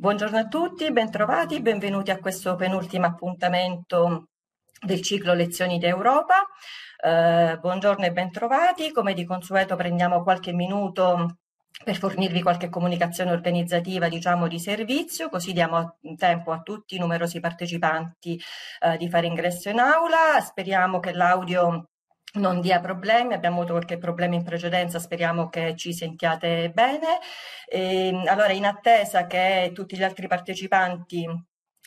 Buongiorno a tutti, bentrovati, benvenuti a questo penultimo appuntamento del ciclo Lezioni d'Europa. Eh, buongiorno e bentrovati, come di consueto prendiamo qualche minuto per fornirvi qualche comunicazione organizzativa diciamo di servizio così diamo tempo a tutti i numerosi partecipanti eh, di fare ingresso in aula speriamo che l'audio non dia problemi, abbiamo avuto qualche problema in precedenza, speriamo che ci sentiate bene. E, ehm, allora, in attesa che tutti gli altri partecipanti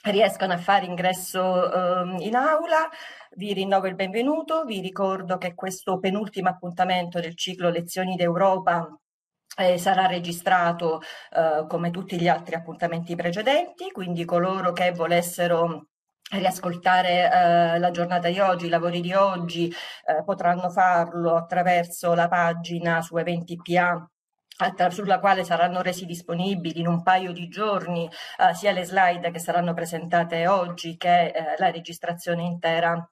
riescano a fare ingresso eh, in aula, vi rinnovo il benvenuto, vi ricordo che questo penultimo appuntamento del ciclo Lezioni d'Europa eh, sarà registrato eh, come tutti gli altri appuntamenti precedenti, quindi coloro che volessero riascoltare eh, la giornata di oggi, i lavori di oggi, eh, potranno farlo attraverso la pagina su eventi PA sulla quale saranno resi disponibili in un paio di giorni eh, sia le slide che saranno presentate oggi che eh, la registrazione intera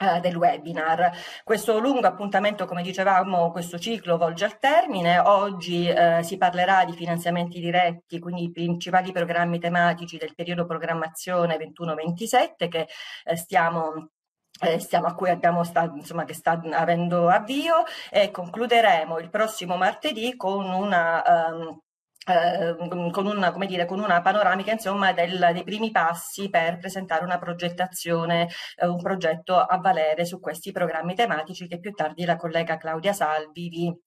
eh, del webinar. Questo lungo appuntamento, come dicevamo, questo ciclo volge al termine. Oggi eh, si parlerà di finanziamenti diretti, quindi i principali programmi tematici del periodo programmazione 21-27 che eh, stiamo eh, stiamo a cui abbiamo sta, insomma, che sta avendo avvio e concluderemo il prossimo martedì con una um, Ehm, con una, come dire, con una panoramica insomma, del, dei primi passi per presentare una progettazione, eh, un progetto a valere su questi programmi tematici che più tardi la collega Claudia Salvi vi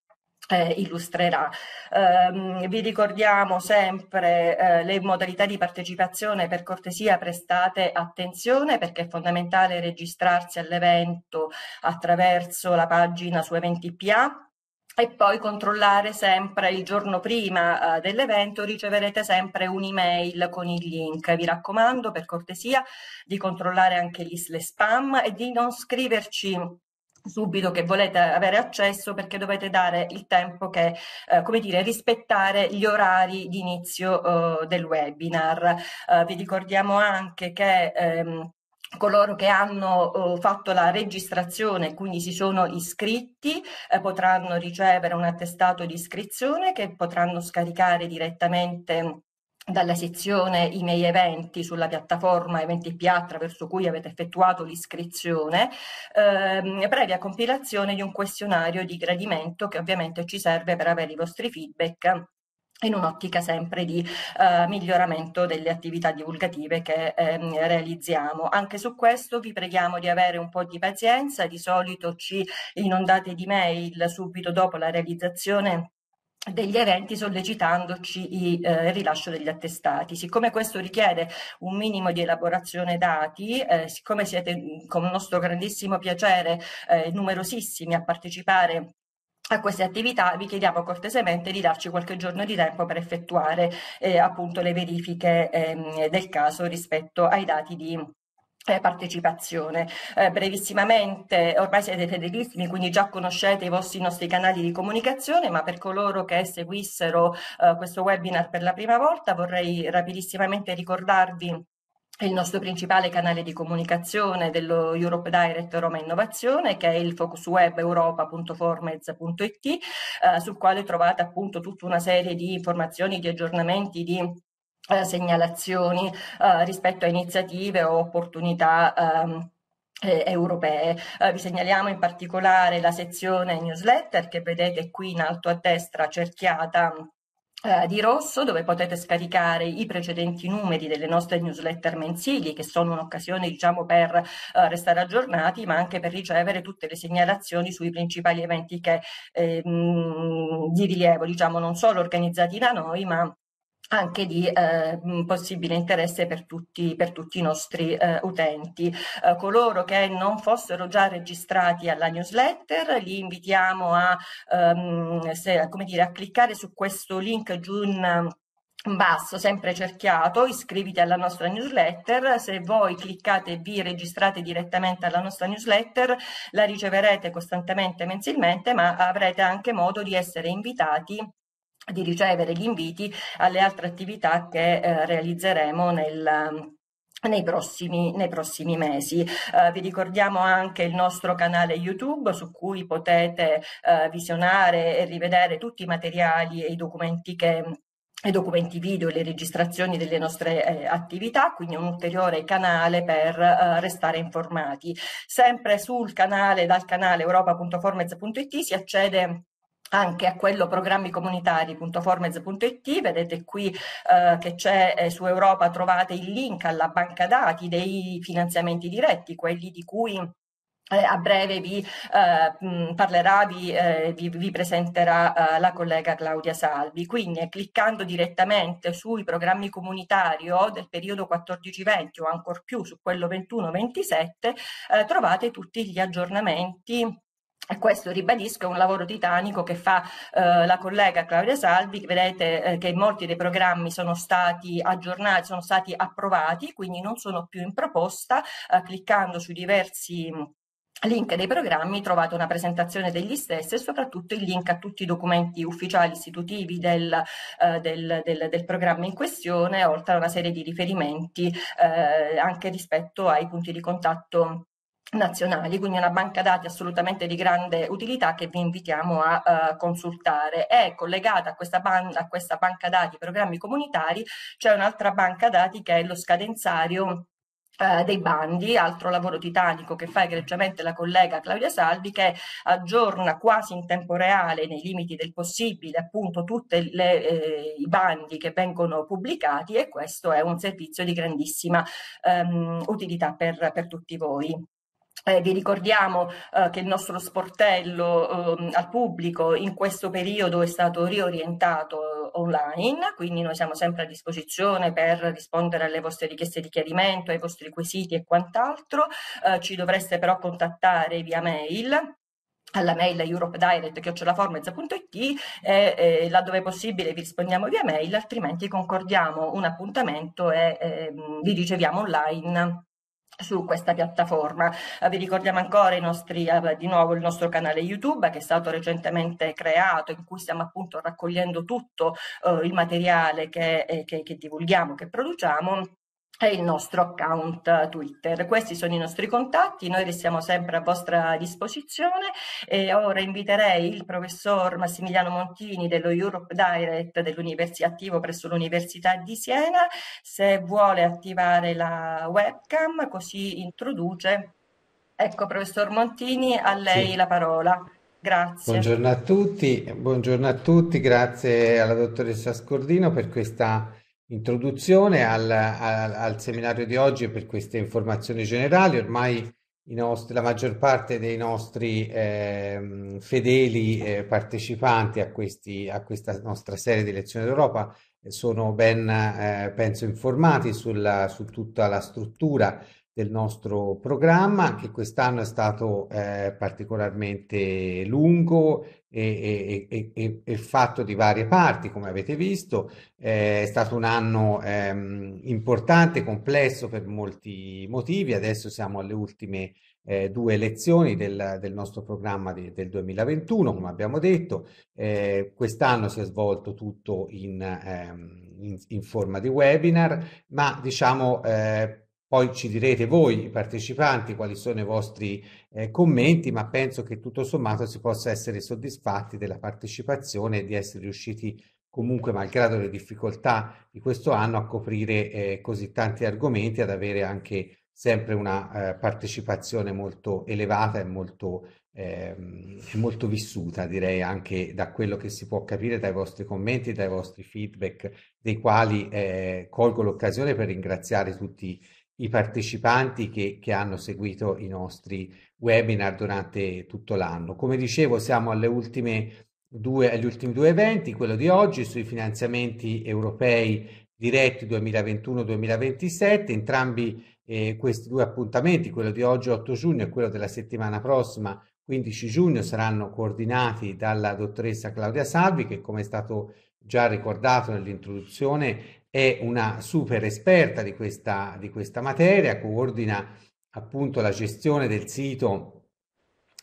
eh, illustrerà. Eh, vi ricordiamo sempre eh, le modalità di partecipazione, per cortesia prestate attenzione perché è fondamentale registrarsi all'evento attraverso la pagina su Eventi PA e poi controllare sempre il giorno prima eh, dell'evento, riceverete sempre un'email con il link. Vi raccomando per cortesia di controllare anche gli, le spam e di non scriverci subito che volete avere accesso perché dovete dare il tempo che, eh, come dire, rispettare gli orari di inizio eh, del webinar. Eh, vi ricordiamo anche che ehm, coloro che hanno eh, fatto la registrazione, e quindi si sono iscritti, eh, potranno ricevere un attestato di iscrizione che potranno scaricare direttamente dalla sezione i miei eventi sulla piattaforma Eventi PA attraverso cui avete effettuato l'iscrizione, ehm, previa compilazione di un questionario di gradimento che ovviamente ci serve per avere i vostri feedback in un'ottica sempre di eh, miglioramento delle attività divulgative che eh, realizziamo. Anche su questo vi preghiamo di avere un po' di pazienza, di solito ci inondate di mail subito dopo la realizzazione degli eventi sollecitandoci eh, il eh, rilascio degli attestati. Siccome questo richiede un minimo di elaborazione dati, eh, siccome siete mm, con nostro grandissimo piacere eh, numerosissimi a partecipare a queste attività vi chiediamo cortesemente di darci qualche giorno di tempo per effettuare eh, appunto le verifiche ehm, del caso rispetto ai dati di eh, partecipazione. Eh, brevissimamente, ormai siete fedelissimi, quindi già conoscete i, vostri, i nostri canali di comunicazione, ma per coloro che seguissero eh, questo webinar per la prima volta vorrei rapidissimamente ricordarvi il nostro principale canale di comunicazione dello Europe Direct Roma Innovazione, che è il focus web europa.formez.it, eh, sul quale trovate appunto tutta una serie di informazioni, di aggiornamenti, di eh, segnalazioni eh, rispetto a iniziative o opportunità. Ehm, eh, europee. Eh, vi segnaliamo in particolare la sezione newsletter che vedete qui in alto a destra cerchiata eh, di rosso dove potete scaricare i precedenti numeri delle nostre newsletter mensili che sono un'occasione diciamo per eh, restare aggiornati ma anche per ricevere tutte le segnalazioni sui principali eventi che, eh, mh, di rilievo diciamo non solo organizzati da noi ma anche di eh, possibile interesse per tutti, per tutti i nostri eh, utenti. Eh, coloro che non fossero già registrati alla newsletter li invitiamo a, ehm, se, come dire, a cliccare su questo link June basso, sempre cerchiato, iscriviti alla nostra newsletter, se voi cliccate e vi registrate direttamente alla nostra newsletter la riceverete costantemente mensilmente ma avrete anche modo di essere invitati di ricevere gli inviti alle altre attività che eh, realizzeremo nel ehm, nei prossimi, nei prossimi mesi. Eh, vi ricordiamo anche il nostro canale YouTube su cui potete eh, visionare e rivedere tutti i materiali e i documenti che i documenti video e le registrazioni delle nostre eh, attività, quindi un ulteriore canale per eh, restare informati. Sempre sul canale, dal canale europa.formez.it si accede anche a quello programmicomunitari.formez.it, vedete qui eh, che c'è eh, su Europa trovate il link alla banca dati dei finanziamenti diretti, quelli di cui eh, a breve vi eh, parlerà, vi, eh, vi, vi presenterà eh, la collega Claudia Salvi. Quindi eh, cliccando direttamente sui programmi comunitari o del periodo 14-20 o ancor più su quello 21-27 eh, trovate tutti gli aggiornamenti e questo, ribadisco, è un lavoro titanico che fa eh, la collega Claudia Salvi. Vedete eh, che molti dei programmi sono stati aggiornati, sono stati approvati, quindi non sono più in proposta. Eh, cliccando su diversi mm, link dei programmi, trovate una presentazione degli stessi e soprattutto il link a tutti i documenti ufficiali istitutivi del, eh, del, del, del programma in questione, oltre a una serie di riferimenti eh, anche rispetto ai punti di contatto nazionali, quindi una banca dati assolutamente di grande utilità che vi invitiamo a uh, consultare. È collegata a questa, ban- a questa banca dati programmi comunitari c'è un'altra banca dati che è lo scadenzario eh, dei bandi, altro lavoro titanico che fa egregiamente la collega Claudia Salvi che aggiorna quasi in tempo reale nei limiti del possibile appunto tutti eh, i bandi che vengono pubblicati e questo è un servizio di grandissima ehm, utilità per, per tutti voi. Eh, vi ricordiamo eh, che il nostro sportello eh, al pubblico in questo periodo è stato riorientato eh, online, quindi noi siamo sempre a disposizione per rispondere alle vostre richieste di chiarimento, ai vostri quesiti e quant'altro. Eh, ci dovreste però contattare via mail alla mail europedirect.it e, e laddove possibile vi rispondiamo via mail, altrimenti concordiamo un appuntamento e, e ehm, vi riceviamo online su questa piattaforma. Eh, vi ricordiamo ancora nostri, eh, di nuovo il nostro canale YouTube che è stato recentemente creato in cui stiamo appunto raccogliendo tutto eh, il materiale che, eh, che, che divulghiamo, che produciamo e il nostro account Twitter. Questi sono i nostri contatti, noi restiamo sempre a vostra disposizione e ora inviterei il professor Massimiliano Montini dello Europe Direct dell'Università presso l'Università di Siena se vuole attivare la webcam così introduce. Ecco professor Montini, a lei sì. la parola. Grazie. Buongiorno a tutti, buongiorno a tutti, grazie alla dottoressa Scordino per questa introduzione al, al, al, seminario di oggi per queste informazioni generali. Ormai nostri, la maggior parte dei nostri eh, fedeli eh, partecipanti a, questi, a, questa nostra serie di lezioni d'Europa eh, sono ben, eh, penso, informati sulla, su tutta la struttura del nostro programma che quest'anno è stato eh, particolarmente lungo e, e, e, e, fatto di varie parti, come avete visto. Eh, è stato un anno ehm, importante, complesso per molti motivi. Adesso siamo alle ultime eh, due lezioni del, del nostro programma de, del 2021, come abbiamo detto. Eh, Quest'anno si è svolto tutto in, ehm, in, in, forma di webinar, ma diciamo eh, poi ci direte voi, i partecipanti, quali sono i vostri eh, commenti, ma penso che tutto sommato si possa essere soddisfatti della partecipazione e di essere riusciti comunque, malgrado le difficoltà di questo anno, a coprire eh, così tanti argomenti, ad avere anche sempre una eh, partecipazione molto elevata e molto, ehm, molto vissuta, direi anche da quello che si può capire dai vostri commenti, dai vostri feedback, dei quali eh, colgo l'occasione per ringraziare tutti i i partecipanti che, che hanno seguito i nostri webinar durante tutto l'anno. Come dicevo, siamo alle ultime due, agli ultimi due eventi, quello di oggi sui finanziamenti europei diretti 2021-2027, entrambi eh, questi due appuntamenti, quello di oggi 8 giugno e quello della settimana prossima 15 giugno, saranno coordinati dalla dottoressa Claudia Salvi che come è stato già ricordato nell'introduzione è una super esperta di questa, di questa materia, coordina appunto la gestione del sito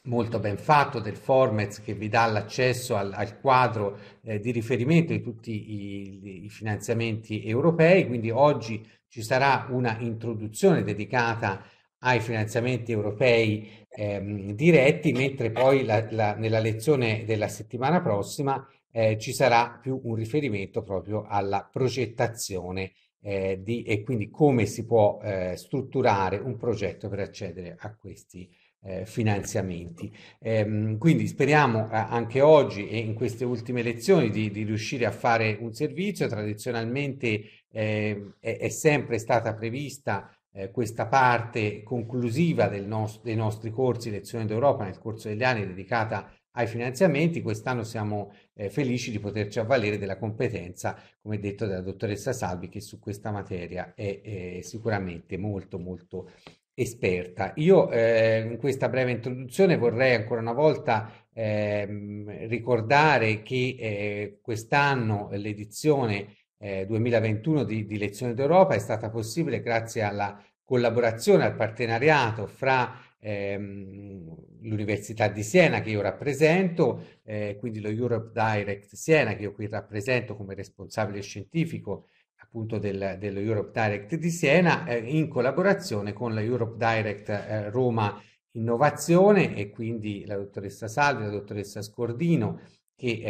molto ben fatto del Formez che vi dà l'accesso al, al, quadro eh, di riferimento di tutti i, i, finanziamenti europei, quindi oggi ci sarà una introduzione dedicata ai finanziamenti europei ehm, diretti, mentre poi la, la, nella lezione della settimana prossima eh, ci sarà più un riferimento proprio alla progettazione eh, di, e quindi come si può eh, strutturare un progetto per accedere a questi eh, finanziamenti. Ehm, quindi speriamo eh, anche oggi e in queste ultime lezioni di, di riuscire a fare un servizio. Tradizionalmente eh, è, è, sempre stata prevista eh, questa parte conclusiva del nos dei nostri corsi Lezioni d'Europa nel corso degli anni dedicata ai finanziamenti. Quest'anno siamo eh, felici di poterci avvalere della competenza, come detto, della dottoressa Salvi, che su questa materia è, è sicuramente molto, molto esperta. Io eh, in questa breve introduzione vorrei ancora una volta eh, ricordare che eh, quest'anno l'edizione 2021 eh, di, di Lezione d'Europa è stata possibile grazie alla collaborazione, al partenariato fra Ehm, l'Università di Siena che io rappresento, eh, quindi lo Europe Direct Siena che io qui rappresento come responsabile scientifico appunto del, dello Europe Direct di Siena eh, in collaborazione con la Europe Direct eh, Roma Innovazione e quindi la dottoressa Salvi, la dottoressa Scordino che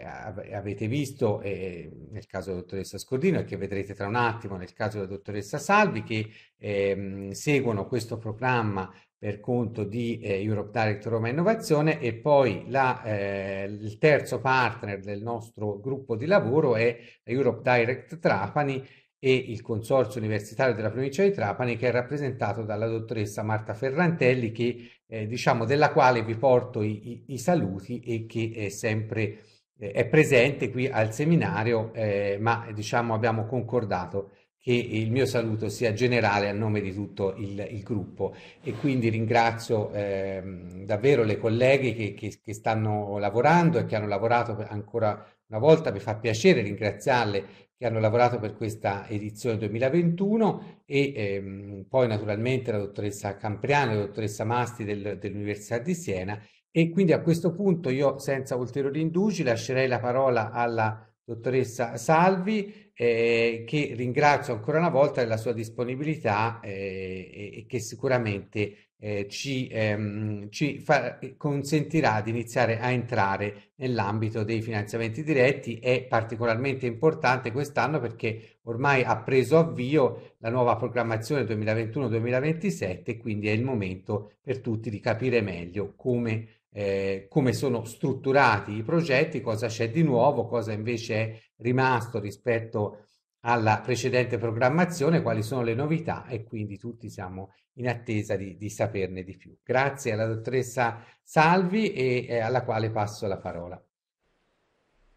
eh, avete visto eh, nel caso della dottoressa Scordino e che vedrete tra un attimo nel caso della dottoressa Salvi che ehm, seguono questo programma per conto di eh, Europe Direct Roma Innovazione e poi la, eh, il terzo partner del nostro gruppo di lavoro è Europe Direct Trapani e il Consorzio Universitario della Provincia di Trapani che è rappresentato dalla dottoressa Marta Ferrantelli che, eh, diciamo, della quale vi porto i, i, i saluti e che è sempre eh, è presente qui al seminario eh, ma diciamo abbiamo concordato che il mio saluto sia generale a nome di tutto il, il gruppo e quindi ringrazio eh, davvero le colleghe che, che, che, stanno lavorando e che hanno lavorato ancora una volta, mi fa piacere ringraziarle che hanno lavorato per questa edizione 2021 e ehm, poi naturalmente la dottoressa Campriano e la dottoressa Masti del, dell'Università di Siena e quindi a questo punto io senza ulteriori indugi lascerei la parola alla dottoressa Salvi eh, che ringrazio ancora una volta della sua disponibilità eh, e che sicuramente eh, ci, ehm, ci fa, eh, consentirà di iniziare a entrare nell'ambito dei finanziamenti diretti. È particolarmente importante quest'anno perché ormai ha preso avvio la nuova programmazione 2021-2027, quindi è il momento per tutti di capire meglio come eh, come sono strutturati i progetti, cosa c'è di nuovo, cosa invece è rimasto rispetto alla precedente programmazione, quali sono le novità e quindi tutti siamo in attesa di, di saperne di più. Grazie alla dottoressa Salvi e eh, alla quale passo la parola.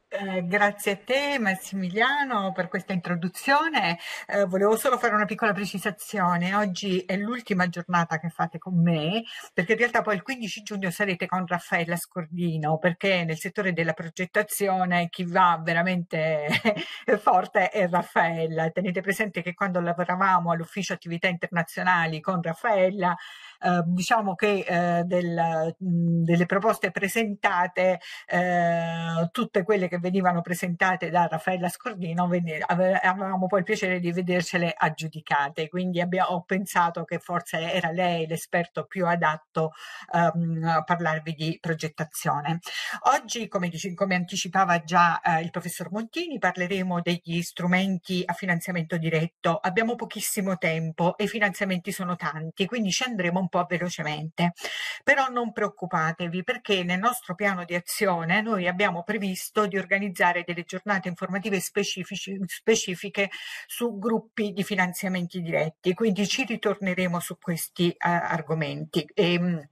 Eh, grazie a te Massimiliano per questa introduzione. Eh, volevo solo fare una piccola precisazione. Oggi è l'ultima giornata che fate con me, perché in realtà poi il 15 giugno sarete con Raffaella Scordino, perché nel settore della progettazione chi va veramente forte è Raffaella. Tenete presente che quando lavoravamo all'ufficio attività internazionali con Raffaella eh, diciamo che eh, del, mh, mhmm, delle proposte presentate, eh, tutte quelle che venivano presentate da Raffaella Scordino, avevamo poi il piacere di vedercele aggiudicate, quindi abbia, ho pensato che forse era lei l'esperto più adatto ehm, a parlarvi di progettazione. Oggi, come, dice, come anticipava già eh, il professor Montini, parleremo degli strumenti a finanziamento diretto. Abbiamo pochissimo tempo e i finanziamenti sono tanti, quindi ci andremo un un po' velocemente. Però non preoccupatevi perché nel nostro piano di azione noi abbiamo previsto di organizzare delle giornate informative specifiche su gruppi di finanziamenti diretti, quindi ci ritorneremo su questi uh, argomenti. E, ehm,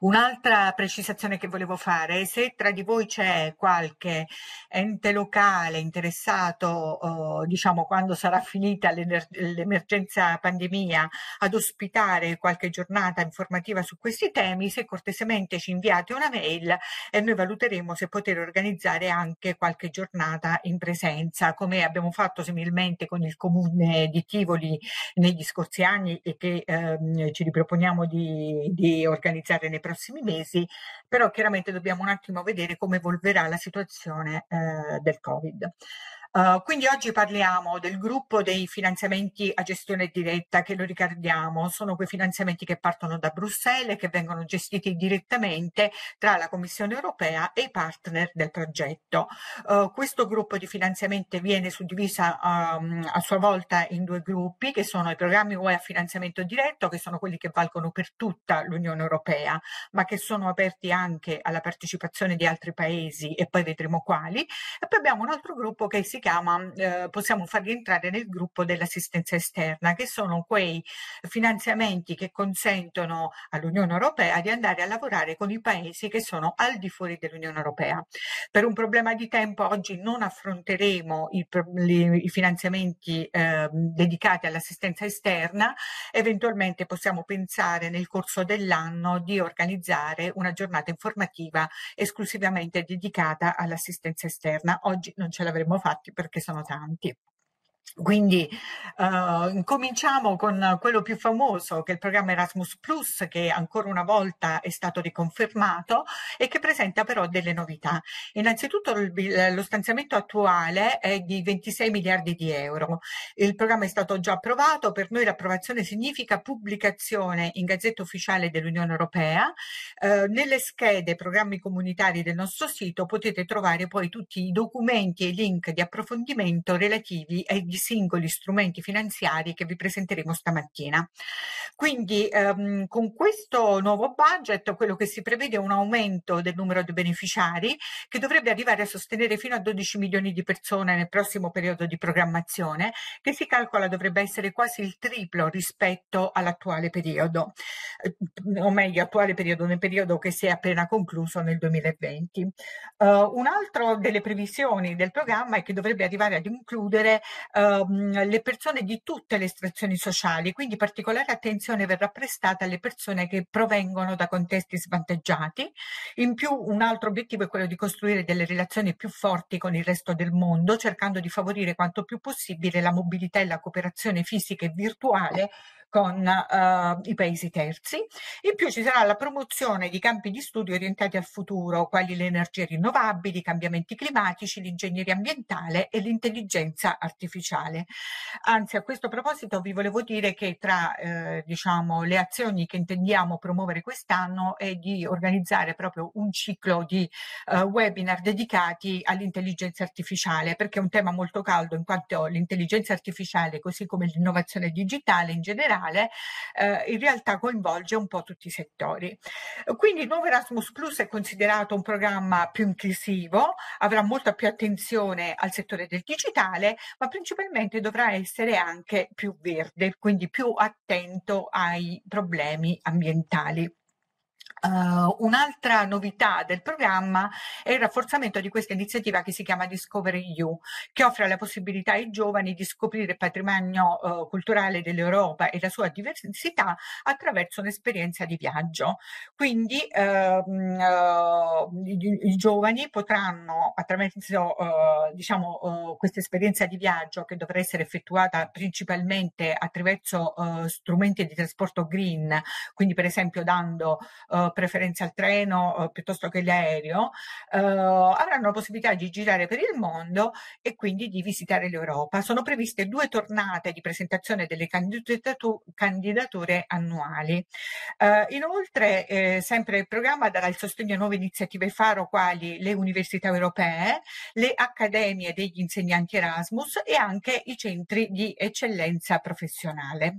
Un'altra precisazione che volevo fare, se tra di voi c'è qualche ente locale interessato, eh, diciamo quando sarà finita l'emergenza pandemia, ad ospitare qualche giornata informativa su questi temi, se cortesemente ci inviate una mail e noi valuteremo se poter organizzare anche qualche giornata in presenza, come abbiamo fatto similmente con il comune di Tivoli negli scorsi anni e che ehm, ci riproponiamo di, di organizzare nei prossimi prossimi mesi, però chiaramente dobbiamo un attimo vedere come evolverà la situazione eh, del Covid. Uh, quindi oggi parliamo del gruppo dei finanziamenti a gestione diretta che lo ricordiamo, sono quei finanziamenti che partono da Bruxelles e che vengono gestiti direttamente tra la Commissione europea e i partner del progetto. Uh, questo gruppo di finanziamenti viene suddiviso um, a sua volta in due gruppi che sono i programmi UE a finanziamento diretto che sono quelli che valgono per tutta l'Unione Europea ma che sono aperti anche alla partecipazione di altri paesi e poi vedremo quali e poi abbiamo un altro gruppo che si chiama, eh, possiamo farli entrare nel gruppo dell'assistenza esterna, che sono quei finanziamenti che consentono all'Unione Europea di andare a lavorare con i paesi che sono al di fuori dell'Unione Europea. Per un problema di tempo oggi non affronteremo i, i finanziamenti eh, dedicati all'assistenza esterna, eventualmente possiamo pensare nel corso dell'anno di organizzare una giornata informativa esclusivamente dedicata all'assistenza esterna. Oggi non ce l'avremmo fatta perché sono tanti. Quindi uh, incominciamo con quello più famoso che è il programma Erasmus Plus che ancora una volta è stato riconfermato e che presenta però delle novità. Innanzitutto eh, lo stanziamento attuale è di 26 miliardi di euro. Il programma è stato già approvato, per noi l'approvazione significa pubblicazione in Gazzetta Ufficiale dell'Unione Europea. Uh, nelle schede programmi comunitari del nostro sito potete trovare poi tutti i documenti e i link di approfondimento relativi ai i singoli strumenti finanziari che vi presenteremo stamattina. Quindi ehm, con questo nuovo budget quello che si prevede è un aumento del numero di beneficiari che dovrebbe arrivare a sostenere fino a 12 milioni di persone nel prossimo periodo di programmazione che si calcola dovrebbe essere quasi il triplo rispetto all'attuale periodo, eh, o meglio attuale periodo nel periodo che si è appena concluso nel 2020. Uh, eh, un altro delle previsioni del programma è che dovrebbe arrivare ad includere uh, ehm, le persone di tutte le estrazioni sociali, quindi particolare attenzione verrà prestata alle persone che provengono da contesti svantaggiati. In più un altro obiettivo è quello di costruire delle relazioni più forti con il resto del mondo, cercando di favorire quanto più possibile la mobilità e la cooperazione fisica e virtuale con uh, i paesi terzi. In più ci sarà la promozione di campi di studio orientati al futuro, quali le energie rinnovabili, i cambiamenti climatici, l'ingegneria ambientale e l'intelligenza artificiale. Anzi, a questo proposito vi volevo dire che tra eh, diciamo, le azioni che intendiamo promuovere quest'anno è di organizzare proprio un ciclo di eh, webinar dedicati all'intelligenza artificiale, perché è un tema molto caldo in quanto l'intelligenza artificiale, così come l'innovazione digitale in generale, generale, eh, in realtà coinvolge un po' tutti i settori. Quindi il nuovo Erasmus Plus è considerato un programma più inclusivo, avrà molta più attenzione al settore del digitale, ma principalmente dovrà essere anche più verde, quindi più attento ai problemi ambientali. Uh, un'altra novità del programma è il rafforzamento di questa iniziativa che si chiama Discover EU, che offre la possibilità ai giovani di scoprire il patrimonio uh, culturale dell'Europa e la sua diversità attraverso un'esperienza di viaggio. Quindi uh, i, i, giovani potranno, attraverso diciamo, questa esperienza di viaggio che dovrà essere effettuata principalmente attraverso strumenti di trasporto green, quindi per esempio dando preferenze al treno piuttosto che l'aereo, eh, avranno la possibilità di girare per il mondo e quindi di visitare l'Europa. Sono previste due tornate di presentazione delle candidatu candidature annuali. Eh, inoltre, eh, sempre il programma darà il sostegno a nuove iniziative faro quali le università europee, le accademie degli insegnanti Erasmus e anche i centri di eccellenza professionale.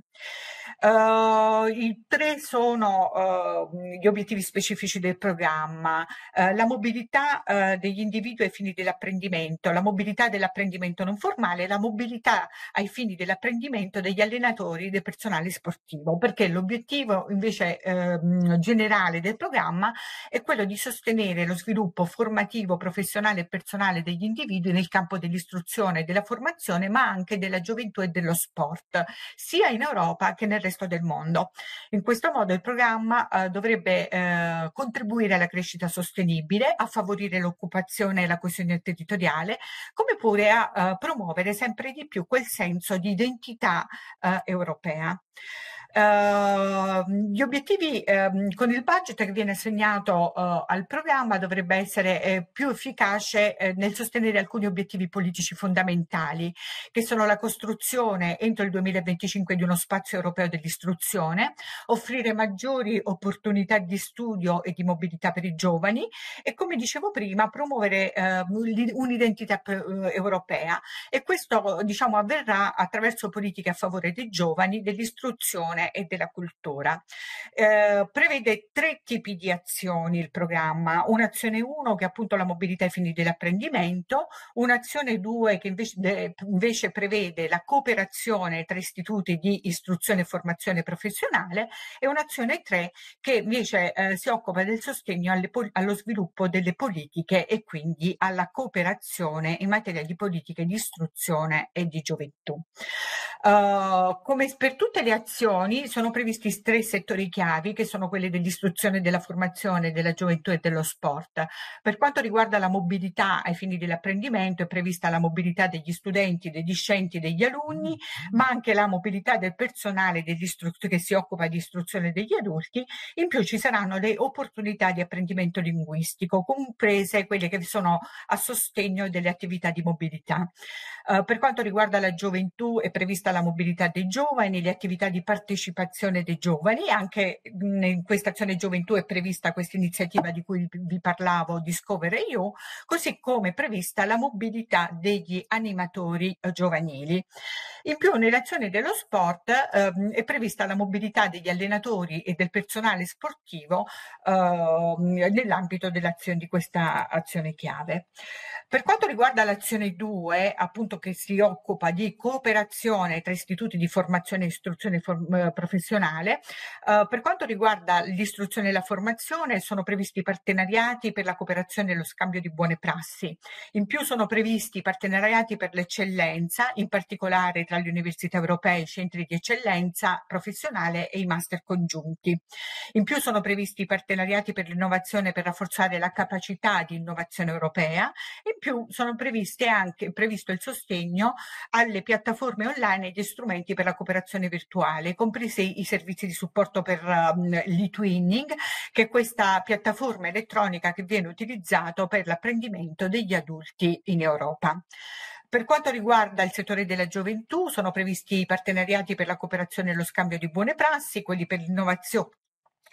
Uh, I tre sono uh, gli obiettivi obiettivi specifici del programma, eh, la mobilità eh, degli individui ai fini dell'apprendimento, la mobilità dell'apprendimento non formale, la mobilità ai fini dell'apprendimento degli allenatori e del personale sportivo, perché l'obiettivo invece ehm, generale del programma è quello di sostenere lo sviluppo formativo, professionale e personale degli individui nel campo dell'istruzione e della formazione, ma anche della gioventù e dello sport, sia in Europa che nel resto del mondo. In questo modo il programma eh, dovrebbe eh, contribuire alla crescita sostenibile, a favorire l'occupazione e la coesione territoriale, come pure a eh, promuovere sempre di più quel senso di identità eh, europea. Ehm, gli obiettivi ehm, con il budget che viene assegnato eh, al programma dovrebbe essere eh, più efficace eh, nel sostenere alcuni obiettivi politici fondamentali, che sono la costruzione entro il 2025 di uno spazio europeo dell'istruzione, offrire maggiori opportunità di studio e di mobilità per i giovani e, come dicevo prima, promuovere ehm, eh, un'identità europea. E questo diciamo, avverrà attraverso politiche a favore dei giovani, dell'istruzione dell'educazione e della cultura. Eh, prevede tre tipi di azioni il programma, un'azione 1 che è appunto la mobilità ai fini dell'apprendimento, un'azione 2 che invece, de, invece prevede la cooperazione tra istituti di istruzione e formazione professionale e un'azione 3 che invece eh, si occupa del sostegno alle, allo sviluppo delle politiche e quindi alla cooperazione in materia di politiche di istruzione e di gioventù. Uh, come per tutte le azioni azioni sono previsti tre settori chiavi che sono quelli dell'istruzione, della formazione, della gioventù e dello sport. Per quanto riguarda la mobilità ai fini dell'apprendimento è prevista la mobilità degli studenti, degli scienti, degli alunni, ma anche la mobilità del personale che si occupa di istruzione degli adulti. In più ci saranno le opportunità di apprendimento linguistico, comprese quelle che sono a sostegno delle attività di mobilità. Eh, per quanto riguarda la gioventù è prevista la mobilità dei giovani, le attività di partecipazione partecipazione dei giovani, anche in questa azione gioventù è prevista questa iniziativa di cui vi parlavo, Discover EU, così come è prevista la mobilità degli animatori eh, giovanili. In più nell'azione dello sport ehm, è prevista la mobilità degli allenatori e del personale sportivo ehm, nell'ambito di questa azione chiave. Per quanto riguarda l'azione 2, appunto che si occupa di cooperazione tra istituti di formazione e istruzione form eh, professionale, eh, per quanto riguarda l'istruzione e la formazione sono previsti partenariati per la cooperazione e lo scambio di buone prassi. In più sono previsti partenariati per l'eccellenza, in particolare tra le università europee, i centri di eccellenza professionale e i master congiunti. In più sono previsti partenariati per l'innovazione per rafforzare la capacità di innovazione europea. In più sono previste anche, previsto il sostegno alle piattaforme online e gli strumenti per la cooperazione virtuale, compresi i servizi di supporto per um, l'e-twinning, che è questa piattaforma elettronica che viene utilizzata per l'apprendimento degli adulti in Europa. Per quanto riguarda il settore della gioventù, sono previsti i partenariati per la cooperazione e lo scambio di buone prassi, quelli per l'innovazione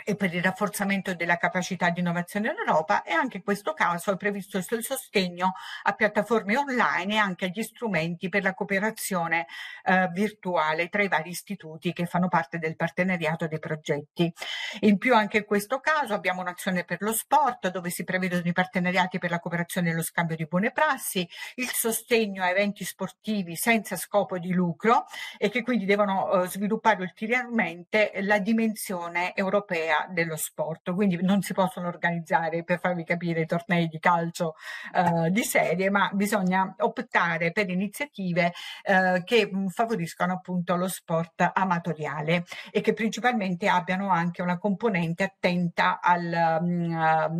e per il rafforzamento della capacità di innovazione in Europa e anche in questo caso è previsto il sostegno a piattaforme online e anche agli strumenti per la cooperazione eh, virtuale tra i vari istituti che fanno parte del partenariato dei progetti. In più anche in questo caso abbiamo un'azione per lo sport dove si prevedono i partenariati per la cooperazione e lo scambio di buone prassi, il sostegno a eventi sportivi senza scopo di lucro e che quindi devono eh, sviluppare ulteriormente la dimensione europea europea dello sport, quindi non si possono organizzare, per farvi capire, tornei di calcio eh, di serie, ma bisogna optare per iniziative eh, che mm, favoriscono appunto lo sport amatoriale e che principalmente abbiano anche una componente attenta al, mm,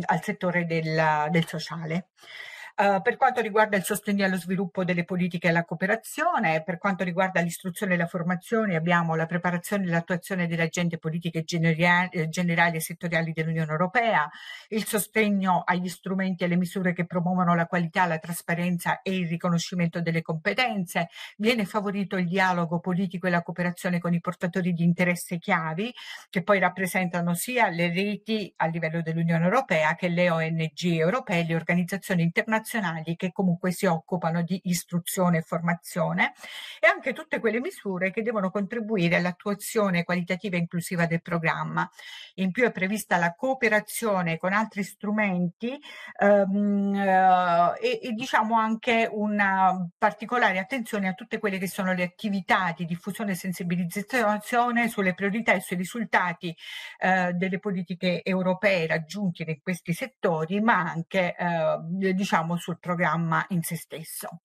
al settore del, del sociale. Eh, per quanto riguarda il sostegno allo sviluppo delle politiche e alla cooperazione, per quanto riguarda l'istruzione e la formazione abbiamo la preparazione e l'attuazione delle agende politiche eh, generali e settoriali dell'Unione Europea, il sostegno agli strumenti e alle misure che promuovono la qualità, la trasparenza e il riconoscimento delle competenze, viene favorito il dialogo politico e la cooperazione con i portatori di interesse chiavi che poi rappresentano sia le reti a livello dell'Unione Europea che le ONG europee e le organizzazioni internazionali nazionali che comunque si occupano di istruzione e formazione e anche tutte quelle misure che devono contribuire all'attuazione qualitativa e inclusiva del programma. In più è prevista la cooperazione con altri strumenti ehm, eh, e, e diciamo anche una particolare attenzione a tutte quelle che sono le attività di diffusione e sensibilizzazione sulle priorità e sui risultati eh, delle politiche europee raggiunti in questi settori, ma anche eh, diciamo diciamo, sul programma in se stesso.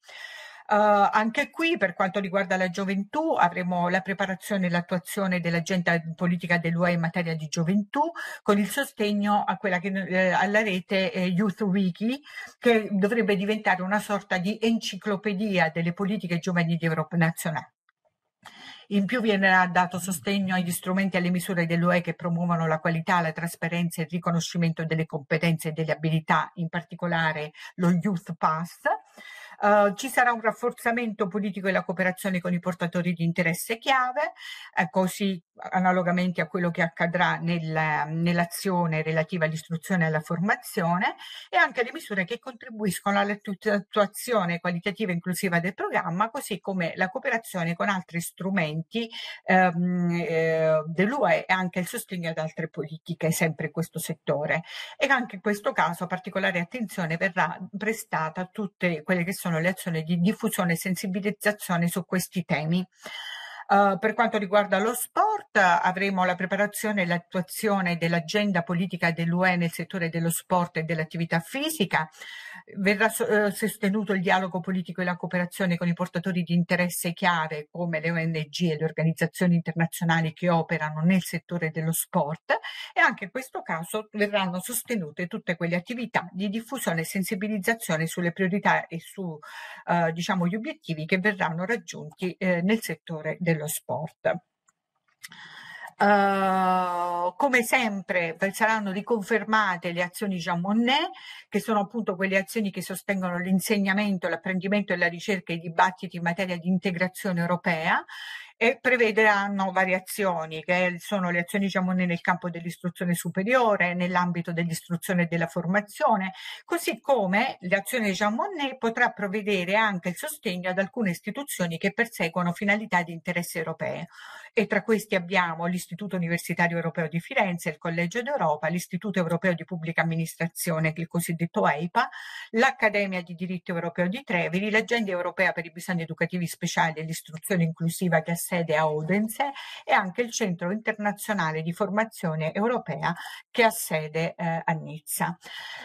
Uh, anche qui, per quanto riguarda la gioventù, avremo la preparazione e l'attuazione dell'agenda politica dell'UE in materia di gioventù, con il sostegno che, eh, alla rete eh, Youth Wiki, che dovrebbe diventare una sorta di enciclopedia delle politiche giovanili europee nazionali. In più viene dato sostegno agli strumenti e alle misure dell'UE che promuovono la qualità, la trasparenza e il riconoscimento delle competenze e delle abilità, in particolare lo Youth Pass eh, ci sarà un rafforzamento politico e la cooperazione con i portatori di interesse chiave, eh, così analogamente a quello che accadrà nel, nell'azione relativa all'istruzione e alla formazione e anche le misure che contribuiscono all'attuazione qualitativa e inclusiva del programma, così come la cooperazione con altri strumenti ehm, eh, dell'UE e anche il sostegno ad altre politiche, sempre in questo settore. E anche in questo caso particolare attenzione verrà prestata a tutte quelle che sono saranno le azioni di diffusione e sensibilizzazione su questi temi. Uh, per quanto riguarda lo sport, avremo la preparazione e l'attuazione dell'agenda politica dell'UE nel settore dello sport e dell'attività fisica, Verrà eh, sostenuto il dialogo politico e la cooperazione con i portatori di interesse chiave come le ONG e le organizzazioni internazionali che operano nel settore dello sport e anche in questo caso verranno sostenute tutte quelle attività di diffusione e sensibilizzazione sulle priorità e su eh, diciamo, gli obiettivi che verranno raggiunti eh, nel settore dello sport. Uhm, come sempre saranno riconfermate le azioni Jean Monnet, che sono appunto quelle azioni che sostengono l'insegnamento, l'apprendimento e la ricerca e i dibattiti in materia di integrazione europea e prevederanno varie azioni che sono le azioni Jean Monnet nel campo dell'istruzione superiore, nell'ambito dell'istruzione e della formazione, così come l'azione Jean Monnet potrà provvedere anche il sostegno ad alcune istituzioni che perseguono finalità di interesse europeo e tra questi abbiamo l'Istituto Universitario Europeo di Firenze, il Collegio d'Europa, l'Istituto Europeo di Pubblica Amministrazione, il cosiddetto EIPA, l'Accademia di Diritto Europeo di Trevi, l'Agenda Europea per i Bisogni Educativi Speciali e l'Istruzione Inclusiva che ha sede a Odense e anche il Centro Internazionale di Formazione Europea che ha sede eh, a Nizza.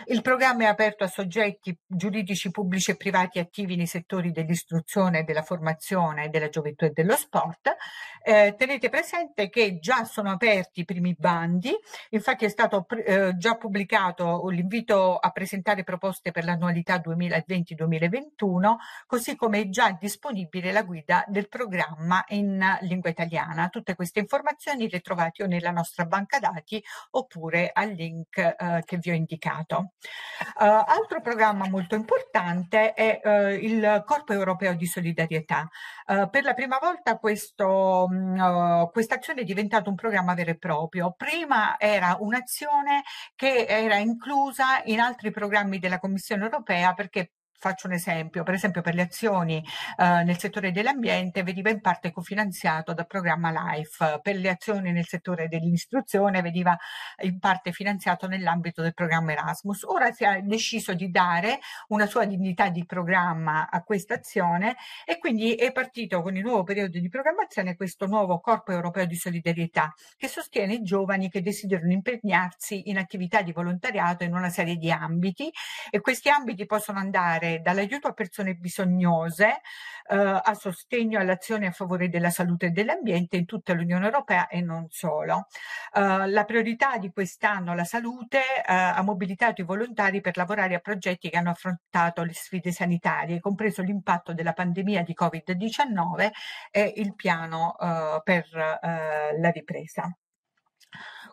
Il programma è aperto a soggetti giuridici pubblici e privati attivi nei settori dell'istruzione, della formazione, della gioventù e dello sport. Eh, tenete presente che già sono aperti i primi bandi, infatti è stato eh, già pubblicato l'invito a presentare proposte per l'annualità 2020-2021, così come è già disponibile la guida del programma in lingua italiana. Tutte queste informazioni le trovate o nella nostra banca dati oppure al link eh, che vi ho indicato. Uh, altro programma molto importante è uh, il Corpo Europeo di Solidarietà. Uh, per la prima volta questo mh, mm, uh, eh, questa azione è diventata un programma vero e proprio. Prima era un'azione che era inclusa in altri programmi della Commissione europea perché Faccio un esempio, per esempio per le azioni eh, nel settore dell'ambiente veniva in parte cofinanziato dal programma LIFE, per le azioni nel settore dell'istruzione veniva in parte finanziato nell'ambito del programma Erasmus. Ora si è deciso di dare una sua dignità di programma a questa azione e quindi è partito con il nuovo periodo di programmazione questo nuovo Corpo Europeo di Solidarietà che sostiene i giovani che desiderano impegnarsi in attività di volontariato in una serie di ambiti e questi ambiti possono andare passare eh, dall'aiuto a persone bisognose eh, a sostegno all'azione a favore della salute e dell'ambiente in tutta l'Unione Europea e non solo. Eh, la priorità di quest'anno, la salute, eh, ha mobilitato i volontari per lavorare a progetti che hanno affrontato le sfide sanitarie, compreso l'impatto della pandemia di Covid-19 e il piano eh, per eh, la ripresa.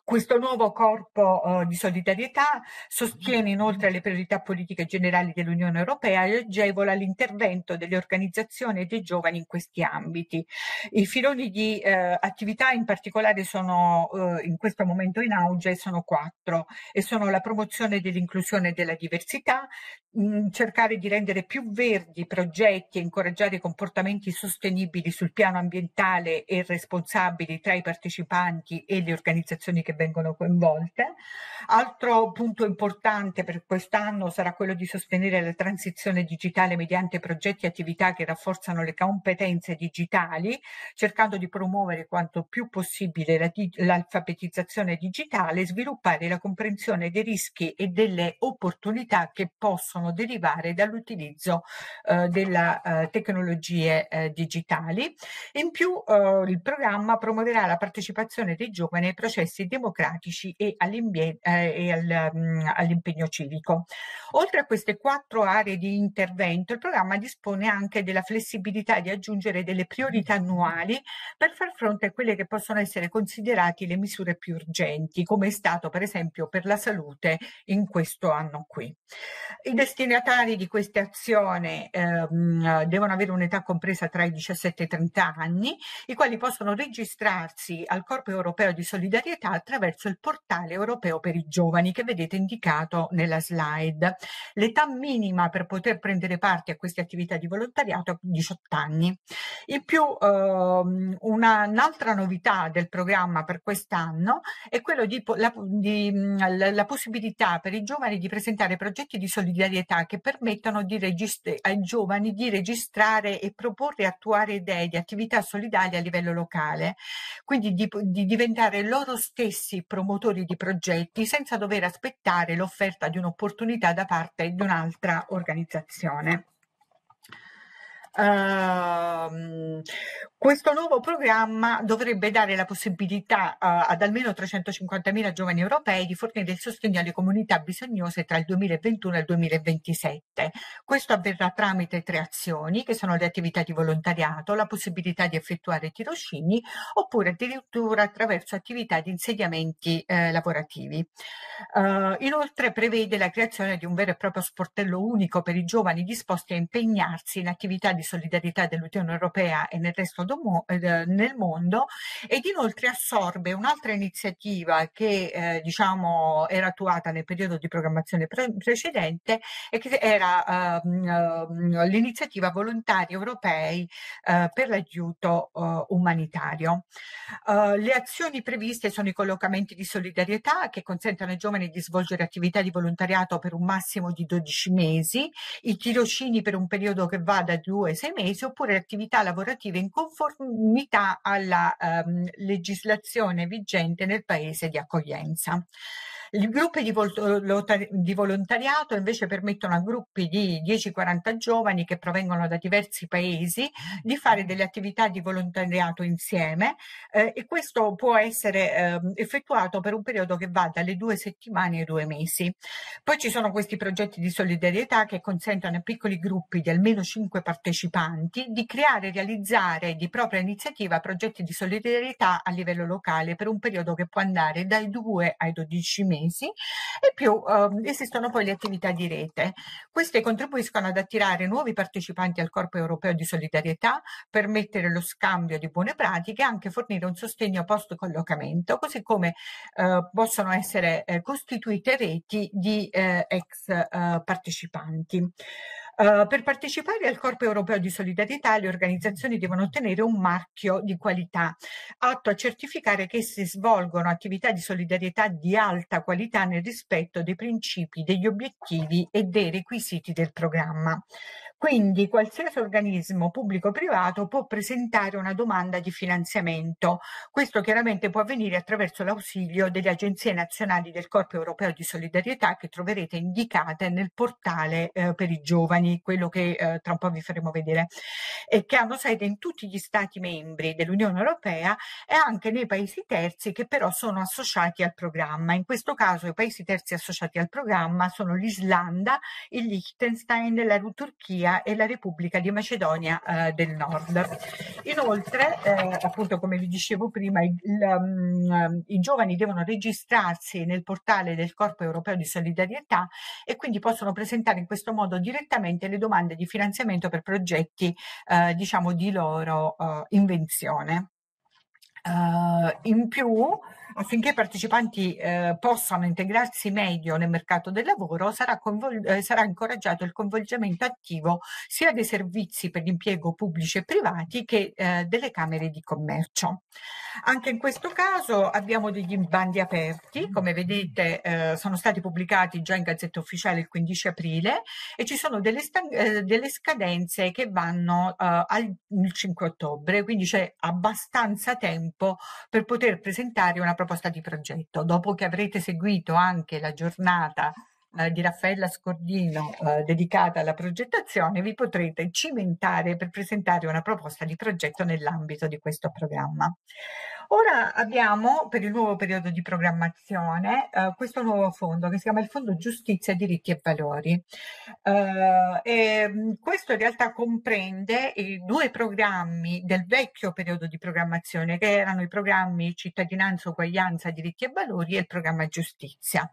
Questo nuovo corpo eh, di solidarietà sostiene inoltre le priorità politiche generali dell'Unione Europea e agevola l'intervento delle organizzazioni e dei giovani in questi ambiti. I filoni di eh, attività in particolare sono eh, in questo momento in auge sono quattro e sono la promozione dell'inclusione e della diversità, mh, mm, cercare di rendere più verdi i progetti e incoraggiare comportamenti sostenibili sul piano ambientale e responsabili tra i partecipanti e le organizzazioni che vengono coinvolte. Altro punto importante per quest'anno sarà quello di sostenere la transizione digitale mediante progetti e attività che rafforzano le competenze digitali, cercando di promuovere quanto più possibile l'alfabetizzazione digitale e sviluppare la comprensione dei rischi e delle opportunità che possono derivare dall'utilizzo eh, delle eh, tecnologie eh, digitali. In più eh, il programma promuoverà la partecipazione dei giovani ai processi democratici democratici e, eh, mm, all'impegno eh, all civico. Oltre a queste quattro aree di intervento, il programma dispone anche della flessibilità di aggiungere delle priorità annuali per far fronte a quelle che possono essere considerate le misure più urgenti, come è stato per esempio per la salute in questo anno qui. I destinatari di questa azione ehm, devono avere un'età compresa tra i 17 e i 30 anni, i quali possono registrarsi al Corpo Europeo di Solidarietà attraverso attraverso il portale europeo per i giovani che vedete indicato nella slide. L'età minima per poter prendere parte a queste attività di volontariato è 18 anni. In più ehm, un'altra novità del programma per quest'anno è quella di, la, di la, la, possibilità per i giovani di presentare progetti di solidarietà che permettano ai giovani di registrare e proporre e attuare idee di attività solidali a livello locale, quindi di, di diventare loro stessi diversi promotori di progetti senza dover aspettare l'offerta di un'opportunità da parte di un'altra organizzazione. Uh, questo nuovo programma dovrebbe dare la possibilità uh, ad almeno 350.000 giovani europei di fornire il sostegno alle comunità bisognose tra il 2021 e il 2027. Questo avverrà tramite tre azioni che sono le attività di volontariato, la possibilità di effettuare tirocini oppure addirittura attraverso attività di insediamenti eh, lavorativi. Uh, inoltre prevede la creazione di un vero e proprio sportello unico per i giovani disposti a impegnarsi in attività di solidarietà dell'Unione Europea e nel resto mo- nel mondo ed inoltre assorbe un'altra iniziativa che eh, diciamo era attuata nel periodo di programmazione pre- precedente e che era ehm, ehm l'iniziativa volontari europei eh, per l'aiuto eh, umanitario. Eh, le azioni previste sono i collocamenti di solidarietà che consentono ai giovani di svolgere attività di volontariato per un massimo di 12 mesi, i tirocini per un periodo che va da 2 a 6 mesi oppure attività lavorative in confronto conformità alla ehm, legislazione vigente nel paese di accoglienza. I gruppi di, vol- di volontariato invece permettono a gruppi di 10-40 giovani che provengono da diversi paesi di fare delle attività di volontariato insieme eh, e questo può essere eh, effettuato per un periodo che va dalle due settimane ai due mesi. Poi ci sono questi progetti di solidarietà che consentono a piccoli gruppi di almeno 5 partecipanti di creare e realizzare di propria iniziativa progetti di solidarietà a livello locale per un periodo che può andare dai 2 ai 12 mesi mesi e più eh, esistono poi le attività di rete. Queste contribuiscono ad attirare nuovi partecipanti al Corpo Europeo di Solidarietà, permettere lo scambio di buone pratiche e anche fornire un sostegno post collocamento, così come eh, possono essere eh, costituite reti di eh, ex eh, partecipanti. Uh, per partecipare al Corpo Europeo di Solidarietà le organizzazioni devono ottenere un marchio di qualità, atto a certificare che esse svolgono attività di solidarietà di alta qualità nel rispetto dei principi, degli obiettivi e dei requisiti del programma. Quindi qualsiasi organismo pubblico o privato può presentare una domanda di finanziamento. Questo chiaramente può avvenire attraverso l'ausilio delle agenzie nazionali del Corpo europeo di solidarietà che troverete indicate nel portale eh, per i giovani, quello che eh, tra un po' vi faremo vedere, e che hanno sede in tutti gli Stati membri dell'Unione europea e anche nei paesi terzi che però sono associati al programma. In questo caso i paesi terzi associati al programma sono l'Islanda, il Liechtenstein, la Turchia e la Repubblica di Macedonia eh, del Nord. Inoltre, eh, appunto come vi dicevo prima, il, um, i giovani devono registrarsi nel portale del Corpo Europeo di Solidarietà e quindi possono presentare in questo modo direttamente le domande di finanziamento per progetti eh, diciamo di loro eh, invenzione. Uh, in più, Affinché i partecipanti eh, possano integrarsi meglio nel mercato del lavoro, sarà, eh, sarà incoraggiato il coinvolgimento attivo sia dei servizi per l'impiego pubblici e privati che eh, delle Camere di Commercio. Anche in questo caso abbiamo degli bandi aperti, come vedete eh, sono stati pubblicati già in Gazzetta Ufficiale il 15 aprile e ci sono delle, eh, delle scadenze che vanno eh, al 5 ottobre, quindi c'è abbastanza tempo per poter presentare una proposta proposta di progetto. Dopo che avrete seguito anche la giornata eh, di Raffaella Scordino eh, dedicata alla progettazione, vi potrete cimentare per presentare una proposta di progetto nell'ambito di questo programma. Ora abbiamo per il nuovo periodo di programmazione eh, questo nuovo fondo che si chiama il Fondo Giustizia, Diritti e Valori. Eh, e mm, questo in realtà comprende i due programmi del vecchio periodo di programmazione che erano i programmi Cittadinanza, Uguaglianza, Diritti e Valori e il programma Giustizia.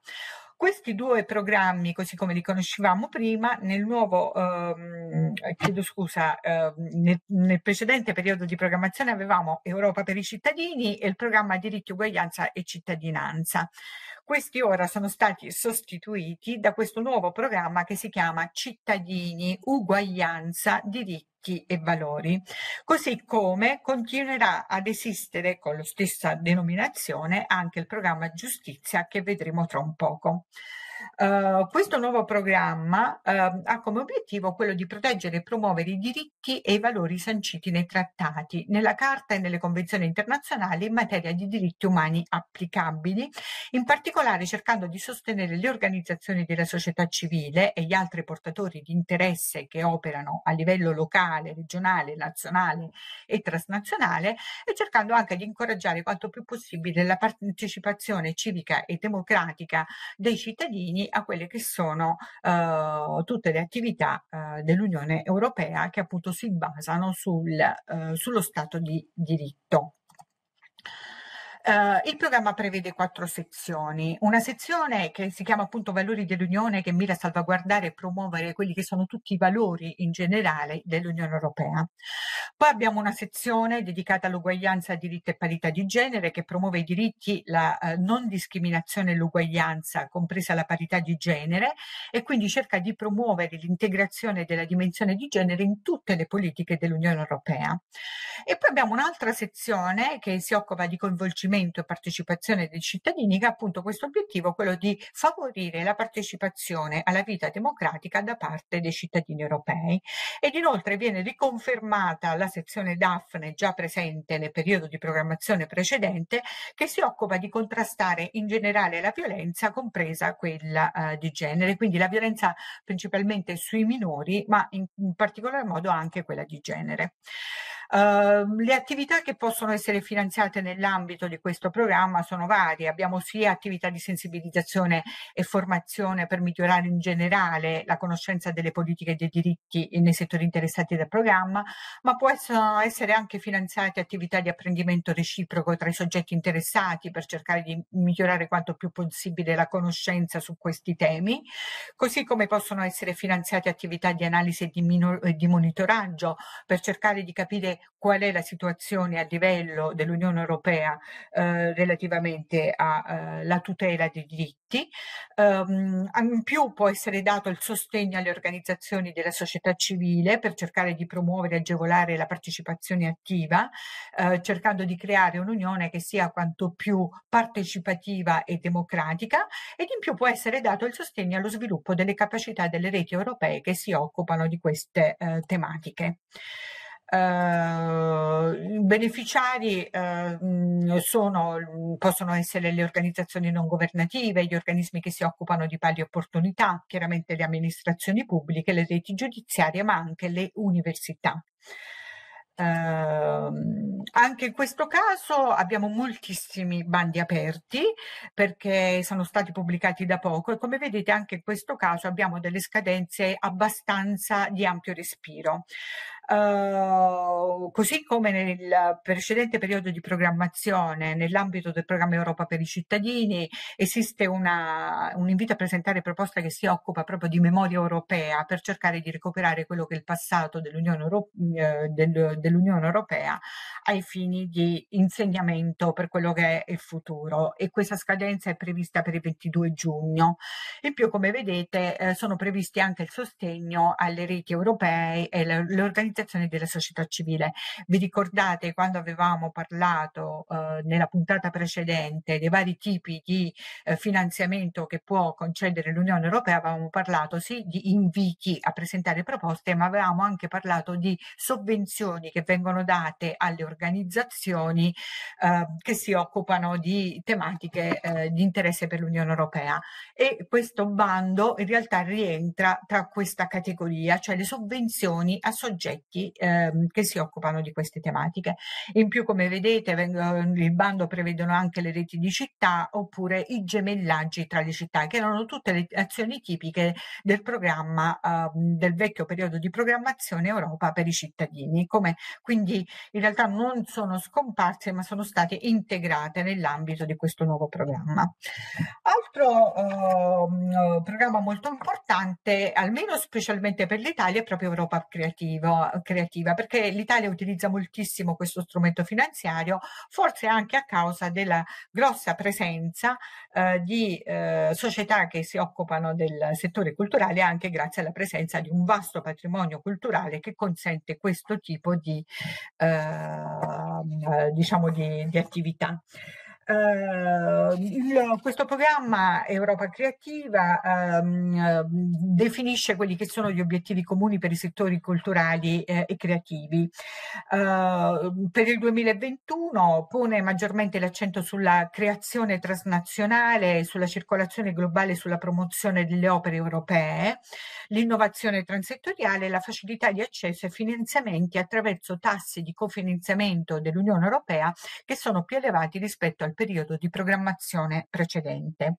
Questi due programmi, così come li conoscevamo prima, nel nuovo, ehm, eh, chiedo scusa, eh, nel, nel, precedente periodo di programmazione avevamo Europa per i cittadini e il programma diritti, uguaglianza e cittadinanza. Questi ora sono stati sostituiti da questo nuovo programma che si chiama Cittadini, uguaglianza, diritti diritti e valori, così come continuerà ad esistere con la stessa denominazione anche il programma giustizia che vedremo tra un poco. Uhm, questo nuovo programma uh, ha come obiettivo quello di proteggere e promuovere i diritti e i valori sanciti nei trattati, nella Carta e nelle convenzioni internazionali in materia di diritti umani applicabili, in particolare cercando di sostenere le organizzazioni della società civile e gli altri portatori di interesse che operano a livello locale, regionale, nazionale e transnazionale e cercando anche di incoraggiare quanto più possibile la partecipazione civica e democratica dei cittadini cittadini a quelle che sono eh, tutte le attività eh, dell'Unione Europea che appunto si basano sul, eh, sullo Stato di diritto. Uh, il programma prevede quattro sezioni. Una sezione che si chiama appunto Valori dell'Unione che mira a salvaguardare e promuovere quelli che sono tutti i valori in generale dell'Unione Europea. Poi abbiamo una sezione dedicata all'uguaglianza, diritti e parità di genere che promuove i diritti, la uh, non discriminazione e l'uguaglianza, compresa la parità di genere e quindi cerca di promuovere l'integrazione della dimensione di genere in tutte le politiche dell'Unione Europea. E poi abbiamo un'altra sezione che si occupa di coinvolgimento coinvolgimento e partecipazione dei cittadini che ha appunto questo obiettivo, quello di favorire la partecipazione alla vita democratica da parte dei cittadini europei. Ed inoltre viene riconfermata la sezione Daphne già presente nel periodo di programmazione precedente che si occupa di contrastare in generale la violenza, compresa quella eh, di genere, quindi la violenza principalmente sui minori, ma in, in particolar modo anche quella di genere. Uh, le attività che possono essere finanziate nell'ambito di questo programma sono varie, abbiamo sia attività di sensibilizzazione e formazione per migliorare in generale la conoscenza delle politiche e dei diritti nei settori interessati dal programma, ma possono essere anche finanziate attività di apprendimento reciproco tra i soggetti interessati per cercare di migliorare quanto più possibile la conoscenza su questi temi, così come possono essere finanziate attività di analisi e di, di monitoraggio per cercare di capire qual è la situazione a livello dell'Unione Europea eh, relativamente alla eh, tutela dei diritti. Um, in più può essere dato il sostegno alle organizzazioni della società civile per cercare di promuovere e agevolare la partecipazione attiva, eh, cercando di creare un'unione che sia quanto più partecipativa e democratica ed in più può essere dato il sostegno allo sviluppo delle capacità delle reti europee che si occupano di queste eh, tematiche. Eh, I beneficiari eh, sono, possono essere le organizzazioni non governative, gli organismi che si occupano di pari opportunità, chiaramente le amministrazioni pubbliche, le reti giudiziarie, ma anche le università. Eh, anche in questo caso abbiamo moltissimi bandi aperti perché sono stati pubblicati da poco e come vedete anche in questo caso abbiamo delle scadenze abbastanza di ampio respiro. Uhm, così come nel precedente periodo di programmazione, nell'ambito del programma Europa per i cittadini, esiste una, un invito a presentare proposta che si occupa proprio di memoria europea per cercare di recuperare quello che è il passato dell'Unione, Euro eh, Europea ai fini di insegnamento per quello che è il futuro e questa scadenza è prevista per il 22 giugno. In più, come vedete, eh, sono previsti anche il sostegno alle reti europee e l'organizzazione organizzazioni della società civile. Vi ricordate quando avevamo parlato eh, nella puntata precedente dei vari tipi di eh, finanziamento che può concedere l'Unione Europea, avevamo parlato sì di inviti a presentare proposte, ma avevamo anche parlato di sovvenzioni che vengono date alle organizzazioni eh, che si occupano di tematiche eh, di interesse per l'Unione Europea e questo bando in realtà rientra tra questa categoria, cioè le sovvenzioni a soggetti progetti ehm, che si occupano di queste tematiche. In più, come vedete, vengono, ehm, il bando prevedono anche le reti di città oppure i gemellaggi tra le città, che erano tutte le azioni tipiche del programma, ehm, del vecchio periodo di programmazione Europa per i cittadini, come quindi in realtà non sono scomparse ma sono state integrate nell'ambito di questo nuovo programma. Altro eh, programma molto importante, almeno specialmente per l'Italia, è proprio Europa Creativo, creativa, perché l'Italia utilizza moltissimo questo strumento finanziario, forse anche a causa della grossa presenza eh, di eh, società che si occupano del settore culturale, anche grazie alla presenza di un vasto patrimonio culturale che consente questo tipo di, eh, eh diciamo di, di attività. Uh, il, questo programma Europa Creativa um, definisce quelli che sono gli obiettivi comuni per i settori culturali eh, e creativi. Uh, per il 2021 pone maggiormente l'accento sulla creazione transnazionale, sulla circolazione globale, sulla promozione delle opere europee, l'innovazione transettoriale, la facilità di accesso ai finanziamenti attraverso tassi di cofinanziamento dell'Unione Europea che sono più elevati rispetto al al periodo di programmazione precedente.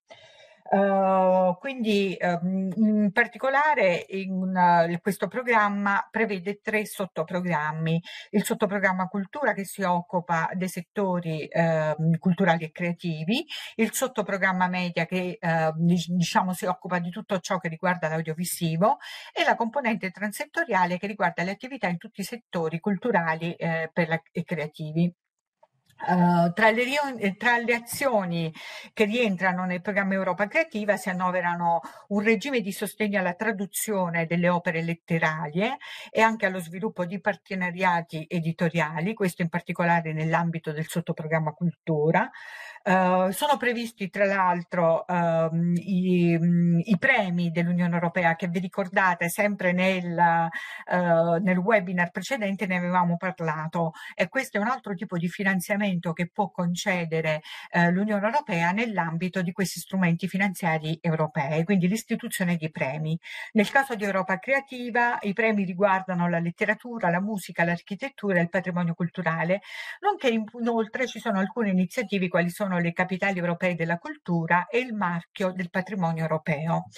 Uh, quindi um, in particolare in, uh, questo programma prevede tre sottoprogrammi. Il sottoprogramma cultura che si occupa dei settori uh, culturali e creativi, il sottoprogramma media che uhm, diciamo si occupa di tutto ciò che riguarda l'audiovisivo e la componente transettoriale che riguarda le attività in tutti i settori culturali eh, e creativi. Uh, tra, le, eh, tra, le, azioni che rientrano nel programma Europa Creativa si annoverano un regime di sostegno alla traduzione delle opere letterarie e anche allo sviluppo di partenariati editoriali, questo in particolare nell'ambito del sottoprogramma Cultura, Ehm, sono previsti tra l'altro uh, i, mhmm, i, premi dell'Unione Europea che vi ricordate sempre nel, uh, nel, webinar precedente ne avevamo parlato e questo è un altro tipo di finanziamento che può concedere l'Unione Europea nell'ambito di questi strumenti finanziari europei, quindi l'istituzione di premi. Nel caso di Europa Creativa i premi riguardano la letteratura, la musica, l'architettura e il patrimonio culturale, nonché inoltre ci sono alcune iniziative quali sono sono le capitali europee della cultura e il marchio del patrimonio europeo.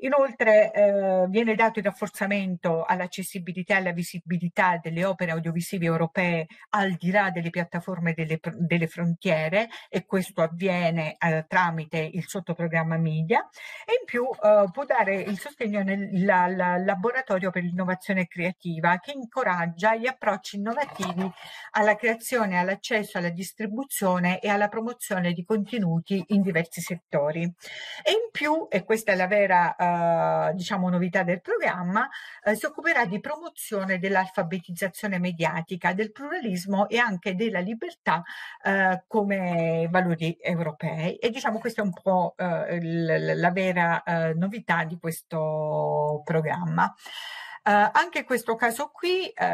Inoltre eh, viene dato il rafforzamento all'accessibilità e alla visibilità delle opere audiovisive europee al di là delle piattaforme delle, delle frontiere e questo avviene eh, tramite il sottoprogramma media e in più eh, può dare il sostegno nel la, la, laboratorio per l'innovazione creativa che incoraggia gli approcci innovativi alla creazione, all'accesso, alla distribuzione e alla promozione produzione di contenuti in diversi settori. E in più, e questa è la vera eh, diciamo, novità del programma, eh, si occuperà di promozione dell'alfabetizzazione mediatica, del pluralismo e anche della libertà eh, come valori europei. E diciamo questa è un po' eh, la vera eh, novità di questo programma. Eh, anche questo caso qui eh,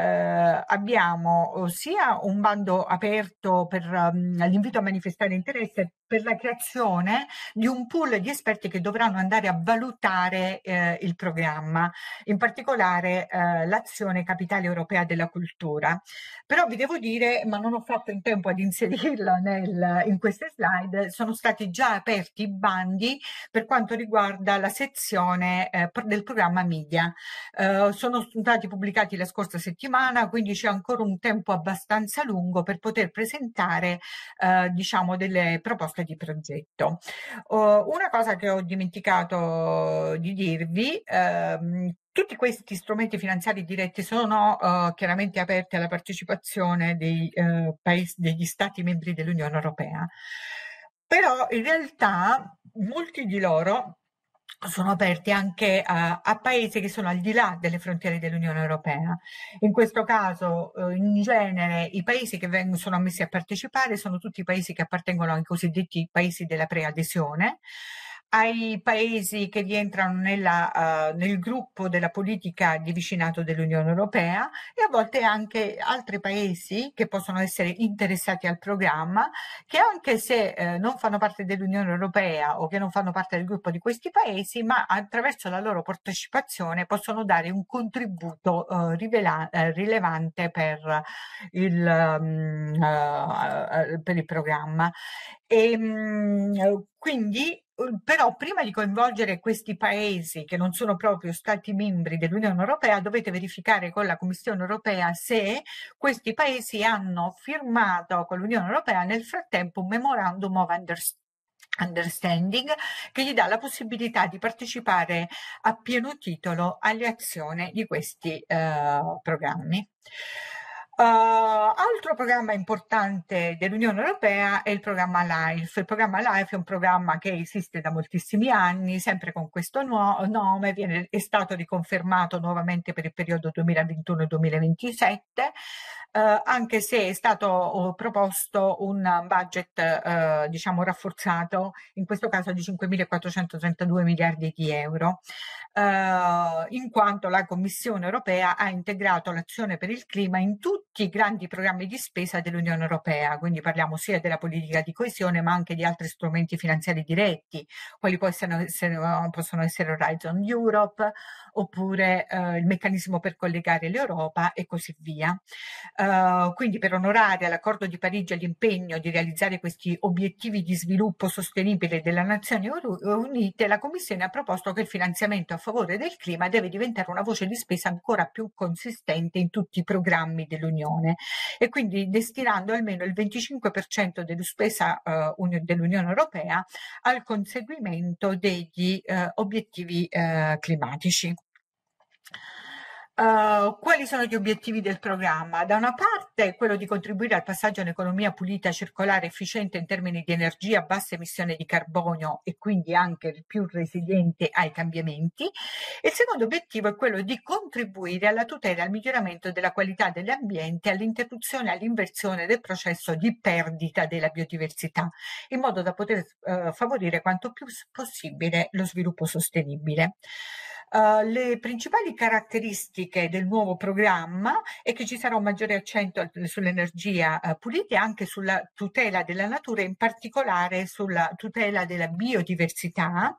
abbiamo oh, sia un bando aperto per um, l'invito a manifestare interesse per la creazione di un pool di esperti che dovranno andare a valutare eh, il programma, in particolare eh, l'azione capitale europea della cultura. Però vi devo dire, ma non ho fatto in tempo ad inserirlo nel, in queste slide, sono stati già aperti i bandi per quanto riguarda la sezione eh, del programma media. Eh, sono stati pubblicati la scorsa settimana, quindi c'è ancora un tempo abbastanza lungo per poter presentare eh, diciamo delle proposte di progetto. Oh, una cosa che ho dimenticato di dirvi, ehm, tutti questi strumenti finanziari diretti sono uh, chiaramente aperti alla partecipazione dei, uh, eh, paesi, degli Stati membri dell'Unione Europea, però in realtà molti di loro sono aperti anche a, a, paesi che sono al di là delle frontiere dell'Unione Europea. In questo caso, eh, in genere, i paesi che vengono, sono ammessi a partecipare sono tutti i paesi che appartengono ai cosiddetti paesi della preadesione ai paesi che rientrano nella, uh, nel gruppo della politica di vicinato dell'Unione Europea e a volte anche altri paesi che possono essere interessati al programma, che anche se eh, non fanno parte dell'Unione Europea o che non fanno parte del gruppo di questi paesi, ma attraverso la loro partecipazione possono dare un contributo eh, rivela- eh, rilevante per il, um, uh, per il programma. E, um, quindi Uhm, però prima di coinvolgere questi paesi che non sono proprio stati membri dell'Unione Europea dovete verificare con la Commissione Europea se questi paesi hanno firmato con l'Unione Europea nel frattempo un memorandum of understanding understanding che gli dà la possibilità di partecipare a pieno titolo alle azioni di questi eh, programmi. Uh, altro programma importante dell'Unione Europea è il programma LIFE. Il programma LIFE è un programma che esiste da moltissimi anni, sempre con questo no nome, viene, è stato riconfermato nuovamente per il periodo 2021-2027 eh, anche se è stato proposto un budget eh, diciamo rafforzato, in questo caso di 5.432 miliardi di euro, eh, in quanto la Commissione europea ha integrato l'azione per il clima in tutti i grandi programmi di spesa dell'Unione europea, quindi parliamo sia della politica di coesione ma anche di altri strumenti finanziari diretti, quali possono essere, possono essere Horizon Europe oppure eh, il meccanismo per collegare l'Europa e così via. Eh, eh, quindi per onorare all'accordo di Parigi l'impegno di realizzare questi obiettivi di sviluppo sostenibile delle Nazioni Unite, la Commissione ha proposto che il finanziamento a favore del clima deve diventare una voce di spesa ancora più consistente in tutti i programmi dell'Unione e quindi destinando almeno il 25% della spesa uh, dell'Unione Europea al conseguimento degli uh, obiettivi climatici. Eh, quali sono gli obiettivi del programma? Da una parte quello di contribuire al passaggio a un'economia pulita, circolare, efficiente in termini di energia, bassa emissione di carbonio e quindi anche più resiliente ai cambiamenti. Il secondo obiettivo è quello di contribuire alla tutela e al miglioramento della qualità dell'ambiente, all'interruzione e all'inversione del processo di perdita della biodiversità, in modo da poter uh, favorire quanto più possibile lo sviluppo sostenibile. Eh, le principali caratteristiche del nuovo programma è che ci sarà un maggiore accento sull'energia uh, pulita e anche sulla tutela della natura, in particolare sulla tutela della biodiversità.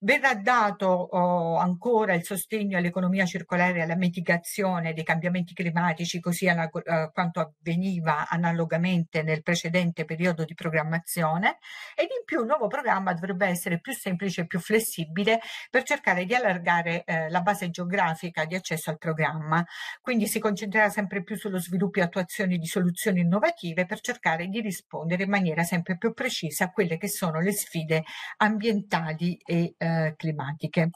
Verrà dato uh, ancora il sostegno all'economia circolare e alla mitigazione dei cambiamenti climatici, così alla, eh, quanto avveniva analogamente nel precedente periodo di programmazione. Ed in più il nuovo programma dovrebbe essere più semplice e più flessibile per cercare di allargare aumentare eh, la base geografica di accesso al programma, quindi si concentrerà sempre più sullo sviluppo e attuazione di soluzioni innovative per cercare di rispondere in maniera sempre più precisa a quelle che sono le sfide ambientali e eh, climatiche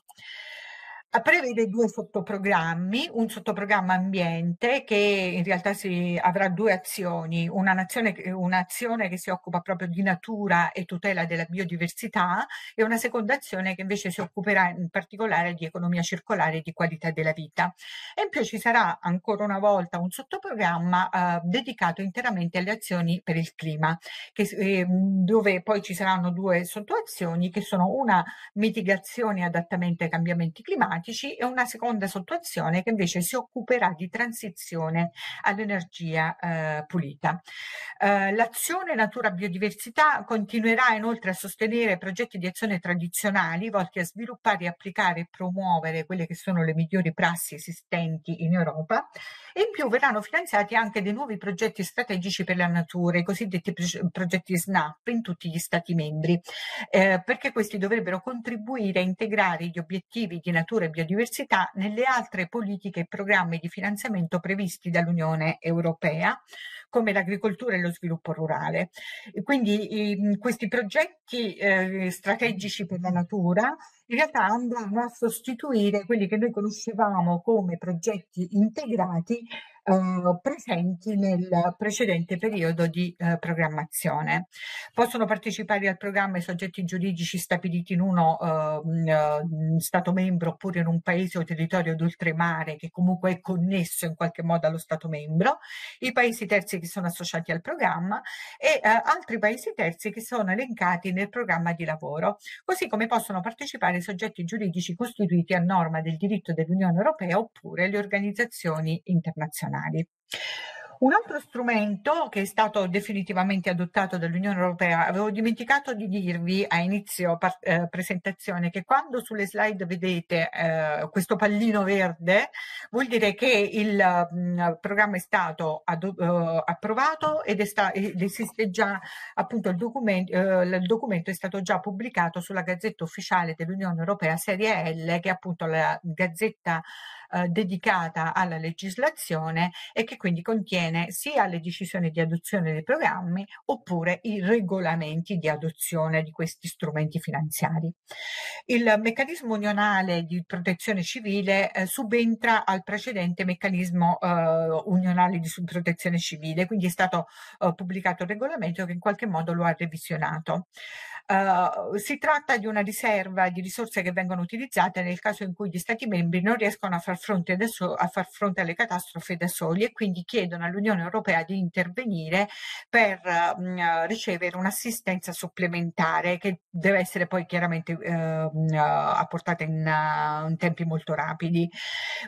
prevede due sottoprogrammi, un sottoprogramma ambiente che in realtà si, avrà due azioni, un'azione, un'azione che si occupa proprio di natura e tutela della biodiversità e una seconda azione che invece si occuperà in particolare di economia circolare e di qualità della vita. E in più ci sarà ancora una volta un sottoprogramma eh, dedicato interamente alle azioni per il clima, che, eh, dove poi ci saranno due sottoazioni che sono una mitigazione e adattamento ai cambiamenti climatici climatici e una seconda sottuazione che invece si occuperà di transizione all'energia eh, pulita. Eh, l'azione Natura Biodiversità continuerà inoltre a sostenere progetti di azione tradizionali volti a sviluppare, applicare e promuovere quelle che sono le migliori prassi esistenti in Europa e in più verranno finanziati anche dei nuovi progetti strategici per la natura, i cosiddetti progetti SNAP in tutti gli Stati membri, eh, perché questi dovrebbero contribuire a integrare gli obiettivi di natura e biodiversità nelle altre politiche e programmi di finanziamento previsti dall'Unione Europea, come l'agricoltura e lo sviluppo rurale. Quindi eh, questi progetti eh, strategici per la natura in realtà andranno a sostituire quelli che noi conoscevamo come progetti integrati eh, presenti nel precedente periodo di eh, programmazione. Possono partecipare al programma i soggetti giuridici stabiliti in uno eh, Stato membro oppure in un paese o territorio d'oltremare che comunque è connesso in qualche modo allo Stato membro, i paesi terzi che sono associati al programma e eh, altri paesi terzi che sono elencati nel programma di lavoro, così come possono partecipare i soggetti giuridici costituiti a norma del diritto dell'Unione Europea oppure le organizzazioni internazionali nazionali. Un altro strumento che è stato definitivamente adottato dall'Unione Europea, avevo dimenticato di dirvi a inizio eh, presentazione che quando sulle slide vedete eh, questo pallino verde vuol dire che il mh, mm, programma è stato uh, approvato ed, sta ed esiste già appunto il documento, uh, eh, il documento è stato già pubblicato sulla Gazzetta Ufficiale dell'Unione Europea Serie L che è appunto la gazzetta eh, dedicata alla legislazione e che quindi contiene sia le decisioni di adozione dei programmi oppure i regolamenti di adozione di questi strumenti finanziari. Il meccanismo unionale di protezione civile eh, subentra al precedente meccanismo eh, unionale di protezione civile, quindi è stato eh, pubblicato il regolamento che in qualche modo lo ha revisionato. Uh, si tratta di una riserva di risorse che vengono utilizzate nel caso in cui gli Stati membri non riescono a far fronte, so a far fronte alle catastrofi da soli e quindi chiedono all'Unione Europea di intervenire per mh, mm, ricevere un'assistenza supplementare che deve essere poi chiaramente eh, apportata in, in tempi molto rapidi.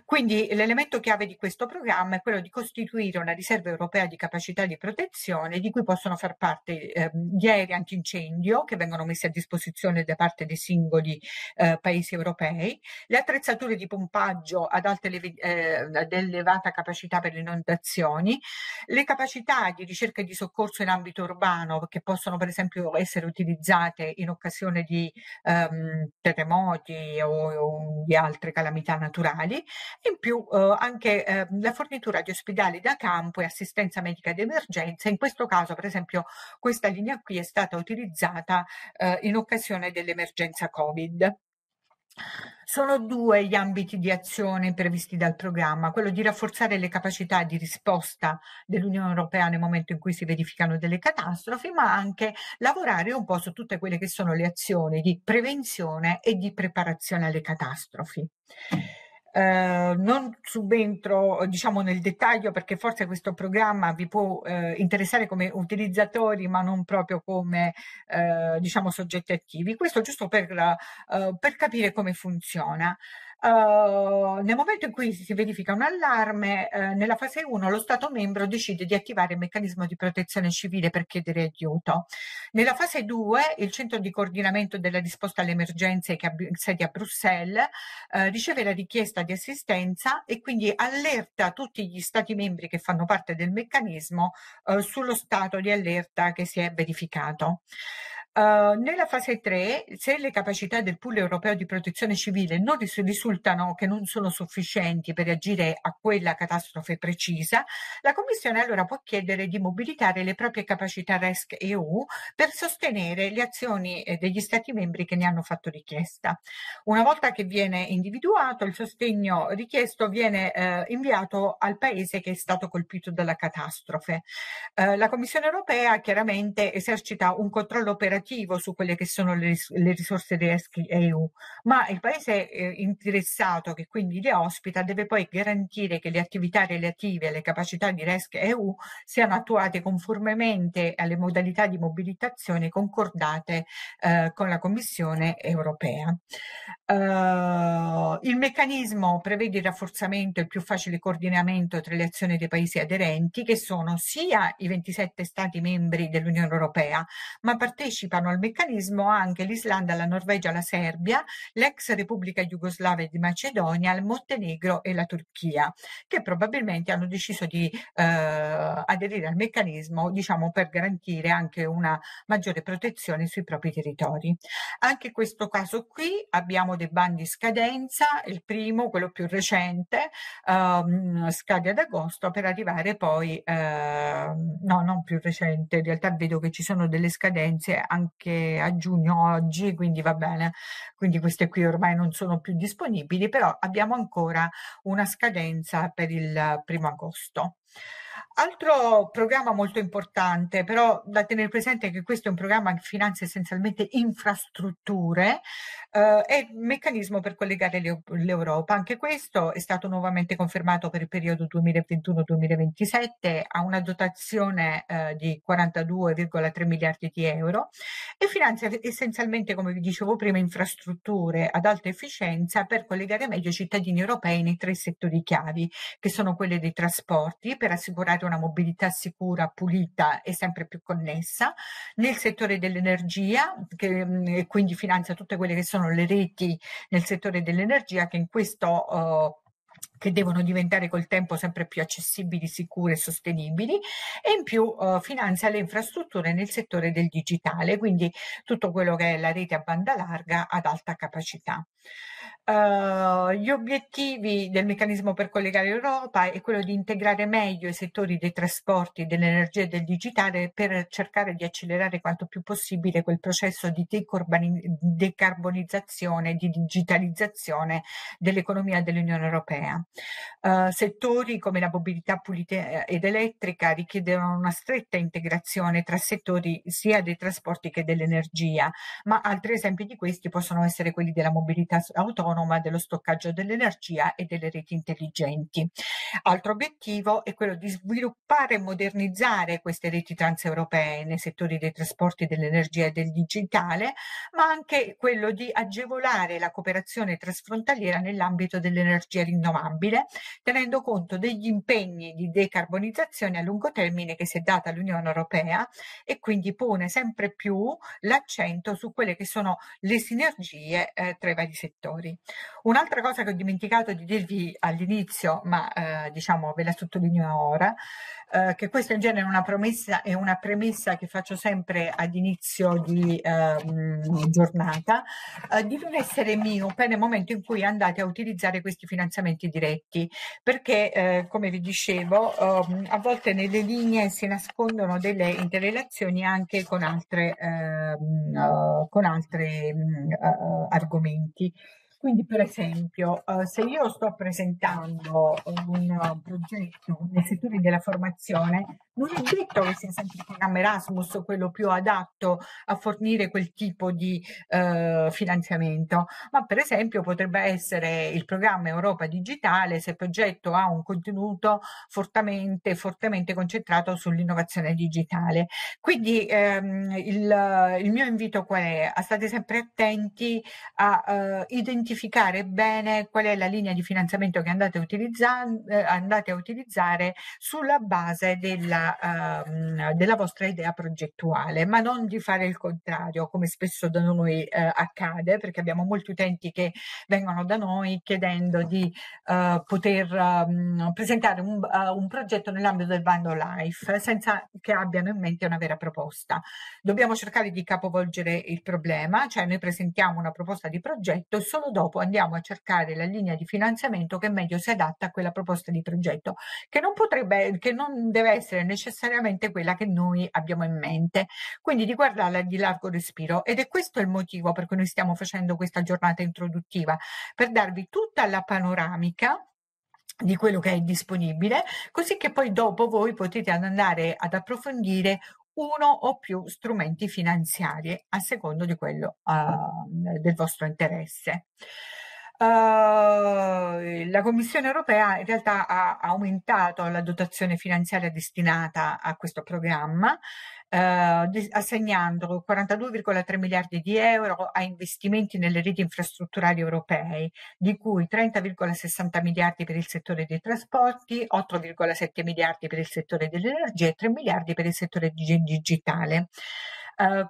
Quindi l'elemento chiave di questo programma è quello di costituire una riserva europea di capacità di protezione di cui possono far parte eh, gli aerei antincendio che vengono messi a disposizione da parte dei singoli eh, paesi europei, le attrezzature di pompaggio ad ad, alte, eh, ad elevata capacità per le inondazioni, le capacità di ricerca e di soccorso in ambito urbano che possono per esempio essere utilizzate in occasione di ehm, terremoti o, o, di altre calamità naturali, in più eh, anche eh, la fornitura di ospedali da campo e assistenza medica d'emergenza. In questo caso per esempio questa linea qui è stata utilizzata eh, in occasione dell'emergenza Covid. Sono due gli ambiti di azione previsti dal programma, quello di rafforzare le capacità di risposta dell'Unione Europea nel momento in cui si verificano delle catastrofi, ma anche lavorare un po' su tutte quelle che sono le azioni di prevenzione e di preparazione alle catastrofi. Eh, non subentro diciamo nel dettaglio perché forse questo programma vi può eh, interessare come utilizzatori ma non proprio come eh, diciamo soggetti attivi questo giusto per, eh, per capire come funziona Uhm, nel momento in cui si verifica un allarme, uhm, nella fase 1 lo Stato membro decide di attivare il meccanismo di protezione civile per chiedere aiuto. Nella fase 2 il centro di coordinamento della risposta alle emergenze che ha sede a Bruxelles uhm, riceve la richiesta di assistenza e quindi allerta tutti gli Stati membri che fanno parte del meccanismo sullo stato di allerta che si è verificato. Uh, nella fase 3, se le capacità del pool europeo di protezione civile non ris- risultano che non sono sufficienti per reagire a quella catastrofe precisa, la Commissione allora può chiedere di mobilitare le proprie capacità RESC EU per sostenere le azioni eh, degli Stati membri che ne hanno fatto richiesta. Una volta che viene individuato, il sostegno richiesto viene eh, inviato al Paese che è stato colpito dalla catastrofe. Eh, la Commissione europea chiaramente esercita un controllo operativo negativo su quelle che sono le, ris- le risorse tedesche EU, ma il paese eh, interessato che quindi le ospita deve poi garantire che le attività relative alle capacità di RESC EU siano attuate conformemente alle modalità di mobilitazione concordate eh, con la Commissione europea. Uh, il meccanismo prevede il rafforzamento e il più facile coordinamento tra le azioni dei paesi aderenti che sono sia i 27 Stati membri dell'Unione Europea, ma partecipano partecipano al meccanismo anche l'Islanda, la Norvegia, la Serbia, l'ex Repubblica Jugoslava di Macedonia, il Montenegro e la Turchia, che probabilmente hanno deciso di eh, aderire al meccanismo diciamo, per garantire anche una maggiore protezione sui propri territori. Anche in questo caso qui abbiamo dei bandi scadenza, il primo, quello più recente, ehm, scade ad agosto per arrivare poi, eh, no, non più recente, in realtà vedo che ci sono delle scadenze anche anche a giugno oggi, quindi va bene, quindi queste qui ormai non sono più disponibili, però abbiamo ancora una scadenza per il primo agosto. Altro programma molto importante, però da tenere presente è che questo è un programma che finanzia essenzialmente infrastrutture, eh, è il meccanismo per collegare l'Europa. Anche questo è stato nuovamente confermato per il periodo 2021-2027 a una dotazione eh, di 42,3 miliardi di euro e finanzia essenzialmente, come vi dicevo prima, infrastrutture ad alta efficienza per collegare meglio i cittadini europei nei tre settori chiavi, che sono quelli dei trasporti, per assicurare assicurare una mobilità sicura, pulita e sempre più connessa, nel settore dell'energia che mm, quindi finanzia tutte quelle che sono le reti nel settore dell'energia che in questo eh, che devono diventare col tempo sempre più accessibili, sicure e sostenibili e in più eh, finanzia le infrastrutture nel settore del digitale, quindi tutto quello che è la rete a banda larga ad alta capacità. Uh, gli obiettivi del meccanismo per collegare Europa è quello di integrare meglio i settori dei trasporti, dell'energia e del digitale per cercare di accelerare quanto più possibile quel processo di decarbonizzazione, di digitalizzazione dell'economia dell'Unione Europea. Uh, settori come la mobilità pulita eh, ed elettrica richiedono una stretta integrazione tra settori sia dei trasporti che dell'energia, ma altri esempi di questi possono essere quelli della mobilità autonoma autonoma dello stoccaggio dell'energia e delle reti intelligenti. Altro obiettivo è quello di sviluppare e modernizzare queste reti transeuropee nei settori dei trasporti, dell'energia e del digitale, ma anche quello di agevolare la cooperazione trasfrontaliera nell'ambito dell'energia rinnovabile, tenendo conto degli impegni di decarbonizzazione a lungo termine che si è data l'Unione Europea e quindi pone sempre più l'accento su quelle che sono le sinergie eh, tra i vari settori. Un'altra cosa che ho dimenticato di dirvi all'inizio, ma eh, diciamo ve la sottolineo ora, eh, che questa in genere è una promessa, è una premessa che faccio sempre ad inizio di ehm, eh, giornata, di non essere miope nel momento in cui andate a utilizzare questi finanziamenti diretti, perché eh, come vi dicevo, ehm, a volte nelle linee si nascondono delle interrelazioni anche con altre, ehm, eh, con altri mm, eh, argomenti. Quindi per esempio, eh, se io sto presentando un progetto nel settore della formazione, non è detto che sia sempre il programma Erasmus quello più adatto a fornire quel tipo di eh, finanziamento, ma per esempio potrebbe essere il programma Europa Digitale se il progetto ha un contenuto fortemente, fortemente concentrato sull'innovazione digitale. Quindi ehm, il, il, mio invito qual è? State sempre attenti a eh, identificare identificare bene qual è la linea di finanziamento che andate a, utilizza, eh, andate a utilizzare sulla base della, eh, della, vostra idea progettuale, ma non di fare il contrario, come spesso da noi eh, accade, perché abbiamo molti utenti che vengono da noi chiedendo di eh, poter ehm, presentare un, eh, un progetto nell'ambito del bando life senza che abbiano in mente una vera proposta. Dobbiamo cercare di capovolgere il problema, cioè noi presentiamo una proposta di progetto e solo dopo dopo andiamo a cercare la linea di finanziamento che meglio si adatta a quella proposta di progetto, che non potrebbe, che non deve essere necessariamente quella che noi abbiamo in mente. Quindi di guardarla di largo respiro ed è questo il motivo per cui noi stiamo facendo questa giornata introduttiva, per darvi tutta la panoramica di quello che è disponibile, così che poi dopo voi potete andare ad approfondire uno o più strumenti finanziari a secondo di quello uh, del vostro interesse. Uh, la Commissione europea in realtà ha aumentato la dotazione finanziaria destinata a questo programma eh, assegnando 42,3 miliardi di euro a investimenti nelle reti infrastrutturali europee, di cui 30,60 miliardi per il settore dei trasporti, 8,7 miliardi per il settore dell'energia e 3 miliardi per il settore digitale. Uh,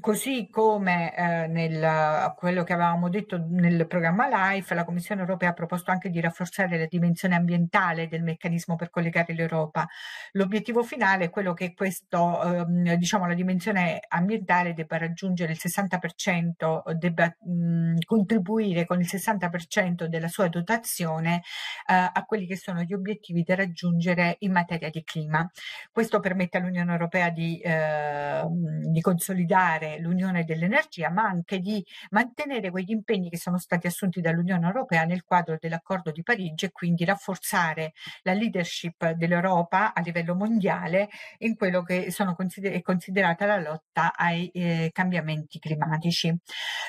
Così come eh, nel, quello che avevamo detto nel programma LIFE, la Commissione europea ha proposto anche di rafforzare la dimensione ambientale del meccanismo per collegare l'Europa. L'obiettivo finale è quello che questo, ehm, diciamo, la dimensione ambientale debba raggiungere il 60%, debba mh, contribuire con il 60% della sua dotazione eh, a quelli che sono gli obiettivi da raggiungere in materia di clima. Questo permette all'Unione europea di, eh, di consolidare migliorare l'unione dell'energia, ma anche di mantenere quegli impegni che sono stati assunti dall'Unione Europea nel quadro dell'accordo di Parigi e quindi rafforzare la leadership dell'Europa a livello mondiale in quello che consider è considerata la lotta ai eh, cambiamenti climatici.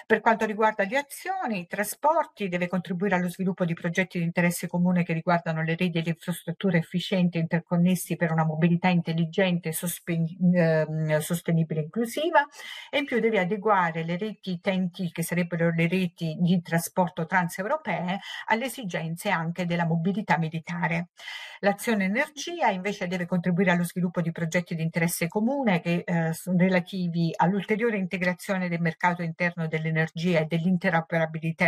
Per quanto riguarda le azioni, i trasporti deve contribuire allo sviluppo di progetti di interesse comune che riguardano le reti e le infrastrutture efficienti e interconnessi per una mobilità intelligente, sosten eh, sostenibile e inclusiva e in più devi adeguare le reti TNT, che sarebbero le reti di trasporto transeuropee, alle esigenze anche della mobilità militare. L'azione energia invece deve contribuire allo sviluppo di progetti di interesse comune che eh, sono relativi all'ulteriore integrazione del mercato interno dell'energia e dell'interoperabilità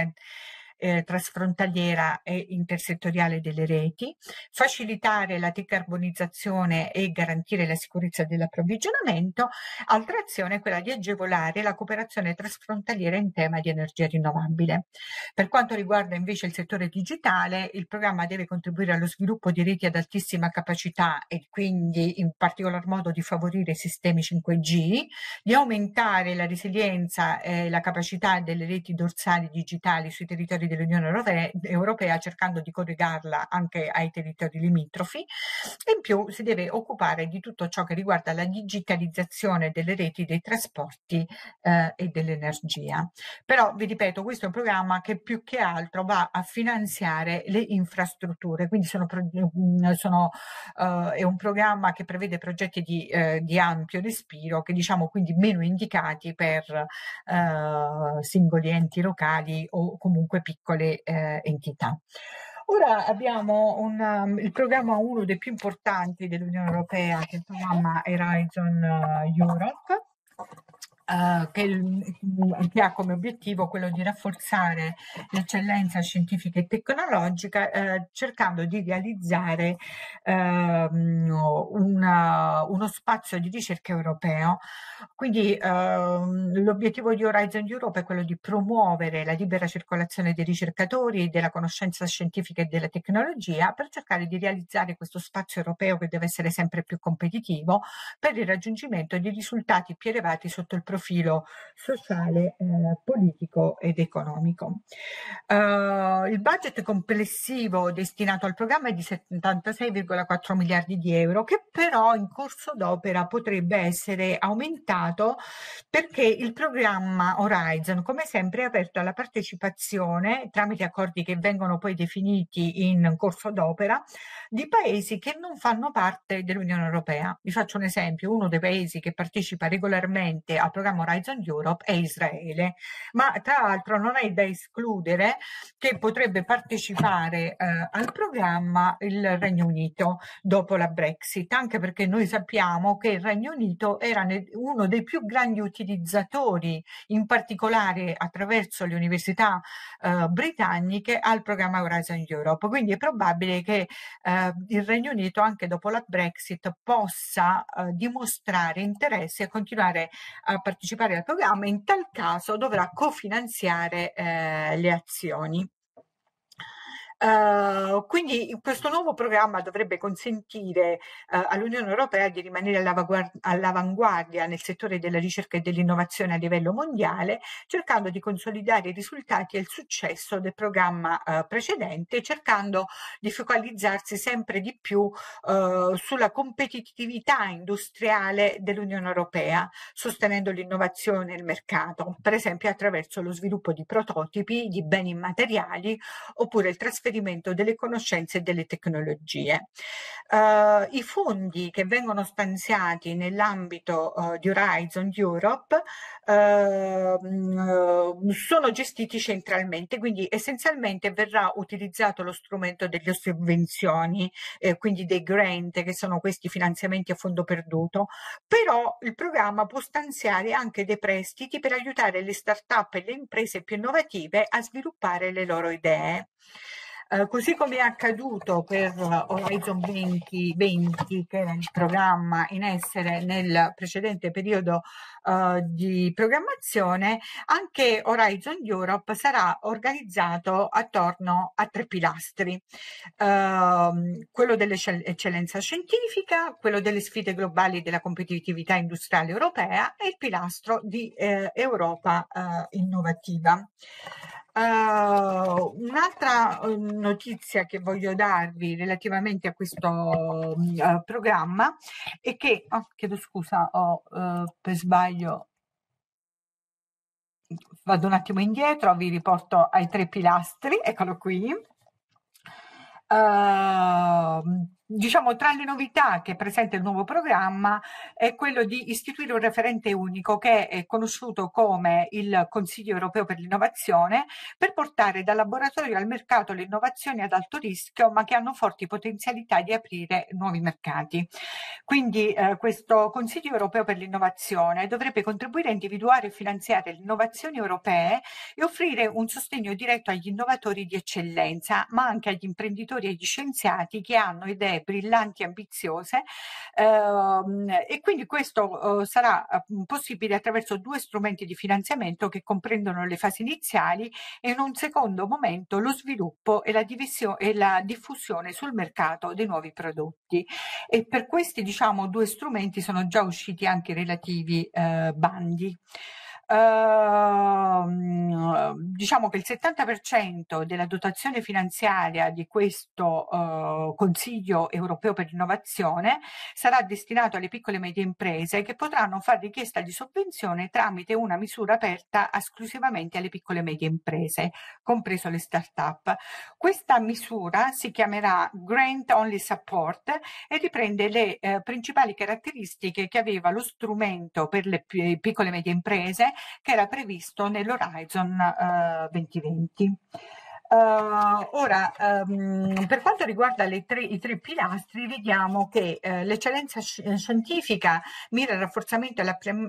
eh, trasfrontaliera e intersettoriale delle reti, facilitare la decarbonizzazione e garantire la sicurezza dell'approvvigionamento, altra azione è quella di agevolare la cooperazione trasfrontaliera in tema di energia rinnovabile. Per quanto riguarda invece il settore digitale, il programma deve contribuire allo sviluppo di reti ad altissima capacità e quindi in particolar modo di favorire i sistemi 5G, di aumentare la resilienza e eh, la capacità delle reti dorsali digitali sui territori territori dell'Unione Europea, cercando di collegarla anche ai territori limitrofi e in più si deve occupare di tutto ciò che riguarda la digitalizzazione delle reti dei trasporti eh, e dell'energia. Però vi ripeto, questo è un programma che più che altro va a finanziare le infrastrutture, quindi sono, mm, sono, eh, è un programma che prevede progetti di, eh, di ampio respiro, che diciamo quindi meno indicati per eh, singoli enti locali o comunque piccoli piccole eh, entità. Ora abbiamo un, um, il programma uno dei più importanti dell'Unione Europea, che si chiama Horizon eh, Europe, eh, che, che, ha come obiettivo quello di rafforzare l'eccellenza scientifica e tecnologica eh, cercando di realizzare ehm, una, uno spazio di ricerca europeo. Quindi ehm, l'obiettivo di Horizon Europe è quello di promuovere la libera circolazione dei ricercatori, della conoscenza scientifica e della tecnologia per cercare di realizzare questo spazio europeo che deve essere sempre più competitivo per il raggiungimento di risultati più elevati sotto il profilo profilo sociale, eh, politico ed economico. Uh, il budget complessivo destinato al programma è di 76,4 miliardi di euro, che però in corso d'opera potrebbe essere aumentato perché il programma Horizon, come sempre, è aperto alla partecipazione tramite accordi che vengono poi definiti in corso d'opera di paesi che non fanno parte dell'Unione Europea. Vi faccio un esempio, uno dei paesi che partecipa regolarmente al programma programma Horizon Europe è Israele, ma tra l'altro non è da escludere che potrebbe partecipare eh, al programma il Regno Unito dopo la Brexit, anche perché noi sappiamo che il Regno Unito era uno dei più grandi utilizzatori, in particolare attraverso le università eh, britanniche, al programma Horizon Europe. Quindi è probabile che eh, il Regno Unito anche dopo la Brexit possa eh, dimostrare interesse a continuare a partecipare partecipare al programma, in tal caso dovrà cofinanziare eh, le azioni. Uh, quindi questo nuovo programma dovrebbe consentire uh, all'Unione Europea di rimanere all'avanguardia nel settore della ricerca e dell'innovazione a livello mondiale, cercando di consolidare i risultati e il successo del programma uh, precedente, cercando di focalizzarsi sempre di più uhm, sulla competitività industriale dell'Unione Europea, sostenendo l'innovazione e il mercato, per esempio attraverso lo sviluppo di prototipi, di beni immateriali oppure il trasferimento trasferimento delle conoscenze e delle tecnologie. Uh, I fondi che vengono stanziati nell'ambito uh, di Horizon Europe uh, sono gestiti centralmente, quindi essenzialmente verrà utilizzato lo strumento delle sovvenzioni, eh, quindi dei grant, che sono questi finanziamenti a fondo perduto, però il programma può stanziare anche dei prestiti per aiutare le start-up e le imprese più innovative a sviluppare le loro idee. Eh, così come è accaduto per Horizon 2020, che era il programma in essere nel precedente periodo eh, di programmazione, anche Horizon Europe sarà organizzato attorno a tre pilastri. Eh, quello dell'eccellenza scientifica, quello delle sfide globali della competitività industriale europea e il pilastro di eh, Europa eh, innovativa. Uh, un'altra eh, notizia che voglio darvi relativamente a questo uh, programma è che, oh, chiedo scusa, ho uh, per sbaglio vado un attimo indietro, vi riporto ai tre pilastri, eccolo qui. Uh, diciamo tra le novità che presenta il nuovo programma è quello di istituire un referente unico che è conosciuto come il Consiglio europeo per l'innovazione per portare dal laboratorio al mercato le innovazioni ad alto rischio ma che hanno forti potenzialità di aprire nuovi mercati. Quindi eh, questo Consiglio europeo per l'innovazione dovrebbe contribuire a individuare e finanziare le innovazioni europee e offrire un sostegno diretto agli innovatori di eccellenza ma anche agli imprenditori e agli scienziati che hanno idee idee eh, brillanti e ambiziose ehm, e quindi questo eh, sarà mm, possibile attraverso due strumenti di finanziamento che comprendono le fasi iniziali e in un secondo momento lo sviluppo e la, e la diffusione sul mercato dei nuovi prodotti e per questi diciamo due strumenti sono già usciti anche relativi eh, bandi. Ehm, diciamo che il 70% della dotazione finanziaria di questo eh, Consiglio europeo per l'innovazione sarà destinato alle piccole e medie imprese che potranno fare richiesta di sovvenzione tramite una misura aperta esclusivamente alle piccole e medie imprese, compreso le start-up. Questa misura si chiamerà Grant Only Support e riprende le eh, principali caratteristiche che aveva lo strumento per le piccole e medie imprese che era previsto nell'Horizon eh, 2020. Uh, ora, um, per quanto riguarda tre, i tre pilastri, vediamo che uh, l'eccellenza sci- eh, scientifica mira al rafforzamento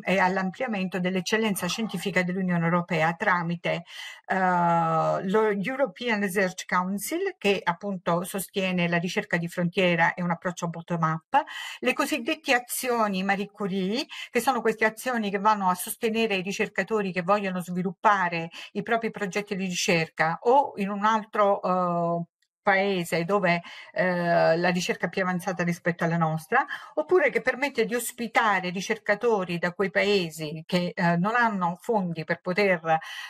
e all'ampliamento dell'eccellenza scientifica dell'Unione Europea tramite uh, eh, l'European Research Council, che appunto sostiene la ricerca di frontiera e un approccio bottom-up, le cosiddette azioni Marie Curie, che sono queste azioni che vanno a sostenere i ricercatori che vogliono sviluppare i propri progetti di ricerca o in in un altro uhm, paese dove eh, la ricerca è più avanzata rispetto alla nostra, oppure che permette di ospitare ricercatori da quei paesi che eh, non hanno fondi per poter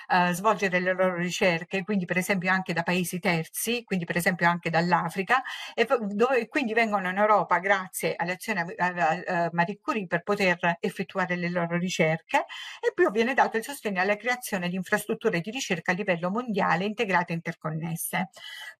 eh, svolgere le loro ricerche, quindi per esempio anche da paesi terzi, quindi per esempio anche dall'Africa, e dove, quindi vengono in Europa grazie all'azione eh, eh, eh, Marie Curie per poter effettuare le loro ricerche e poi viene dato il sostegno alla creazione di infrastrutture di ricerca a livello mondiale integrate e interconnesse.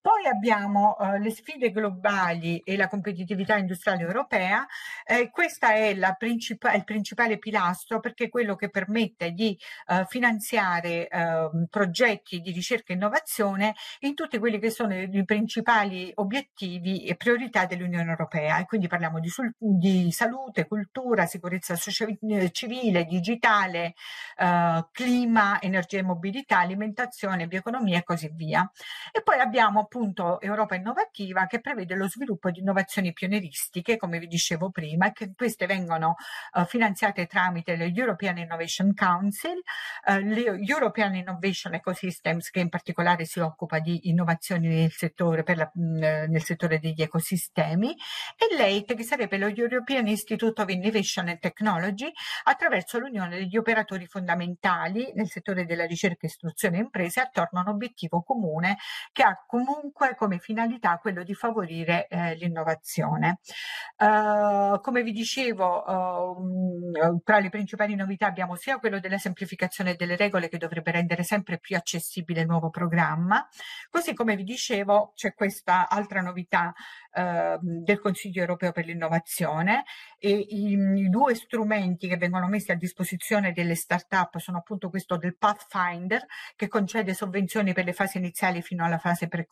Poi abbiamo abbiamo eh, le sfide globali e la competitività industriale europea, eh, questo è princip- il principale pilastro perché è quello che permette di eh, finanziare ehm, progetti di ricerca e innovazione in tutti quelli che sono i principali obiettivi e priorità dell'Unione Europea. E quindi parliamo di, di salute, cultura, sicurezza eh, civile, digitale, eh, clima, energia e mobilità, alimentazione, bioeconomia e così via. E poi abbiamo appunto progetto Europa Innovativa che prevede lo sviluppo di innovazioni pionieristiche, come vi dicevo prima, e che queste vengono eh, finanziate tramite le European Innovation Council, eh, le European Innovation Ecosystems che in particolare si occupa di innovazioni nel settore, la, mh, mm, nel settore degli ecosistemi e l'EIT che sarebbe lo European Institute of Innovation and Technology attraverso l'unione degli operatori fondamentali nel settore della ricerca, istruzione e imprese attorno a un obiettivo comune che ha comunque come finalità quello di favorire eh, l'innovazione. Uh, come vi dicevo, uh, tra le principali novità abbiamo sia quello della semplificazione delle regole che dovrebbe rendere sempre più accessibile il nuovo programma, così come vi dicevo c'è questa altra novità uh, del Consiglio europeo per l'innovazione e i, i due strumenti che vengono messi a disposizione delle start-up sono appunto questo del Pathfinder che concede sovvenzioni per le fasi iniziali fino alla fase pre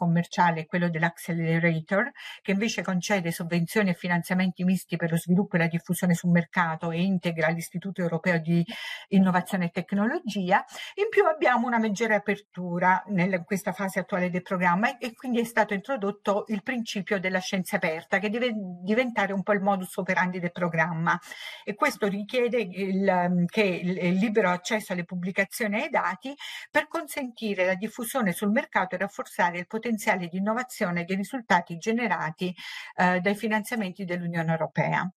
principale quello dell'Accelerator, che invece concede sovvenzioni e finanziamenti misti per lo sviluppo e la diffusione sul mercato e integra l'Istituto Europeo di Innovazione e Tecnologia. In più abbiamo una maggiore apertura in questa fase attuale del programma e quindi è stato introdotto il principio della scienza aperta, che deve diventare un po' il modus operandi del programma. E questo richiede il, che il libero accesso alle pubblicazioni e ai dati per consentire la diffusione sul mercato e rafforzare il potenziale di innovazione e dei risultati generati eh, dai finanziamenti dell'Unione Europea.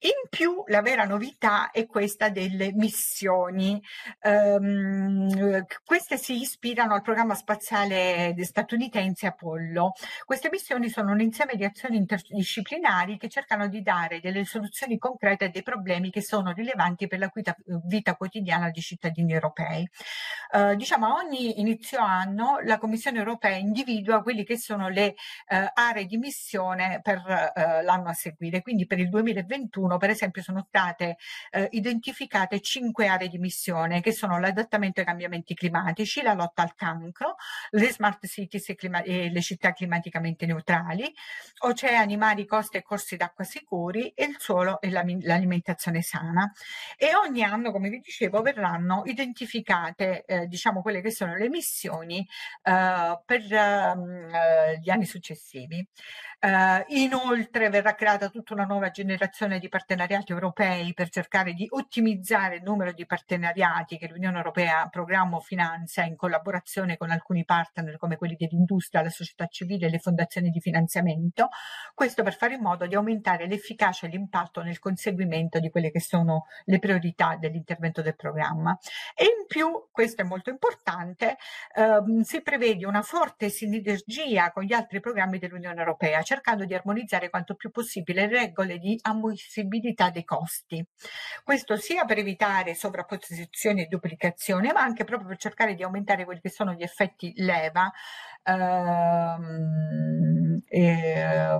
In più la vera novità è questa delle missioni. Um, queste si ispirano al programma spaziale statunitense Apollo. Queste missioni sono un insieme di azioni interdisciplinari che cercano di dare delle soluzioni concrete a dei problemi che sono rilevanti per la vita, vita quotidiana dei cittadini europei. Uh, diciamo a ogni inizio anno la Commissione europea individua quelle che sono le uh, aree di missione per uh, l'anno a seguire, quindi per il 2021 2021, per esempio, sono state eh, identificate cinque aree di missione che sono l'adattamento ai cambiamenti climatici, la lotta al cancro, le smart cities e, clima- e le città climaticamente neutrali, oceani, mari, coste e corsi d'acqua sicuri e il suolo e la, l'alimentazione sana. E ogni anno, come vi dicevo, verranno identificate eh, diciamo quelle che sono le missioni eh, per mm, eh, gli anni successivi. Eh, inoltre verrà creata tutta una nuova generazione di partenariati europei per cercare di ottimizzare il numero di partenariati che l'Unione Europea programma o finanzia in collaborazione con alcuni partner come quelli dell'industria, la società civile e le fondazioni di finanziamento, questo per fare in modo di aumentare l'efficacia e l'impatto nel conseguimento di quelle che sono le priorità dell'intervento del programma. E in più, questo è molto importante, ehm, si prevede una forte sinergia con gli altri programmi dell'Unione Europea, cercando di armonizzare quanto più possibile le regole di ammissibilità flessibilità dei costi. Questo sia per evitare sovrapposizioni e duplicazione, ma anche proprio per cercare di aumentare quelli che sono gli effetti leva ehm, eh,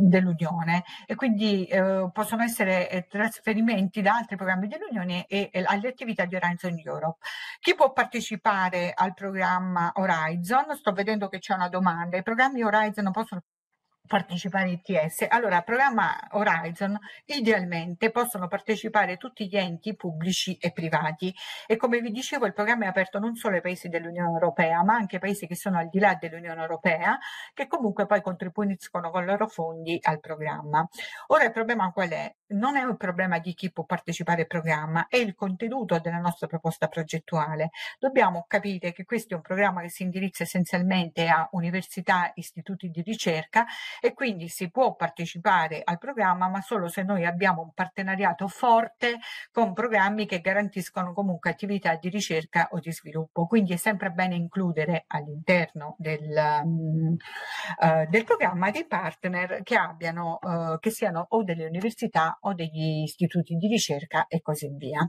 dell'Unione e quindi eh, possono essere eh, trasferimenti da altri programmi dell'Unione e, e alle attività di Horizon Europe. Chi può partecipare al programma Horizon? Sto vedendo che c'è una domanda. I programmi Horizon possono partecipare TS. Allora, al programma Horizon idealmente possono partecipare tutti gli enti pubblici e privati e come vi dicevo il programma è aperto non solo ai paesi dell'Unione Europea ma anche ai paesi che sono al di là dell'Unione Europea che comunque poi contribuiscono con i loro fondi al programma. Ora il problema qual è? non è un problema di chi può partecipare al programma, è il contenuto della nostra proposta progettuale. Dobbiamo capire che questo è un programma che si indirizza essenzialmente a università, istituti di ricerca e quindi si può partecipare al programma, ma solo se noi abbiamo un partenariato forte con programmi che garantiscono comunque attività di ricerca o di sviluppo. Quindi è sempre bene includere all'interno del, uh, del, programma dei partner che abbiano, uh, che siano o delle università o degli istituti di ricerca e così via.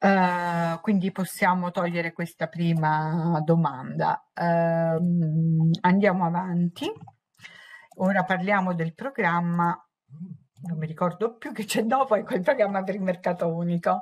Uh, quindi possiamo togliere questa prima domanda. Uh, andiamo avanti. Ora parliamo del programma non mi ricordo più che c'è dopo, è ecco, quel programma per il mercato unico.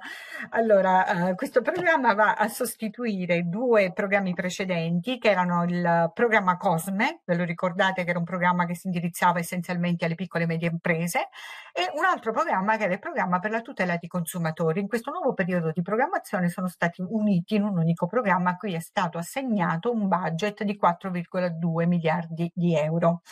Allora, eh, questo programma va a sostituire due programmi precedenti che erano il programma Cosme, ve lo ricordate che era un programma che si indirizzava essenzialmente alle piccole e medie imprese, e un altro programma che era il programma per la tutela dei consumatori. In questo nuovo periodo di programmazione sono stati uniti in un unico programma a cui è stato assegnato un budget di 4,2 miliardi di euro.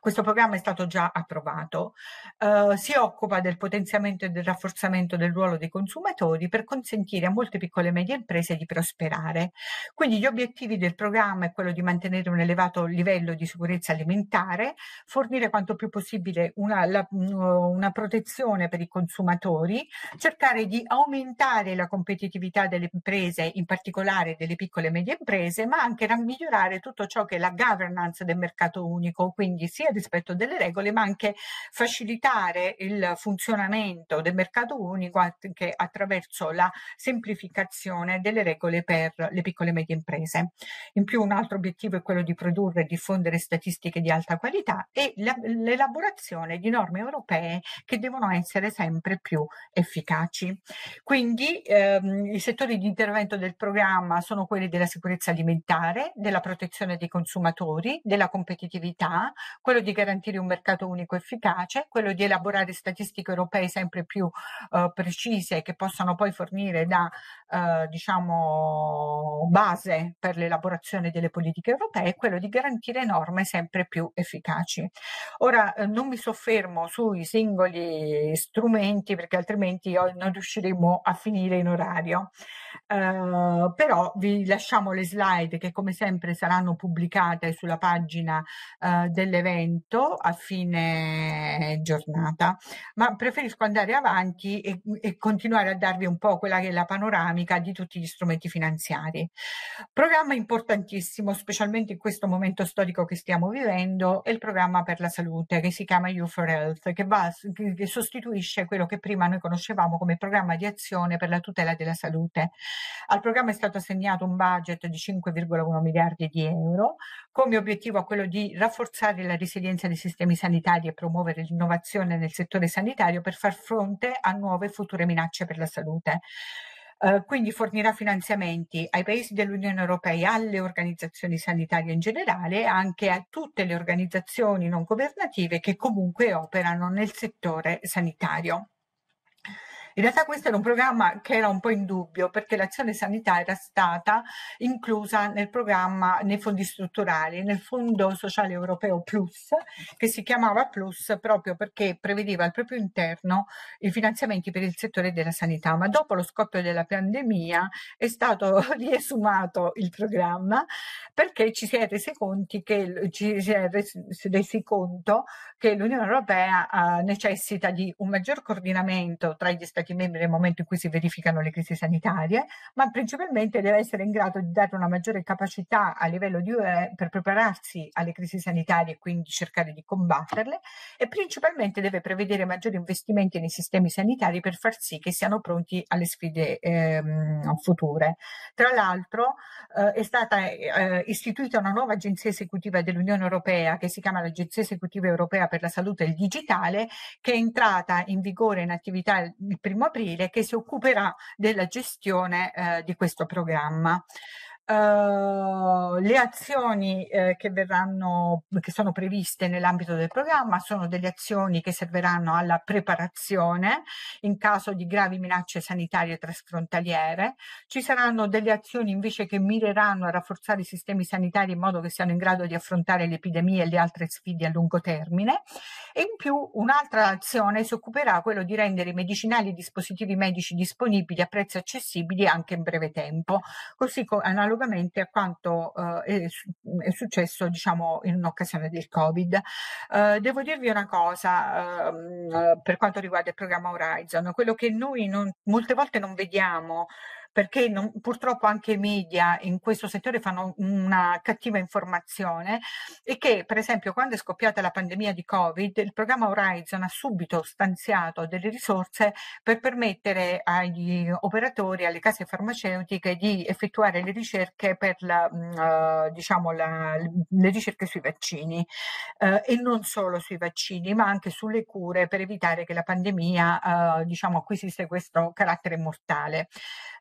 Questo programma è stato già approvato. Eh, si occupa del potenziamento e del rafforzamento del ruolo dei consumatori per consentire a molte piccole e medie imprese di prosperare. Quindi gli obiettivi del programma è quello di mantenere un elevato livello di sicurezza alimentare, fornire quanto più possibile una, la, una protezione per i consumatori, cercare di aumentare la competitività delle imprese, in particolare delle piccole e medie imprese, ma anche migliorare tutto ciò che è la governance del mercato unico, quindi sia sia il rispetto delle regole, ma anche facilitare il funzionamento del mercato unico anche attraverso la semplificazione delle regole per le piccole e medie imprese. In più un altro obiettivo è quello di produrre e diffondere statistiche di alta qualità e l'elaborazione di norme europee che devono essere sempre più efficaci. Quindi ehm, i settori di intervento del programma sono quelli della sicurezza alimentare, della protezione dei consumatori, della competitività, quello quello di garantire un mercato unico efficace, quello di elaborare statistiche europee sempre più eh, precise che possano poi fornire da eh, diciamo, base per l'elaborazione delle politiche europee, e quello di garantire norme sempre più efficaci. Ora eh, non mi soffermo sui singoli strumenti perché altrimenti oh, non riusciremo a finire in orario eh, però vi lasciamo le slide che come sempre saranno pubblicate sulla pagina eh, dell'evento a fine giornata, ma preferisco andare avanti e, e, continuare a darvi un po' quella che è la panoramica di tutti gli strumenti finanziari. Programma importantissimo, specialmente in questo momento storico che stiamo vivendo, è il programma per la salute che si chiama You for Health, che, va, che sostituisce quello che prima noi conoscevamo come programma di azione per la tutela della salute. Al programma è stato assegnato un budget di 5,1 miliardi di euro, come obiettivo quello di rafforzare la resilienza dei sistemi sanitari e promuovere l'innovazione nel settore sanitario per far fronte a nuove e future minacce per la salute. Uh, quindi fornirà finanziamenti ai paesi dell'Unione Europea, alle organizzazioni sanitarie in generale e anche a tutte le organizzazioni non governative che comunque operano nel settore sanitario. In realtà questo era un programma che era un po' in dubbio perché l'azione sanità era stata inclusa nel programma, nei fondi strutturali, nel Fondo Sociale Europeo Plus, che si chiamava Plus proprio perché prevedeva al proprio interno i finanziamenti per il settore della sanità. Ma dopo lo scoppio della pandemia è stato riesumato il programma perché ci si è resi, che, ci si è resi conto che l'Unione Europea eh, necessita di un maggior coordinamento tra gli Stati Stati membri nel momento in cui si verificano le crisi sanitarie, ma principalmente deve essere in grado di dare una maggiore capacità a livello di UE per prepararsi alle crisi sanitarie e quindi cercare di combatterle e principalmente deve prevedere maggiori investimenti nei sistemi sanitari per far sì che siano pronti alle sfide ehm, future. Tra l'altro eh, è stata eh, istituita una nuova agenzia esecutiva dell'Unione Europea che si chiama l'Agenzia Esecutiva Europea per la Salute e il Digitale che è entrata in vigore in attività il primo primo aprile che si occuperà della gestione eh, di questo programma. Uh, le azioni eh, che verranno, che sono previste nell'ambito del programma sono delle azioni che serviranno alla preparazione in caso di gravi minacce sanitarie trasfrontaliere. Ci saranno delle azioni invece che mireranno a rafforzare i sistemi sanitari in modo che siano in grado di affrontare le epidemie e le altre sfide a lungo termine. E in più un'altra azione si occuperà quello di rendere i medicinali e i dispositivi medici disponibili a prezzi accessibili anche in breve tempo. Così analogamente analogamente a quanto eh, è, è, successo diciamo, in occasione del Covid. Eh, devo dirvi una cosa ehm, eh, per quanto riguarda il programma Horizon, quello che noi non, molte volte non vediamo perché non, purtroppo anche i media in questo settore fanno una cattiva informazione e che per esempio quando è scoppiata la pandemia di Covid il programma Horizon ha subito stanziato delle risorse per permettere agli operatori, alle case farmaceutiche di effettuare le ricerche per la, mm, eh, diciamo la, le ricerche sui vaccini eh, e non solo sui vaccini ma anche sulle cure per evitare che la pandemia eh, diciamo acquisisse questo carattere mortale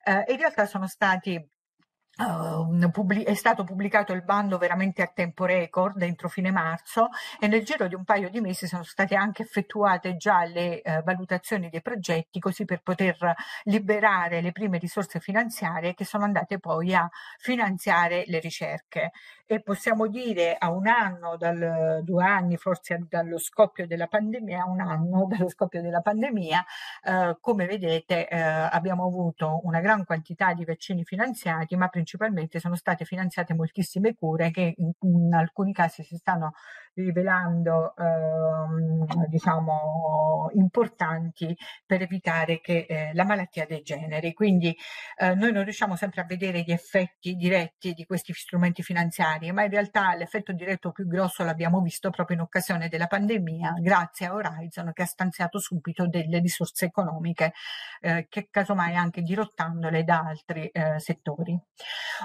eh, in realtà sono stati Uh, è stato pubblicato il bando veramente a tempo record entro fine marzo e nel giro di un paio di mesi sono state anche effettuate già le uh, valutazioni dei progetti così per poter liberare le prime risorse finanziarie che sono andate poi a finanziare le ricerche e possiamo dire a un anno, dal, due anni forse dallo scoppio della pandemia, un anno dallo scoppio della pandemia, eh, come vedete eh, abbiamo avuto una gran quantità di vaccini finanziati, ma principalmente sono state finanziate moltissime cure che in, in alcuni casi si stanno rivelando ehm, diciamo, importanti per evitare che eh, la malattia degeneri. Quindi eh, noi non riusciamo sempre a vedere gli effetti diretti di questi strumenti finanziari, ma in realtà l'effetto diretto più grosso l'abbiamo visto proprio in occasione della pandemia, grazie a Horizon che ha stanziato subito delle risorse economiche eh, che casomai anche dirottandole da altri eh, settori.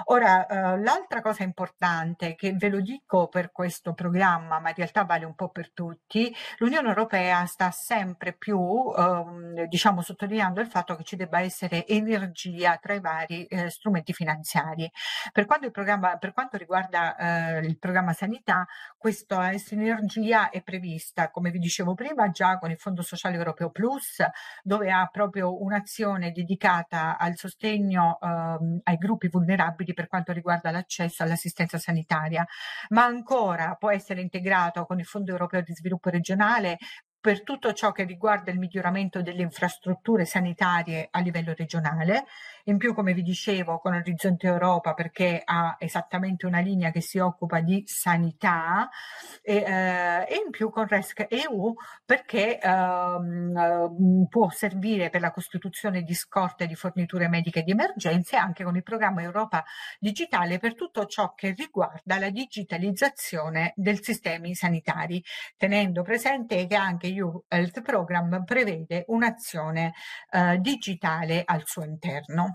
Ora, eh, l'altra cosa importante che ve lo dico per questo programma, ma in realtà vale un po' per tutti, l'Unione Europea sta sempre più ehm, diciamo, sottolineando il fatto che ci debba essere energia tra i vari eh, strumenti finanziari. Per quanto, per quanto riguarda eh, il programma sanità, questa energia è prevista, come vi dicevo prima, già con il Fondo Sociale Europeo Plus, dove ha proprio un'azione dedicata al sostegno ehm, ai gruppi vulnerabili per quanto riguarda l'accesso all'assistenza sanitaria, ma ancora può essere integrata integrato con il Fondo europeo di sviluppo regionale per tutto ciò che riguarda il miglioramento delle infrastrutture sanitarie a livello regionale in più, come vi dicevo, con Orizzonte Europa, perché ha esattamente una linea che si occupa di sanità, e, eh, e in più con RESC EU, perché ehm, eh, può servire per la costituzione di scorte di forniture mediche di emergenza e anche con il programma Europa Digitale per tutto ciò che riguarda la digitalizzazione dei sistemi sanitari, tenendo presente che anche EU Health Program prevede un'azione eh, digitale al suo interno.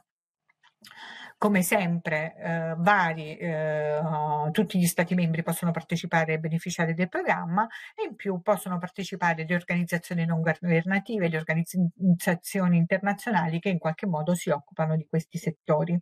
Come sempre, eh, vari, eh, tutti gli Stati membri possono partecipare e beneficiare del programma e in più possono partecipare le organizzazioni non governative, le organizzazioni internazionali che in qualche modo si occupano di questi settori.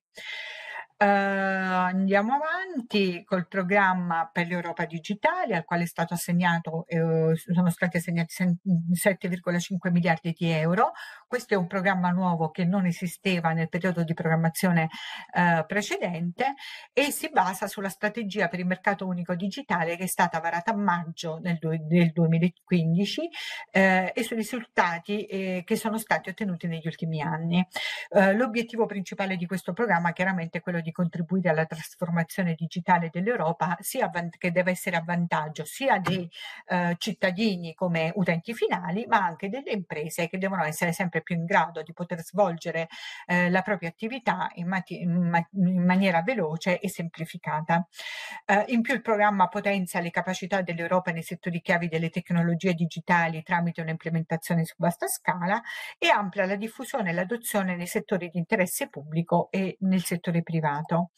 Uh, andiamo avanti col programma per l'Europa digitale al quale è stato assegnato, eh, sono stati assegnati 7,5 miliardi di euro. Questo è un programma nuovo che non esisteva nel periodo di programmazione eh, precedente e si basa sulla strategia per il mercato unico digitale che è stata varata a maggio del, del 2015 eh, e sui risultati eh, che sono stati ottenuti negli ultimi anni. Eh, l'obiettivo principale di questo programma chiaramente è quello di di contribuire alla trasformazione digitale dell'Europa che deve essere a vantaggio sia dei eh, cittadini come utenti finali ma anche delle imprese che devono essere sempre più in grado di poter svolgere eh, la propria attività in, in, ma in, maniera veloce e semplificata. Eh, in più il programma potenzia le capacità dell'Europa nei settori chiavi delle tecnologie digitali tramite un'implementazione su vasta scala e amplia la diffusione e l'adozione nei settori di interesse pubblico e nel settore privato mercato.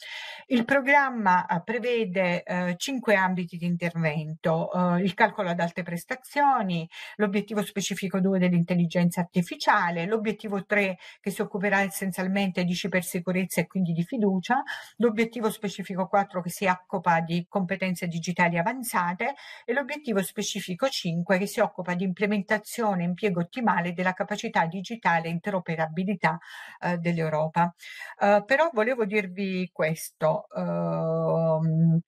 Il programma eh, prevede eh, cinque ambiti di intervento, eh, il calcolo ad alte prestazioni, l'obiettivo specifico 2 dell'intelligenza artificiale, l'obiettivo 3 che si occuperà essenzialmente di cibersicurezza e quindi di fiducia, l'obiettivo specifico 4 che si occupa di competenze digitali avanzate e l'obiettivo specifico 5 che si occupa di implementazione e impiego ottimale della capacità digitale e interoperabilità eh, dell'Europa. Eh, però volevo dirvi questo. Uh,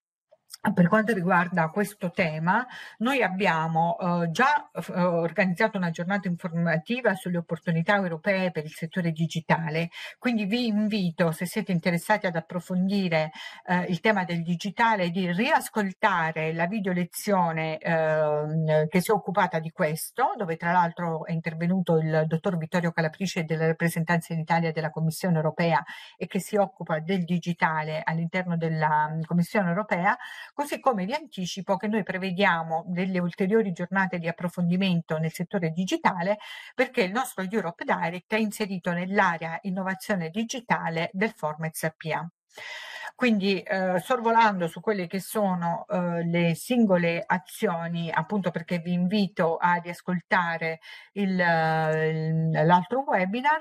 Ah, per quanto riguarda questo tema, noi abbiamo eh, già eh, organizzato una giornata informativa sulle opportunità europee per il settore digitale, quindi vi invito, se siete interessati ad approfondire eh, il tema del digitale, di riascoltare la video lezione ehm, che si è occupata di questo, dove tra l'altro è intervenuto il dottor Vittorio Calaprice della rappresentanza in Italia della Commissione europea e che si occupa del digitale all'interno della mm, Commissione europea Così come vi anticipo che noi prevediamo delle ulteriori giornate di approfondimento nel settore digitale perché il nostro Europe Direct è inserito nell'area innovazione digitale del Formex PA. Quindi eh, sorvolando su quelle che sono eh, le singole azioni, appunto perché vi invito a riascoltare l'altro webinar,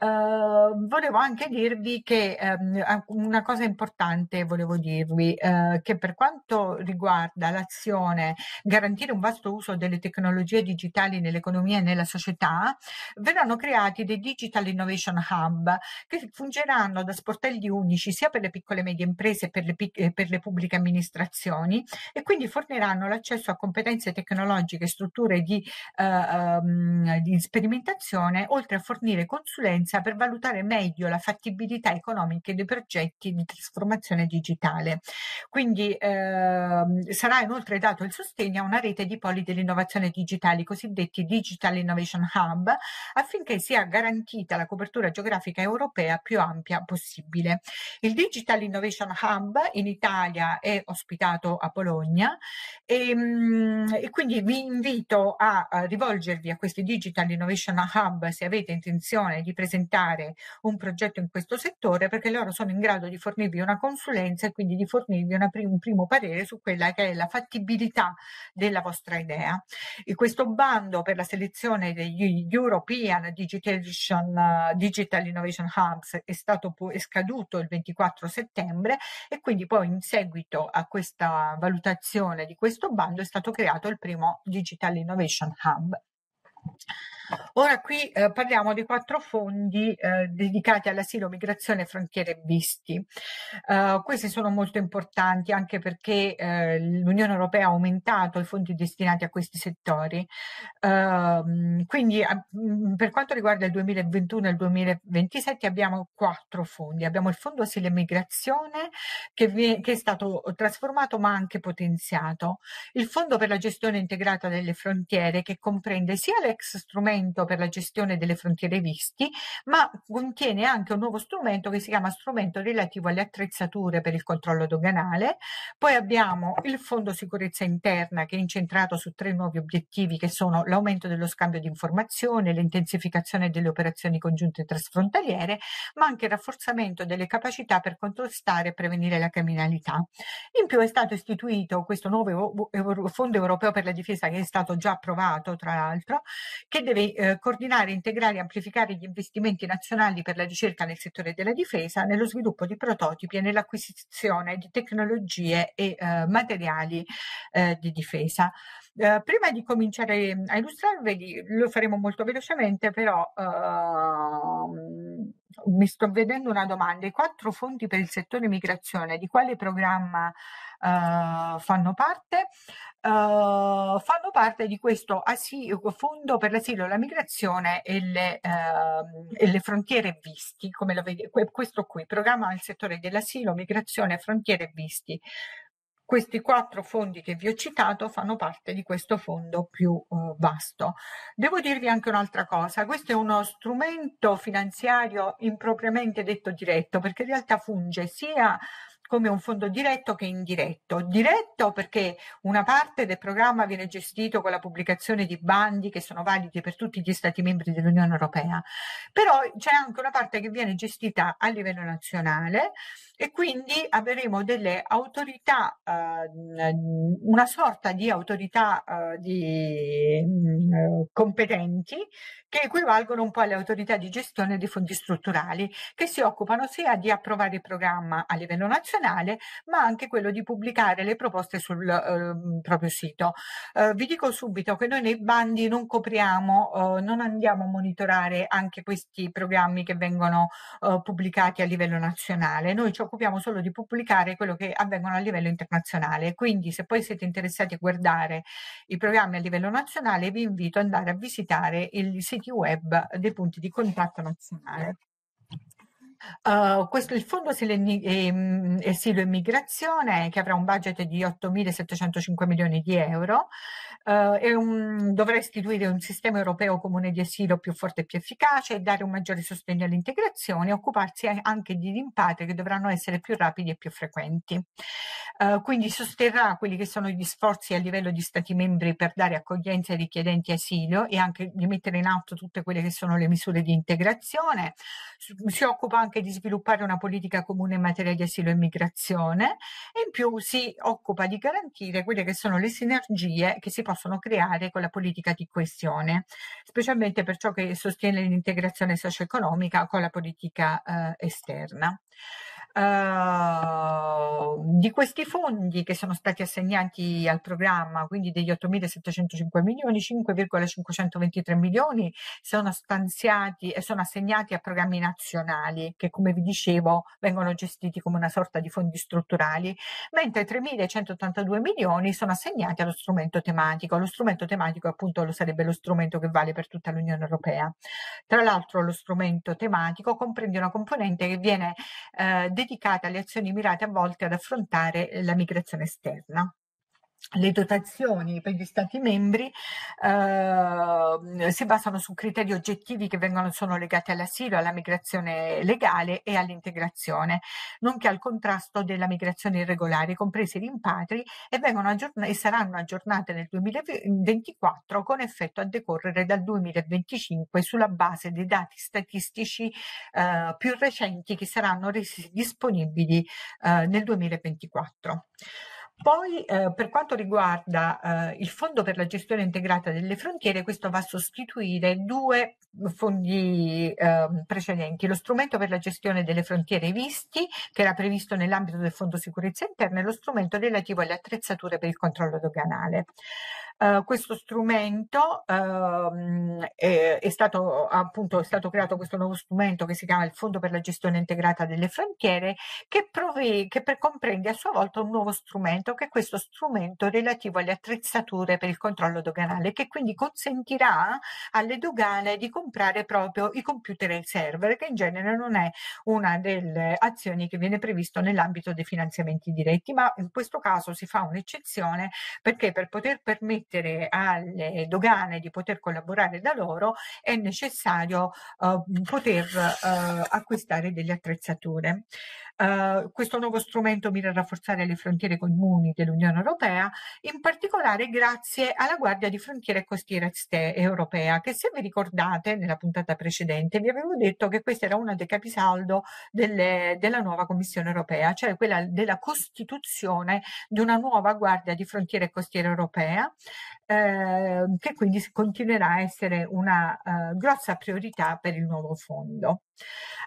eh, volevo anche dirvi che ehm, una cosa importante volevo dirvi, eh, che per quanto riguarda l'azione garantire un vasto uso delle tecnologie digitali nell'economia e nella società, verranno creati dei Digital Innovation Hub che fungeranno da sportelli unici sia per le piccole e medie imprese e per le, pic- per le pubbliche amministrazioni e quindi forniranno l'accesso a competenze tecnologiche e strutture di, eh, um, di sperimentazione, oltre a fornire consulenza per valutare meglio la fattibilità economica dei progetti di trasformazione digitale. Quindi eh, sarà inoltre dato il sostegno a una rete di poli dell'innovazione digitale, i cosiddetti Digital Innovation Hub, affinché sia garantita la copertura geografica europea più ampia possibile. Il Digital Innovation Innovation Hub in Italia e ospitato a Bologna e, ehm, e quindi vi invito a, a rivolgervi a questi Digital Innovation Hub se avete intenzione di presentare un progetto in questo settore perché loro sono in grado di fornirvi una consulenza e quindi di fornirvi una, un primo parere su quella che è la fattibilità della vostra idea. E questo bando per la selezione degli European Digital, Digital Innovation Hubs è, stato, è scaduto il 24 settembre dicembre e quindi poi in seguito a questa valutazione di questo bando è stato creato il primo Digital Innovation Hub. Ora qui eh, parliamo dei quattro fondi eh, dedicati all'asilo, migrazione, frontiere e visti. Eh, questi sono molto importanti anche perché eh, l'Unione Europea ha aumentato i fondi destinati a questi settori. Ehm, quindi mm, per quanto riguarda il 2021 e il 2027 abbiamo quattro fondi. Abbiamo il fondo asilo e migrazione che, vi, che è stato trasformato ma anche potenziato. Il fondo per la gestione integrata delle frontiere che comprende sia l'ex strumento strumento per la gestione delle frontiere visti, ma contiene anche un nuovo strumento che si chiama strumento relativo alle attrezzature per il controllo doganale. Poi abbiamo il Fondo Sicurezza Interna che è incentrato su tre nuovi obiettivi che sono l'aumento dello scambio di informazioni, l'intensificazione delle operazioni congiunte trasfrontaliere, ma anche il rafforzamento delle capacità per contrastare e prevenire la criminalità. In più è stato istituito questo nuovo Fondo europeo per la difesa che è stato già approvato, tra l'altro, che deve eh, coordinare, integrare e amplificare gli investimenti nazionali per la ricerca nel settore della difesa, nello sviluppo di prototipi e nell'acquisizione di tecnologie e eh, materiali eh, di difesa. Eh, prima di cominciare mm, a illustrarveli, lo faremo molto velocemente, però ehm, mi sto vedendo una domanda. I quattro fondi per il settore migrazione, di quale programma uh, fanno parte, uh, fanno parte di questo asilo, fondo per l'asilo, la migrazione e le, uh, e le frontiere visti, come lo vedi, questo qui, programma nel settore dell'asilo, migrazione, frontiere visti. Questi quattro fondi che vi ho citato fanno parte di questo fondo più uh, vasto. Devo dirvi anche un'altra cosa, questo è uno strumento finanziario impropriamente detto diretto perché in realtà funge sia come un fondo diretto che indiretto. Diretto perché una parte del programma viene gestito con la pubblicazione di bandi che sono validi per tutti gli Stati membri dell'Unione Europea, però c'è anche una parte che viene gestita a livello nazionale e quindi avremo delle autorità, eh, una sorta di autorità eh, di, mh, mm, competenti che equivalgono un po' alle autorità di gestione dei fondi strutturali che si occupano sia di approvare il programma a livello nazionale ma anche quello di pubblicare le proposte sul eh, proprio sito. Eh, vi dico subito che noi nei bandi non copriamo, eh, non andiamo a monitorare anche questi programmi che vengono eh, pubblicati a livello nazionale. Noi ci occupiamo solo di pubblicare quello che avvengono a livello internazionale. Quindi se poi siete interessati a guardare i programmi a livello nazionale vi invito ad andare a visitare il sito web dei punti di contatto nazionale. Uh, questo, il fondo asilo ehm, e Migrazione, che avrà un budget di 8.705 milioni di euro, uh, un, dovrà istituire un sistema europeo comune di asilo più forte e più efficace, dare un maggiore sostegno all'integrazione e occuparsi anche di rimpatri che dovranno essere più rapidi e più frequenti. Uh, quindi sosterrà quelli che sono gli sforzi a livello di Stati membri per dare accoglienza ai richiedenti asilo e anche di mettere in atto tutte quelle che sono le misure di integrazione. Si occupa anche di sviluppare una politica comune in materia di asilo e migrazione e in più si occupa di garantire quelle che sono le sinergie che si possono creare con la politica di coesione, specialmente per ciò che sostiene l'integrazione socio-economica con la politica eh, esterna. Uh, di questi fondi che sono stati assegnati al programma, quindi degli 8.705 milioni, 5,523 milioni sono stanziati e sono assegnati a programmi nazionali che, come vi dicevo, vengono gestiti come una sorta di fondi strutturali, mentre 3.182 milioni sono assegnati allo strumento tematico. Lo strumento tematico appunto lo sarebbe lo strumento che vale per tutta l'Unione Europea. Tra l'altro lo strumento tematico comprende una componente che viene eh, dedicata dedicata alle azioni mirate a volte ad affrontare la migrazione esterna le dotazioni per gli Stati membri eh, si basano su criteri oggettivi che vengono, sono legati all'asilo, alla migrazione legale e all'integrazione, nonché al contrasto della migrazione irregolare, compresi i rimpatri, e, e, saranno aggiornate nel 2024 con effetto a decorrere dal 2025 sulla base dei dati statistici eh, più recenti che saranno resi disponibili eh, nel 2024. Poi eh, per quanto riguarda eh, il Fondo per la gestione integrata delle frontiere, questo va a sostituire due fondi eh, precedenti, lo strumento per la gestione delle frontiere visti, che era previsto nell'ambito del Fondo Sicurezza Interna, e lo strumento relativo alle attrezzature per il controllo doganale. Eh, questo strumento uh, è, è, stato appunto è stato creato questo nuovo strumento che si chiama il Fondo per la gestione integrata delle frontiere che, prove, che per, comprende a sua volta un nuovo strumento che è questo strumento relativo alle attrezzature per il controllo doganale che quindi consentirà alle dogane di comprare proprio i computer e i server che in genere non è una delle azioni che viene previsto nell'ambito dei finanziamenti diretti ma in questo caso si fa un'eccezione perché per poter permettere permettere alle dogane di poter collaborare da loro è necessario eh, poter eh, acquistare delle attrezzature. Eh, questo nuovo strumento mira a rafforzare le frontiere comuni dell'Unione Europea, in particolare grazie alla Guardia di Frontiera e Costiera Europea, che se vi ricordate nella puntata precedente vi avevo detto che questa era una dei capisaldo delle, della nuova Commissione Europea, cioè quella della costituzione di una nuova Guardia di Frontiera e Costiera Europea, eh, che quindi continuerà a essere una uh, grossa priorità per il nuovo fondo.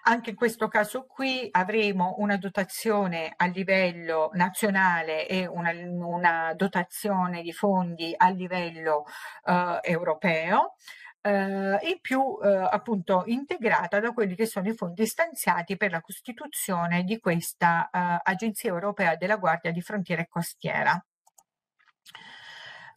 Anche in questo caso qui avremo una dotazione a livello nazionale e una, una dotazione di fondi a livello eh, europeo eh, in più eh, appunto integrata da quelli che sono i fondi stanziati per la costituzione di questa eh, Agenzia Europea della Guardia di Frontiera e Costiera.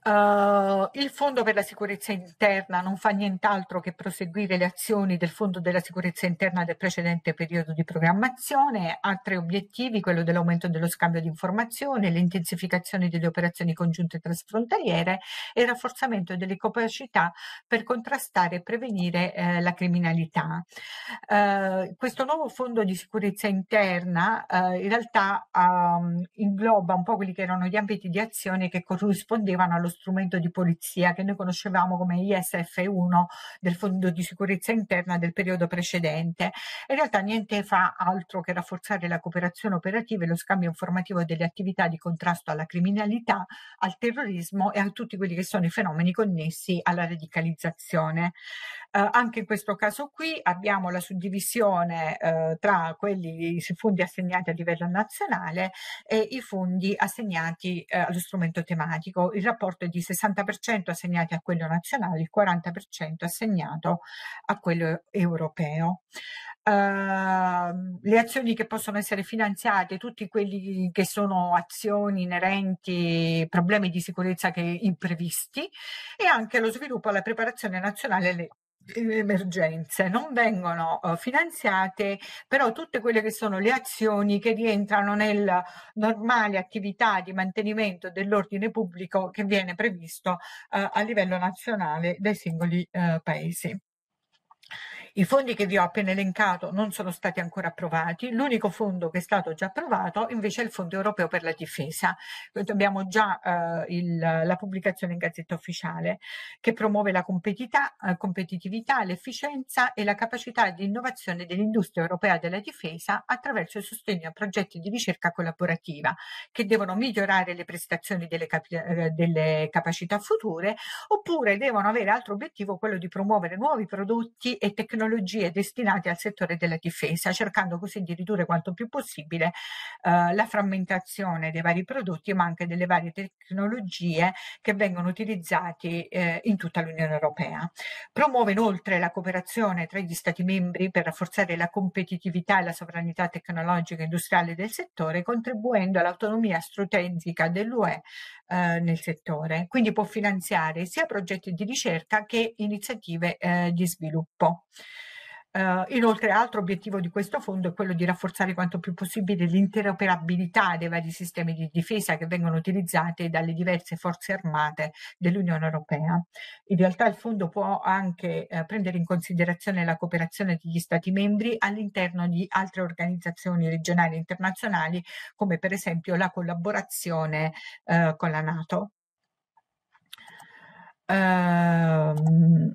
Uh, il Fondo per la sicurezza interna non fa nient'altro che proseguire le azioni del Fondo della sicurezza interna del precedente periodo di programmazione, ha tre obiettivi, quello dell'aumento dello scambio di informazioni, l'intensificazione delle operazioni congiunte trasfrontaliere e il rafforzamento delle capacità per contrastare e prevenire eh, la criminalità. Uh, questo nuovo Fondo di sicurezza interna uh, in realtà um, ingloba un po' quelli che erano gli ambiti di azione che corrispondevano allo strumento di polizia che noi conoscevamo come ISF1 del Fondo di sicurezza interna del periodo precedente. In realtà niente fa altro che rafforzare la cooperazione operativa e lo scambio informativo delle attività di contrasto alla criminalità, al terrorismo e a tutti quelli che sono i fenomeni connessi alla radicalizzazione. Eh, anche in questo caso qui abbiamo la suddivisione eh, tra quelli, i fondi assegnati a livello nazionale e i fondi assegnati eh, allo strumento tematico. Il rapporto eh, di 60% assegnati a quello nazionale, il 40% assegnato a quello europeo. Uh, le azioni che possono essere finanziate, tutti quelli che sono azioni inerenti a problemi di sicurezza che, imprevisti e anche lo sviluppo e la preparazione nazionale eh, emergenze, non vengono eh, finanziate però tutte quelle che sono le azioni che rientrano nella normale attività di mantenimento dell'ordine pubblico che viene previsto eh, a livello nazionale dai singoli eh, paesi. I fondi che vi ho appena elencato non sono stati ancora approvati, l'unico fondo che è stato già approvato invece è il Fondo Europeo per la Difesa. Abbiamo già eh, il, la pubblicazione in Gazzetta Ufficiale che promuove la eh, competitività, l'efficienza e la capacità di innovazione dell'industria europea della difesa attraverso il sostegno a progetti di ricerca collaborativa che devono migliorare le prestazioni delle, cap eh, delle capacità future oppure devono avere altro obiettivo quello di promuovere nuovi prodotti e tecnologie tecnologie destinate al settore della difesa, cercando così di ridurre quanto più possibile eh, la frammentazione dei vari prodotti, ma anche delle varie tecnologie che vengono utilizzate eh, in tutta l'Unione Europea. Promuove inoltre la cooperazione tra gli Stati membri per rafforzare la competitività e la sovranità tecnologica e industriale del settore, contribuendo all'autonomia strategica dell'UE eh, nel settore. Quindi può finanziare sia progetti di ricerca che iniziative eh, di sviluppo. Uh, inoltre, altro obiettivo di questo fondo è quello di rafforzare quanto più possibile l'interoperabilità dei vari sistemi di difesa che vengono utilizzati dalle diverse forze armate dell'Unione Europea. In realtà il fondo può anche uh, prendere in considerazione la cooperazione degli Stati membri all'interno di altre organizzazioni regionali e internazionali, come per esempio la collaborazione uh, con la Nato. Uh,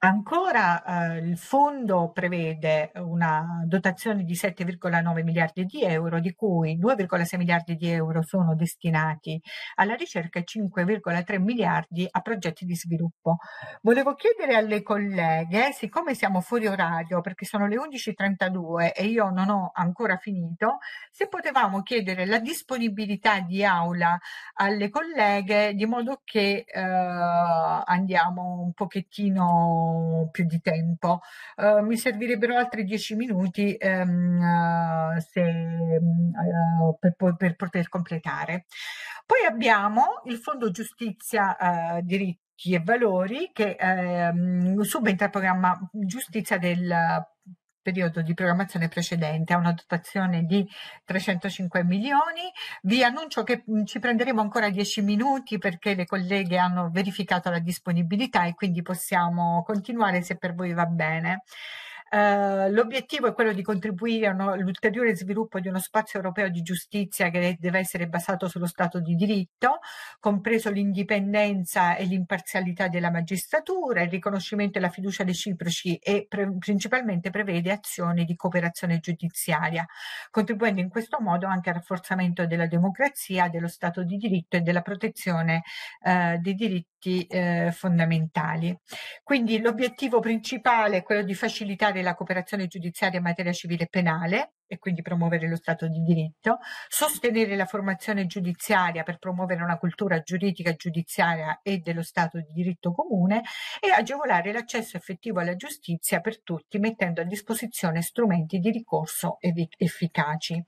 Ancora eh, il fondo prevede una dotazione di 7,9 miliardi di euro, di cui 2,6 miliardi di euro sono destinati alla ricerca e 5,3 miliardi a progetti di sviluppo. Volevo chiedere alle colleghe, siccome siamo fuori orario perché sono le 11.32 e io non ho ancora finito, se potevamo chiedere la disponibilità di aula alle colleghe di modo che eh, andiamo un pochettino abbiamo più di tempo. Uh, mi servirebbero altri dieci minuti um, uh, se, uh, per, per, poter completare. Poi abbiamo il Fondo Giustizia eh, Diritti e Valori che ehm, subentra il programma Giustizia del periodo di programmazione precedente, ha una dotazione di 305 milioni. Vi annuncio che ci prenderemo ancora 10 minuti perché le colleghe hanno verificato la disponibilità e quindi possiamo continuare se per voi va bene. Eh, l'obiettivo è quello di contribuire all'ulteriore sviluppo di uno spazio europeo di giustizia che deve essere basato sullo Stato di diritto, compreso l'indipendenza e l'imparzialità della magistratura, il riconoscimento e la fiducia reciproci e pre- principalmente prevede azioni di cooperazione giudiziaria, contribuendo in questo modo anche al rafforzamento della democrazia, dello Stato di diritto e della protezione eh, dei diritti eh, fondamentali. Quindi l'obiettivo principale è quello di facilitare la cooperazione giudiziaria in materia civile e penale e quindi promuovere lo Stato di diritto, sostenere la formazione giudiziaria per promuovere una cultura giuridica giudiziaria e dello Stato di diritto comune e agevolare l'accesso effettivo alla giustizia per tutti mettendo a disposizione strumenti di ricorso efficaci.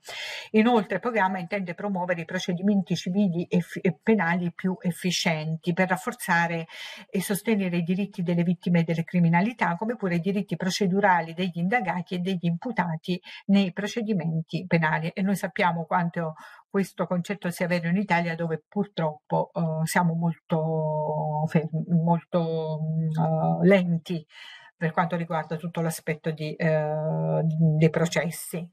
Inoltre il programma intende promuovere i procedimenti civili e, e penali più efficienti per rafforzare e sostenere i diritti delle vittime delle criminalità come pure i diritti procedurali degli indagati e degli imputati nei procedimenti procedimenti penali e noi sappiamo quanto questo concetto sia vero in Italia dove purtroppo eh, siamo molto, fermi, molto eh, lenti per quanto riguarda tutto l'aspetto di, eh, dei processi.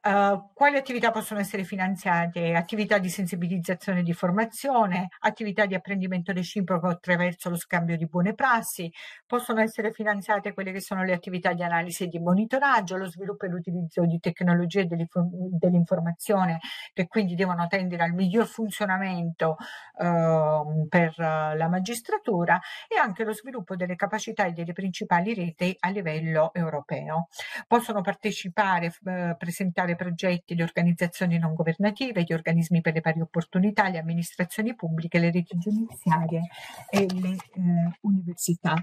Uh, quali attività possono essere finanziate? Attività di sensibilizzazione e di formazione, attività di apprendimento reciproco attraverso lo scambio di buone prassi, possono essere finanziate quelle che sono le attività di analisi e di monitoraggio, lo sviluppo e l'utilizzo di tecnologie dell'informazione che quindi devono tendere al miglior funzionamento uh, per la magistratura e anche lo sviluppo delle capacità e delle principali reti a livello europeo. Possono partecipare, uh, presentare effettuare progetti le organizzazioni non governative, gli organismi per le pari opportunità, le amministrazioni pubbliche, le reti giudiziarie e le eh, università.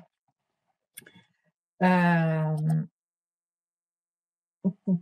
Eh,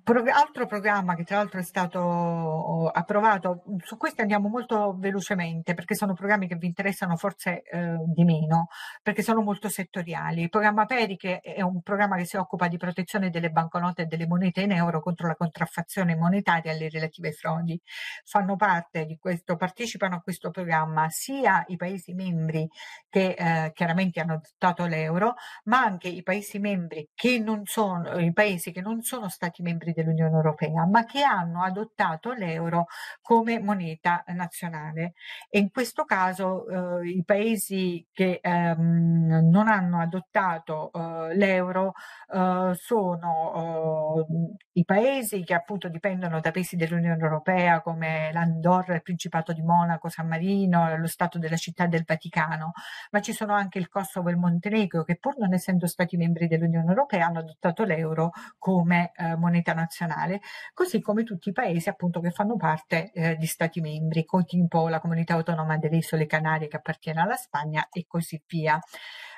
pro, altro programma che tra l'altro è stato oh, approvato, mm, su questo andiamo molto velocemente perché sono programmi che vi interessano forse eh, di meno, perché sono molto settoriali. Il programma Peri che è un programma che si occupa di protezione delle banconote e delle monete in euro contro la contraffazione monetaria e le relative frodi. Fanno parte di questo, partecipano a questo programma sia i Paesi membri che eh, chiaramente hanno adottato l'euro, ma anche i Paesi membri che non sono, i Paesi che non sono stati Stati membri dell'Unione Europea, ma che hanno adottato l'euro come moneta nazionale. E in questo caso eh, i paesi che ehm, non hanno adottato eh, l'euro eh, sono eh, i paesi che appunto dipendono da paesi dell'Unione Europea come l'Andorra, il Principato di Monaco, San Marino, lo Stato della Città del Vaticano, ma ci sono anche il Kosovo e il Montenegro che pur non essendo stati membri dell'Unione Europea hanno adottato l'euro come eh, moneta nazionale, così come tutti i paesi appunto che fanno parte eh, di stati membri, tipo la comunità autonoma delle isole Canarie che appartiene alla Spagna e così via.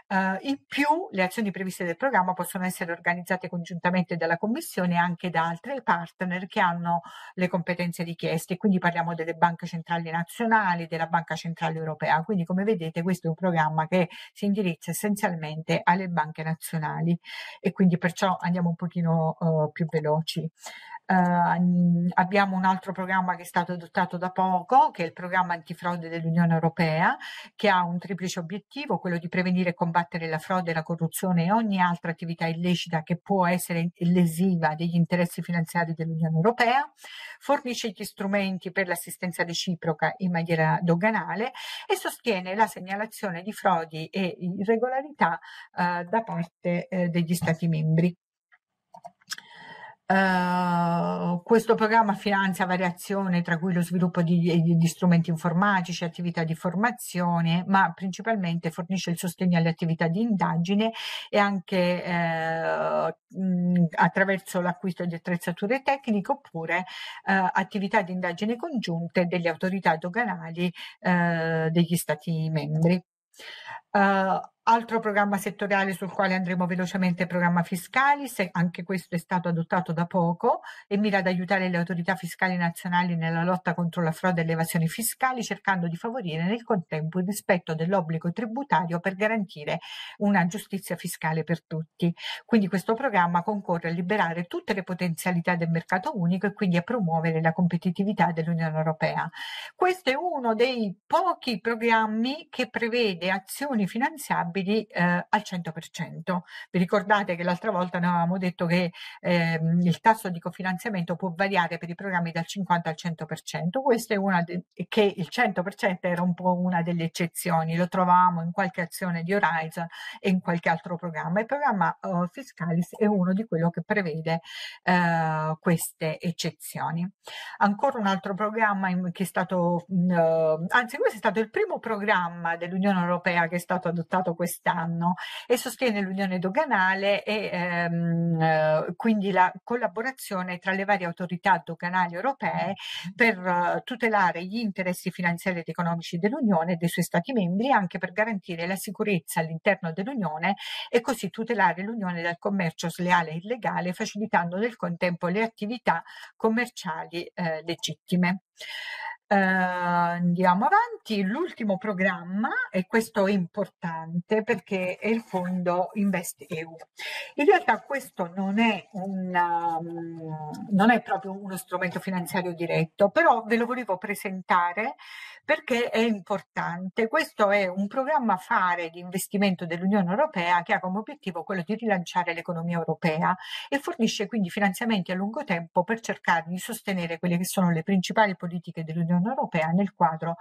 Eh, in più le azioni previste del programma possono essere organizzate congiuntamente dalla Commissione e anche da altri partner che hanno le competenze richieste, quindi parliamo delle banche centrali nazionali, della Banca Centrale Europea, quindi come vedete questo è un programma che si indirizza essenzialmente alle banche nazionali e quindi perciò andiamo un pochino uh, più veloci. Uh, abbiamo un altro programma che è stato adottato da poco, che è il programma antifrode dell'Unione Europea, che ha un triplice obiettivo, quello di prevenire e combattere combattere la frode, la corruzione e ogni altra attività illecita che può essere lesiva degli interessi finanziari dell'Unione Europea, fornisce gli strumenti per l'assistenza reciproca in maniera doganale e sostiene la segnalazione di frodi e irregolarità eh, da parte eh, degli Stati membri. Uh, questo programma finanzia variazioni tra cui lo sviluppo di, di, di, strumenti informatici, attività di formazione, ma principalmente fornisce il sostegno alle attività di indagine e anche uh, mh, attraverso l'acquisto di attrezzature tecniche oppure uh, attività di indagine congiunte delle autorità doganali eh, degli Stati membri. Uh, Altro programma settoriale sul quale andremo velocemente è il programma Fiscalis, anche questo è stato adottato da poco e mira ad aiutare le autorità fiscali nazionali nella lotta contro la frode e le evasioni fiscali, cercando di favorire nel contempo il rispetto dell'obbligo tributario per garantire una giustizia fiscale per tutti. Quindi questo programma concorre a liberare tutte le potenzialità del mercato unico e quindi a promuovere la competitività dell'Unione Europea. Questo è uno dei pochi programmi che prevede azioni finanziarie rinnovabili eh, al 100%. Vi ricordate che l'altra volta noi avevamo detto che eh, il tasso di cofinanziamento può variare per i programmi dal 50 al 100%, questa è una de- che il 100% era un po' una delle eccezioni, lo trovavamo in qualche azione di Horizon e in qualche altro programma. Il programma eh, Fiscalis è uno di quello che prevede eh, queste eccezioni. Ancora un altro programma in, che è stato, mh, mm, eh, anzi questo è stato il primo programma dell'Unione Europea che è stato adottato questo quest'anno e sostiene l'unione doganale e ehm, eh, quindi la collaborazione tra le varie autorità doganali europee per eh, tutelare gli interessi finanziari ed economici dell'Unione e dei suoi Stati membri anche per garantire la sicurezza all'interno dell'Unione e così tutelare l'Unione dal commercio sleale e illegale facilitando nel contempo le attività commerciali eh, legittime. Ehm, andiamo avanti, l'ultimo programma, e questo è importante perché è il fondo Invest EU. In realtà questo non è, una, um, non è proprio uno strumento finanziario diretto, però ve lo volevo presentare perché è importante. Questo è un programma fare di investimento dell'Unione Europea che ha come obiettivo quello di rilanciare l'economia europea e fornisce quindi finanziamenti a lungo tempo per cercare di sostenere quelle che sono le principali politiche dell'Unione Europea nel quadro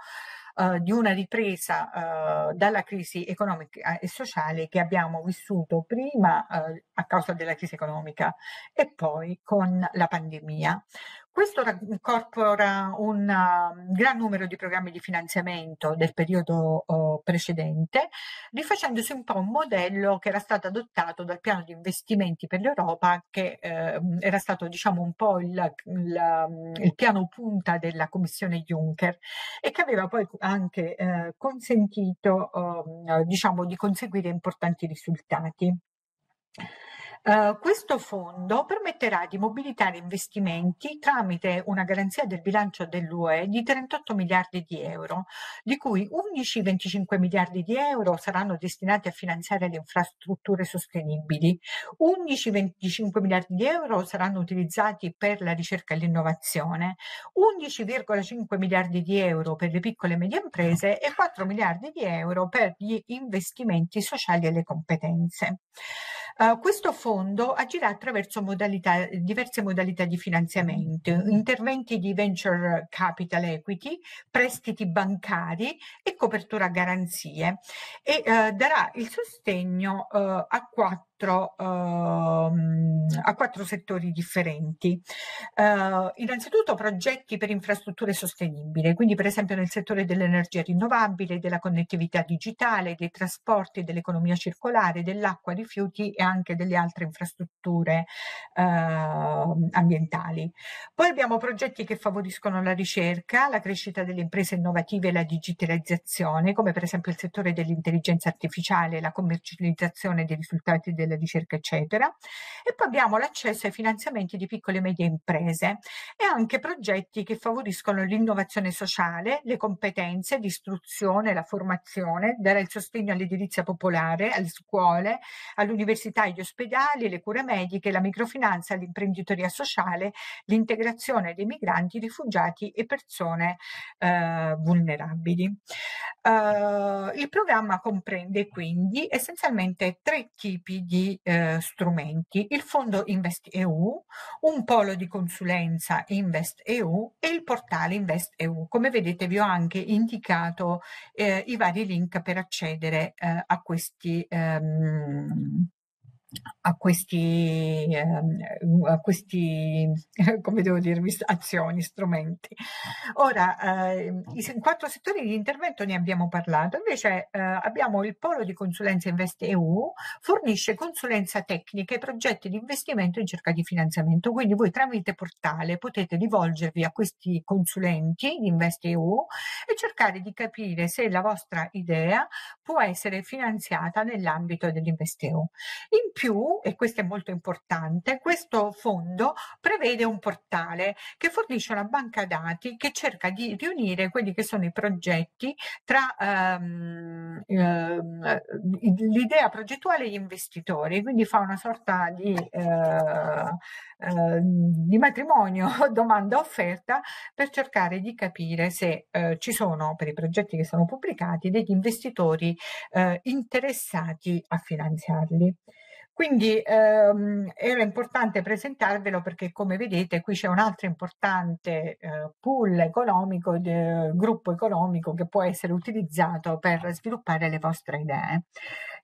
eh, di una ripresa eh, dalla crisi economica e sociale che abbiamo vissuto prima eh, a causa della crisi economica e poi con la pandemia. Questo incorpora un um, gran numero di programmi di finanziamento del periodo oh, precedente, rifacendosi un po' un modello che era stato adottato dal piano di investimenti per l'Europa, che ehm, era stato diciamo un po' il, il, um, il, piano punta della Commissione Juncker e che aveva poi anche eh, consentito oh, diciamo, di conseguire importanti risultati. Eh, questo fondo permetterà di mobilitare investimenti tramite una garanzia del bilancio dell'UE di 38 miliardi di euro, di cui 11-25 miliardi di euro saranno destinati a finanziare le infrastrutture sostenibili, 11-25 miliardi di euro saranno utilizzati per la ricerca e l'innovazione, 11,5 miliardi di euro per le piccole e medie imprese e 4 miliardi di euro per gli investimenti sociali e le competenze. Eh, questo fondo agirà attraverso modalità, diverse modalità di finanziamento, mm-hmm. interventi di venture capital equity, prestiti bancari e copertura garanzie e uh, darà il sostegno uh, a quattro quattro, ehm, a quattro settori differenti. Eh, innanzitutto progetti per infrastrutture sostenibili, quindi per esempio nel settore dell'energia rinnovabile, della connettività digitale, dei trasporti, dell'economia circolare, dell'acqua, rifiuti e anche delle altre infrastrutture eh, ambientali. Poi abbiamo progetti che favoriscono la ricerca, la crescita delle imprese innovative e la digitalizzazione, come per esempio il settore dell'intelligenza artificiale, la commercializzazione dei risultati del della ricerca, eccetera. E poi abbiamo l'accesso ai finanziamenti di piccole e medie imprese e anche progetti che favoriscono l'innovazione sociale, le competenze, l'istruzione, la formazione, dare il sostegno all'edilizia popolare, alle scuole, all'università, agli ospedali, le cure mediche, la microfinanza, l'imprenditoria sociale, l'integrazione dei migranti, rifugiati e persone eh, vulnerabili. Uh, il programma comprende quindi essenzialmente tre tipi di di eh, strumenti, il fondo InvestEU, un polo di consulenza InvestEU e il portale InvestEU. Come vedete vi ho anche indicato eh, i vari link per accedere eh, a questi ehm, a questi, eh, a questi come devo dirvi, azioni, strumenti. Ora, eh, i quattro settori di intervento ne abbiamo parlato, invece eh, abbiamo il polo di consulenza InvestEU, fornisce consulenza tecnica e progetti di investimento in cerca di finanziamento, quindi voi tramite portale potete rivolgervi a questi consulenti di InvestEU e cercare di capire se la vostra idea può essere finanziata nell'ambito dell'InvestEU. In più più, e questo è molto importante, questo fondo prevede un portale che fornisce una banca dati che cerca di riunire quelli che sono i progetti tra ehm, ehm, l'idea progettuale e gli investitori, quindi fa una sorta di, eh, eh, di matrimonio domanda-offerta per cercare di capire se eh, ci sono per i progetti che sono pubblicati degli investitori eh, interessati a finanziarli. Quindi ehm, era importante presentarvelo perché come vedete qui c'è un altro importante eh, pool economico, de, gruppo economico che può essere utilizzato per sviluppare le vostre idee.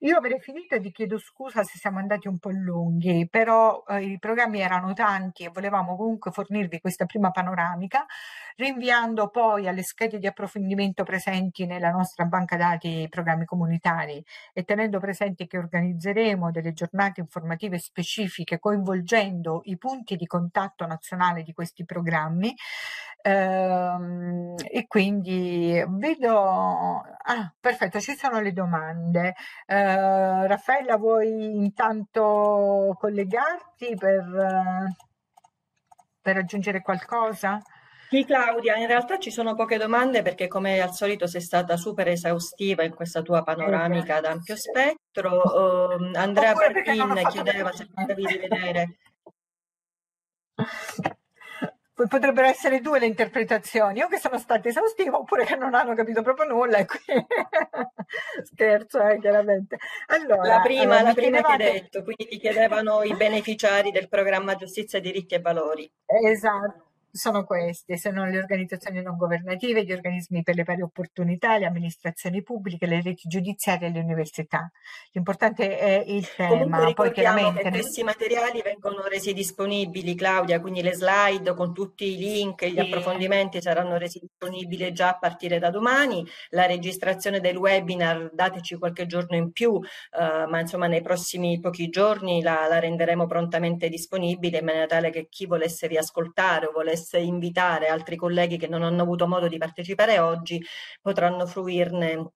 Io avrei finito e vi chiedo scusa se siamo andati un po' lunghi, però eh, i programmi erano tanti e volevamo comunque fornirvi questa prima panoramica, rinviando poi alle schede di approfondimento presenti nella nostra banca dati programmi comunitari e tenendo presente che organizzeremo delle giornate giornate informative specifiche coinvolgendo i punti di contatto nazionale di questi programmi ehm, e quindi vedo... Ah, perfetto, ci sono le domande. Eh, Raffaella, vuoi intanto collegarti per, per aggiungere qualcosa? Sì Claudia, in realtà ci sono poche domande perché come al solito sei stata super esaustiva in questa tua panoramica ad ampio spettro. Uh, Andrea Parpin chiedeva se potevi rivedere. Potrebbero essere due le interpretazioni, o che sono state esaustive oppure che non hanno capito proprio nulla. E qui... Scherzo, eh, chiaramente. Allora, la prima, allora, eh, la prima chiedevate... hai detto, quindi ti chiedevano i beneficiari del programma Giustizia, Diritti e Valori. Esatto sono queste, sono le organizzazioni non governative, gli organismi per le pari opportunità, le amministrazioni pubbliche, le reti giudiziarie e le università. L'importante è il tema, poi chiaramente... Che questi materiali vengono resi disponibili, Claudia, quindi le slide con tutti i link e gli sì. approfondimenti saranno resi disponibili già a partire da domani, la registrazione del webinar dateci qualche giorno in più, eh, ma insomma nei prossimi pochi giorni la, la renderemo prontamente disponibile in maniera tale che chi volesse riascoltare o volesse Business invitare altri colleghi che non hanno avuto modo di partecipare oggi, potranno fruirne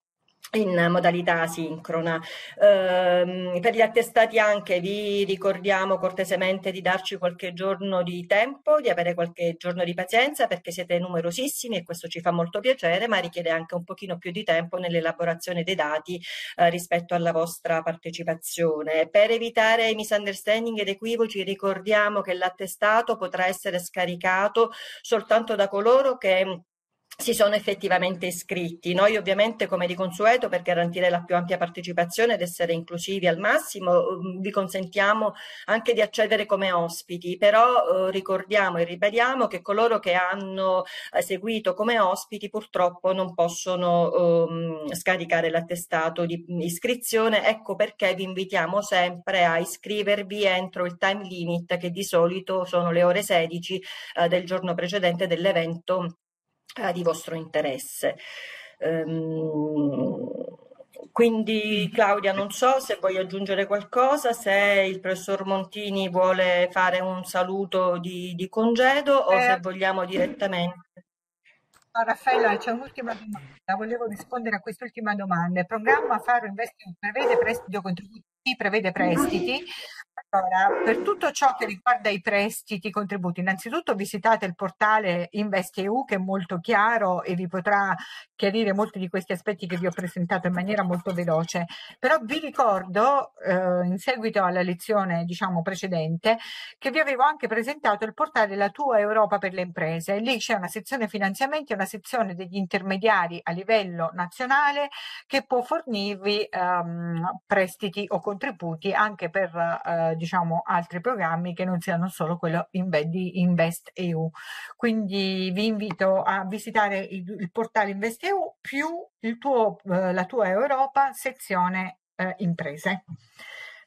in modalità asincrona. Eh, per gli attestati anche vi ricordiamo cortesemente di darci qualche giorno di tempo, di avere qualche giorno di pazienza perché siete numerosissimi e questo ci fa molto piacere, ma richiede anche un pochino più di tempo nell'elaborazione dei dati eh, rispetto alla vostra partecipazione. Per evitare i misunderstanding ed equivoci ricordiamo che l'attestato potrà essere scaricato soltanto da coloro che si sono effettivamente iscritti. Noi ovviamente come di consueto per garantire la più ampia partecipazione ed essere inclusivi al massimo mm, vi consentiamo anche di accedere come ospiti, però eh, ricordiamo e ribadiamo che coloro che hanno eh, seguito come ospiti purtroppo non possono eh, scaricare l'attestato di iscrizione, ecco perché vi invitiamo sempre a iscrivervi entro il time limit che di solito sono le ore 16 eh, del giorno precedente dell'evento eh, di vostro interesse. Ehm, quindi Claudia, non so se vuoi aggiungere qualcosa, se il professor Montini vuole fare un saluto di, di congedo eh, o se eh. vogliamo direttamente. Raffaella, c'è un'ultima domanda. Volevo rispondere a quest'ultima domanda. Il programma Faro Investing prevede prestiti prevede prestiti allora, per tutto ciò che riguarda i prestiti, i contributi, innanzitutto visitate il portale InvestEU che è molto chiaro e vi potrà chiarire molti di questi aspetti che vi ho presentato in maniera molto veloce. Però vi ricordo, eh, in seguito alla lezione diciamo, precedente, che vi avevo anche presentato il portale La tua Europa per le imprese. Lì c'è una sezione finanziamenti e una sezione degli intermediari a livello nazionale che può fornirvi ehm, prestiti o contributi anche per eh, diciamo, altri programmi che non siano solo quello di InvestEU. Quindi vi invito a visitare il, il portale InvestEU EU più tuo, eh, la tua Europa sezione eh, imprese.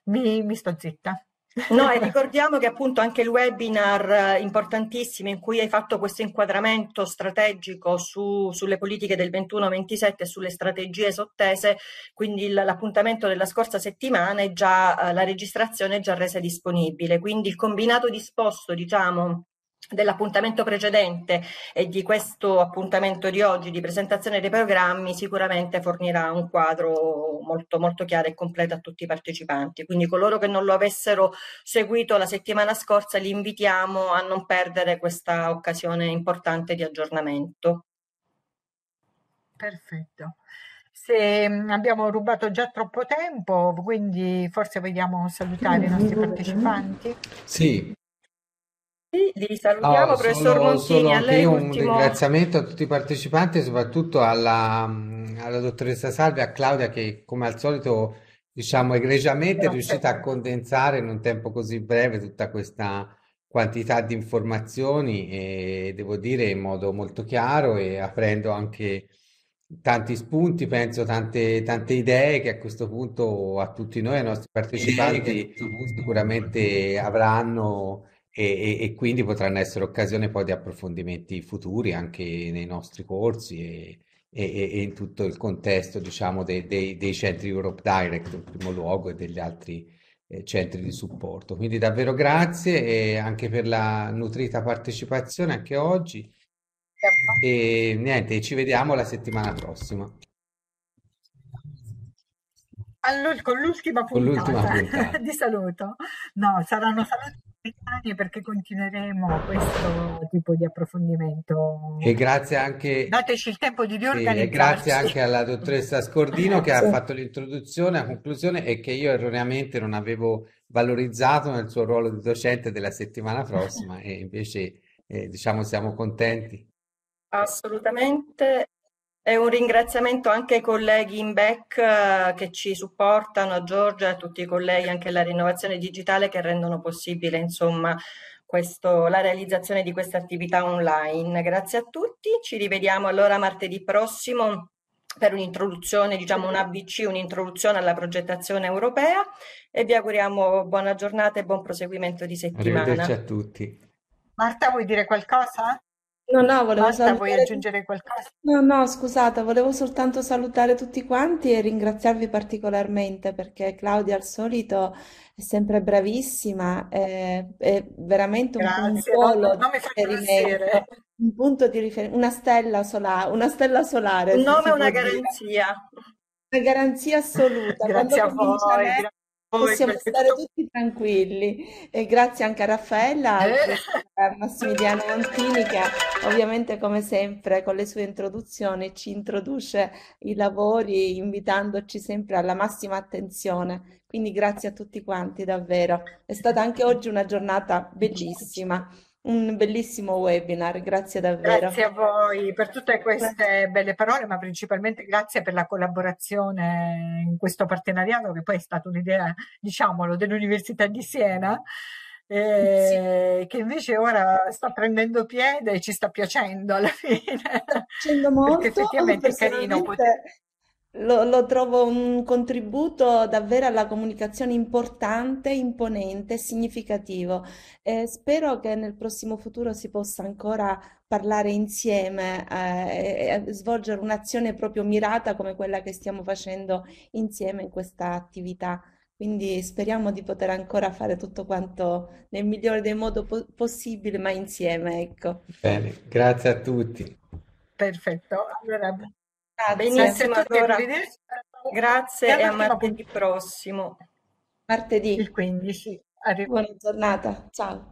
Mi, mi sto zitta. No, e ricordiamo che appunto anche il webinar eh, importantissimo in cui hai fatto questo inquadramento strategico su, sulle politiche del 21-27 e sulle strategie sottese, quindi l'appuntamento della scorsa settimana è già, eh, la registrazione è già resa disponibile, quindi il combinato disposto, diciamo, dell'appuntamento precedente e di questo appuntamento di oggi di presentazione dei programmi sicuramente fornirà un quadro molto, molto chiaro e completo a tutti i partecipanti. Quindi coloro che non lo avessero seguito la settimana scorsa li invitiamo a non perdere questa occasione importante di aggiornamento. Perfetto. Se mm, abbiamo rubato già troppo tempo, quindi forse vogliamo salutare i nostri partecipanti. Sì, sì, li salutiamo, No, professor solo, Montini, a anche lei io un ultimo. ringraziamento a tutti i partecipanti, soprattutto alla, alla dottoressa Salve, a Claudia che come al solito, diciamo egregiamente, è Grazie. riuscita a condensare in un tempo così breve tutta questa quantità di informazioni e devo dire in modo molto chiaro e aprendo anche tanti spunti, penso tante, tante idee che a questo punto a tutti noi, ai nostri partecipanti, sicuramente avranno e, e, e, quindi potranno essere occasione poi di approfondimenti futuri anche nei nostri corsi e, e in tutto il contesto diciamo, dei, dei, dei, centri Europe Direct in primo luogo e degli altri eh, centri di supporto. Quindi davvero grazie anche per la nutrita partecipazione anche oggi e niente, ci vediamo la settimana prossima. Allora, con l'ultima puntata, con l'ultima puntata. di saluto. No, saranno saluti Britannia perché continueremo questo tipo di approfondimento. E grazie anche. Dateci il tempo di riorganizzare. E grazie anche alla dottoressa Scordino che ha fatto l'introduzione, a conclusione e che io erroneamente non avevo valorizzato nel suo ruolo di docente della settimana prossima e invece eh, diciamo siamo contenti. Assolutamente e un ringraziamento anche ai colleghi in BEC eh, che ci supportano, a Giorgia e a tutti i colleghi, anche alla rinnovazione digitale che rendono possibile insomma, questo, la realizzazione di questa attività online. Grazie a tutti, ci rivediamo allora martedì prossimo per un'introduzione, diciamo un ABC, un'introduzione alla progettazione europea e vi auguriamo buona giornata e buon proseguimento di settimana. Arrivederci a tutti. Marta vuoi dire qualcosa? No, no, volevo Basta, vuoi salutare... aggiungere qualcosa? No, no, scusate, volevo soltanto salutare tutti quanti e ringraziarvi particolarmente perché Claudia al solito è sempre bravissima, è, è veramente un Grazie, punto no, non mi fa piacere. Un punto di riferimento, una stella solare, una stella solare. Un nome è una garanzia. Dire. Una garanzia assoluta. Grazie Quando a voi. Grazie. Possiamo stare tutti tranquilli e grazie anche a Raffaella e eh. a Massimiliano Montini che ovviamente come sempre con le sue introduzioni ci introduce i lavori invitandoci sempre alla massima attenzione. Quindi grazie a tutti quanti davvero. È stata anche oggi una giornata bellissima un bellissimo webinar, grazie davvero. Grazie a voi per tutte queste belle parole, ma principalmente grazie per la collaborazione in questo partenariato che poi è stata un'idea, diciamolo, dell'Università di Siena. Eh, sì. che invece ora sta prendendo piede e ci sta piacendo alla fine. Sta piacendo molto. Perché effettivamente è carino. Poter... Lo, lo, trovo un contributo davvero alla comunicazione importante, imponente, significativo. Eh, spero che nel prossimo futuro si possa ancora parlare insieme eh, e svolgere un'azione proprio mirata come quella che stiamo facendo insieme in questa attività. Quindi speriamo di poter ancora fare tutto quanto nel migliore dei modi po- possibile, ma insieme, ecco. Bene, grazie a tutti. Perfetto. Allora... Grazie. Benissimo, allora, grazie e a martedì prossimo. Martedì. Il 15. Arrivo. Buona giornata, ciao.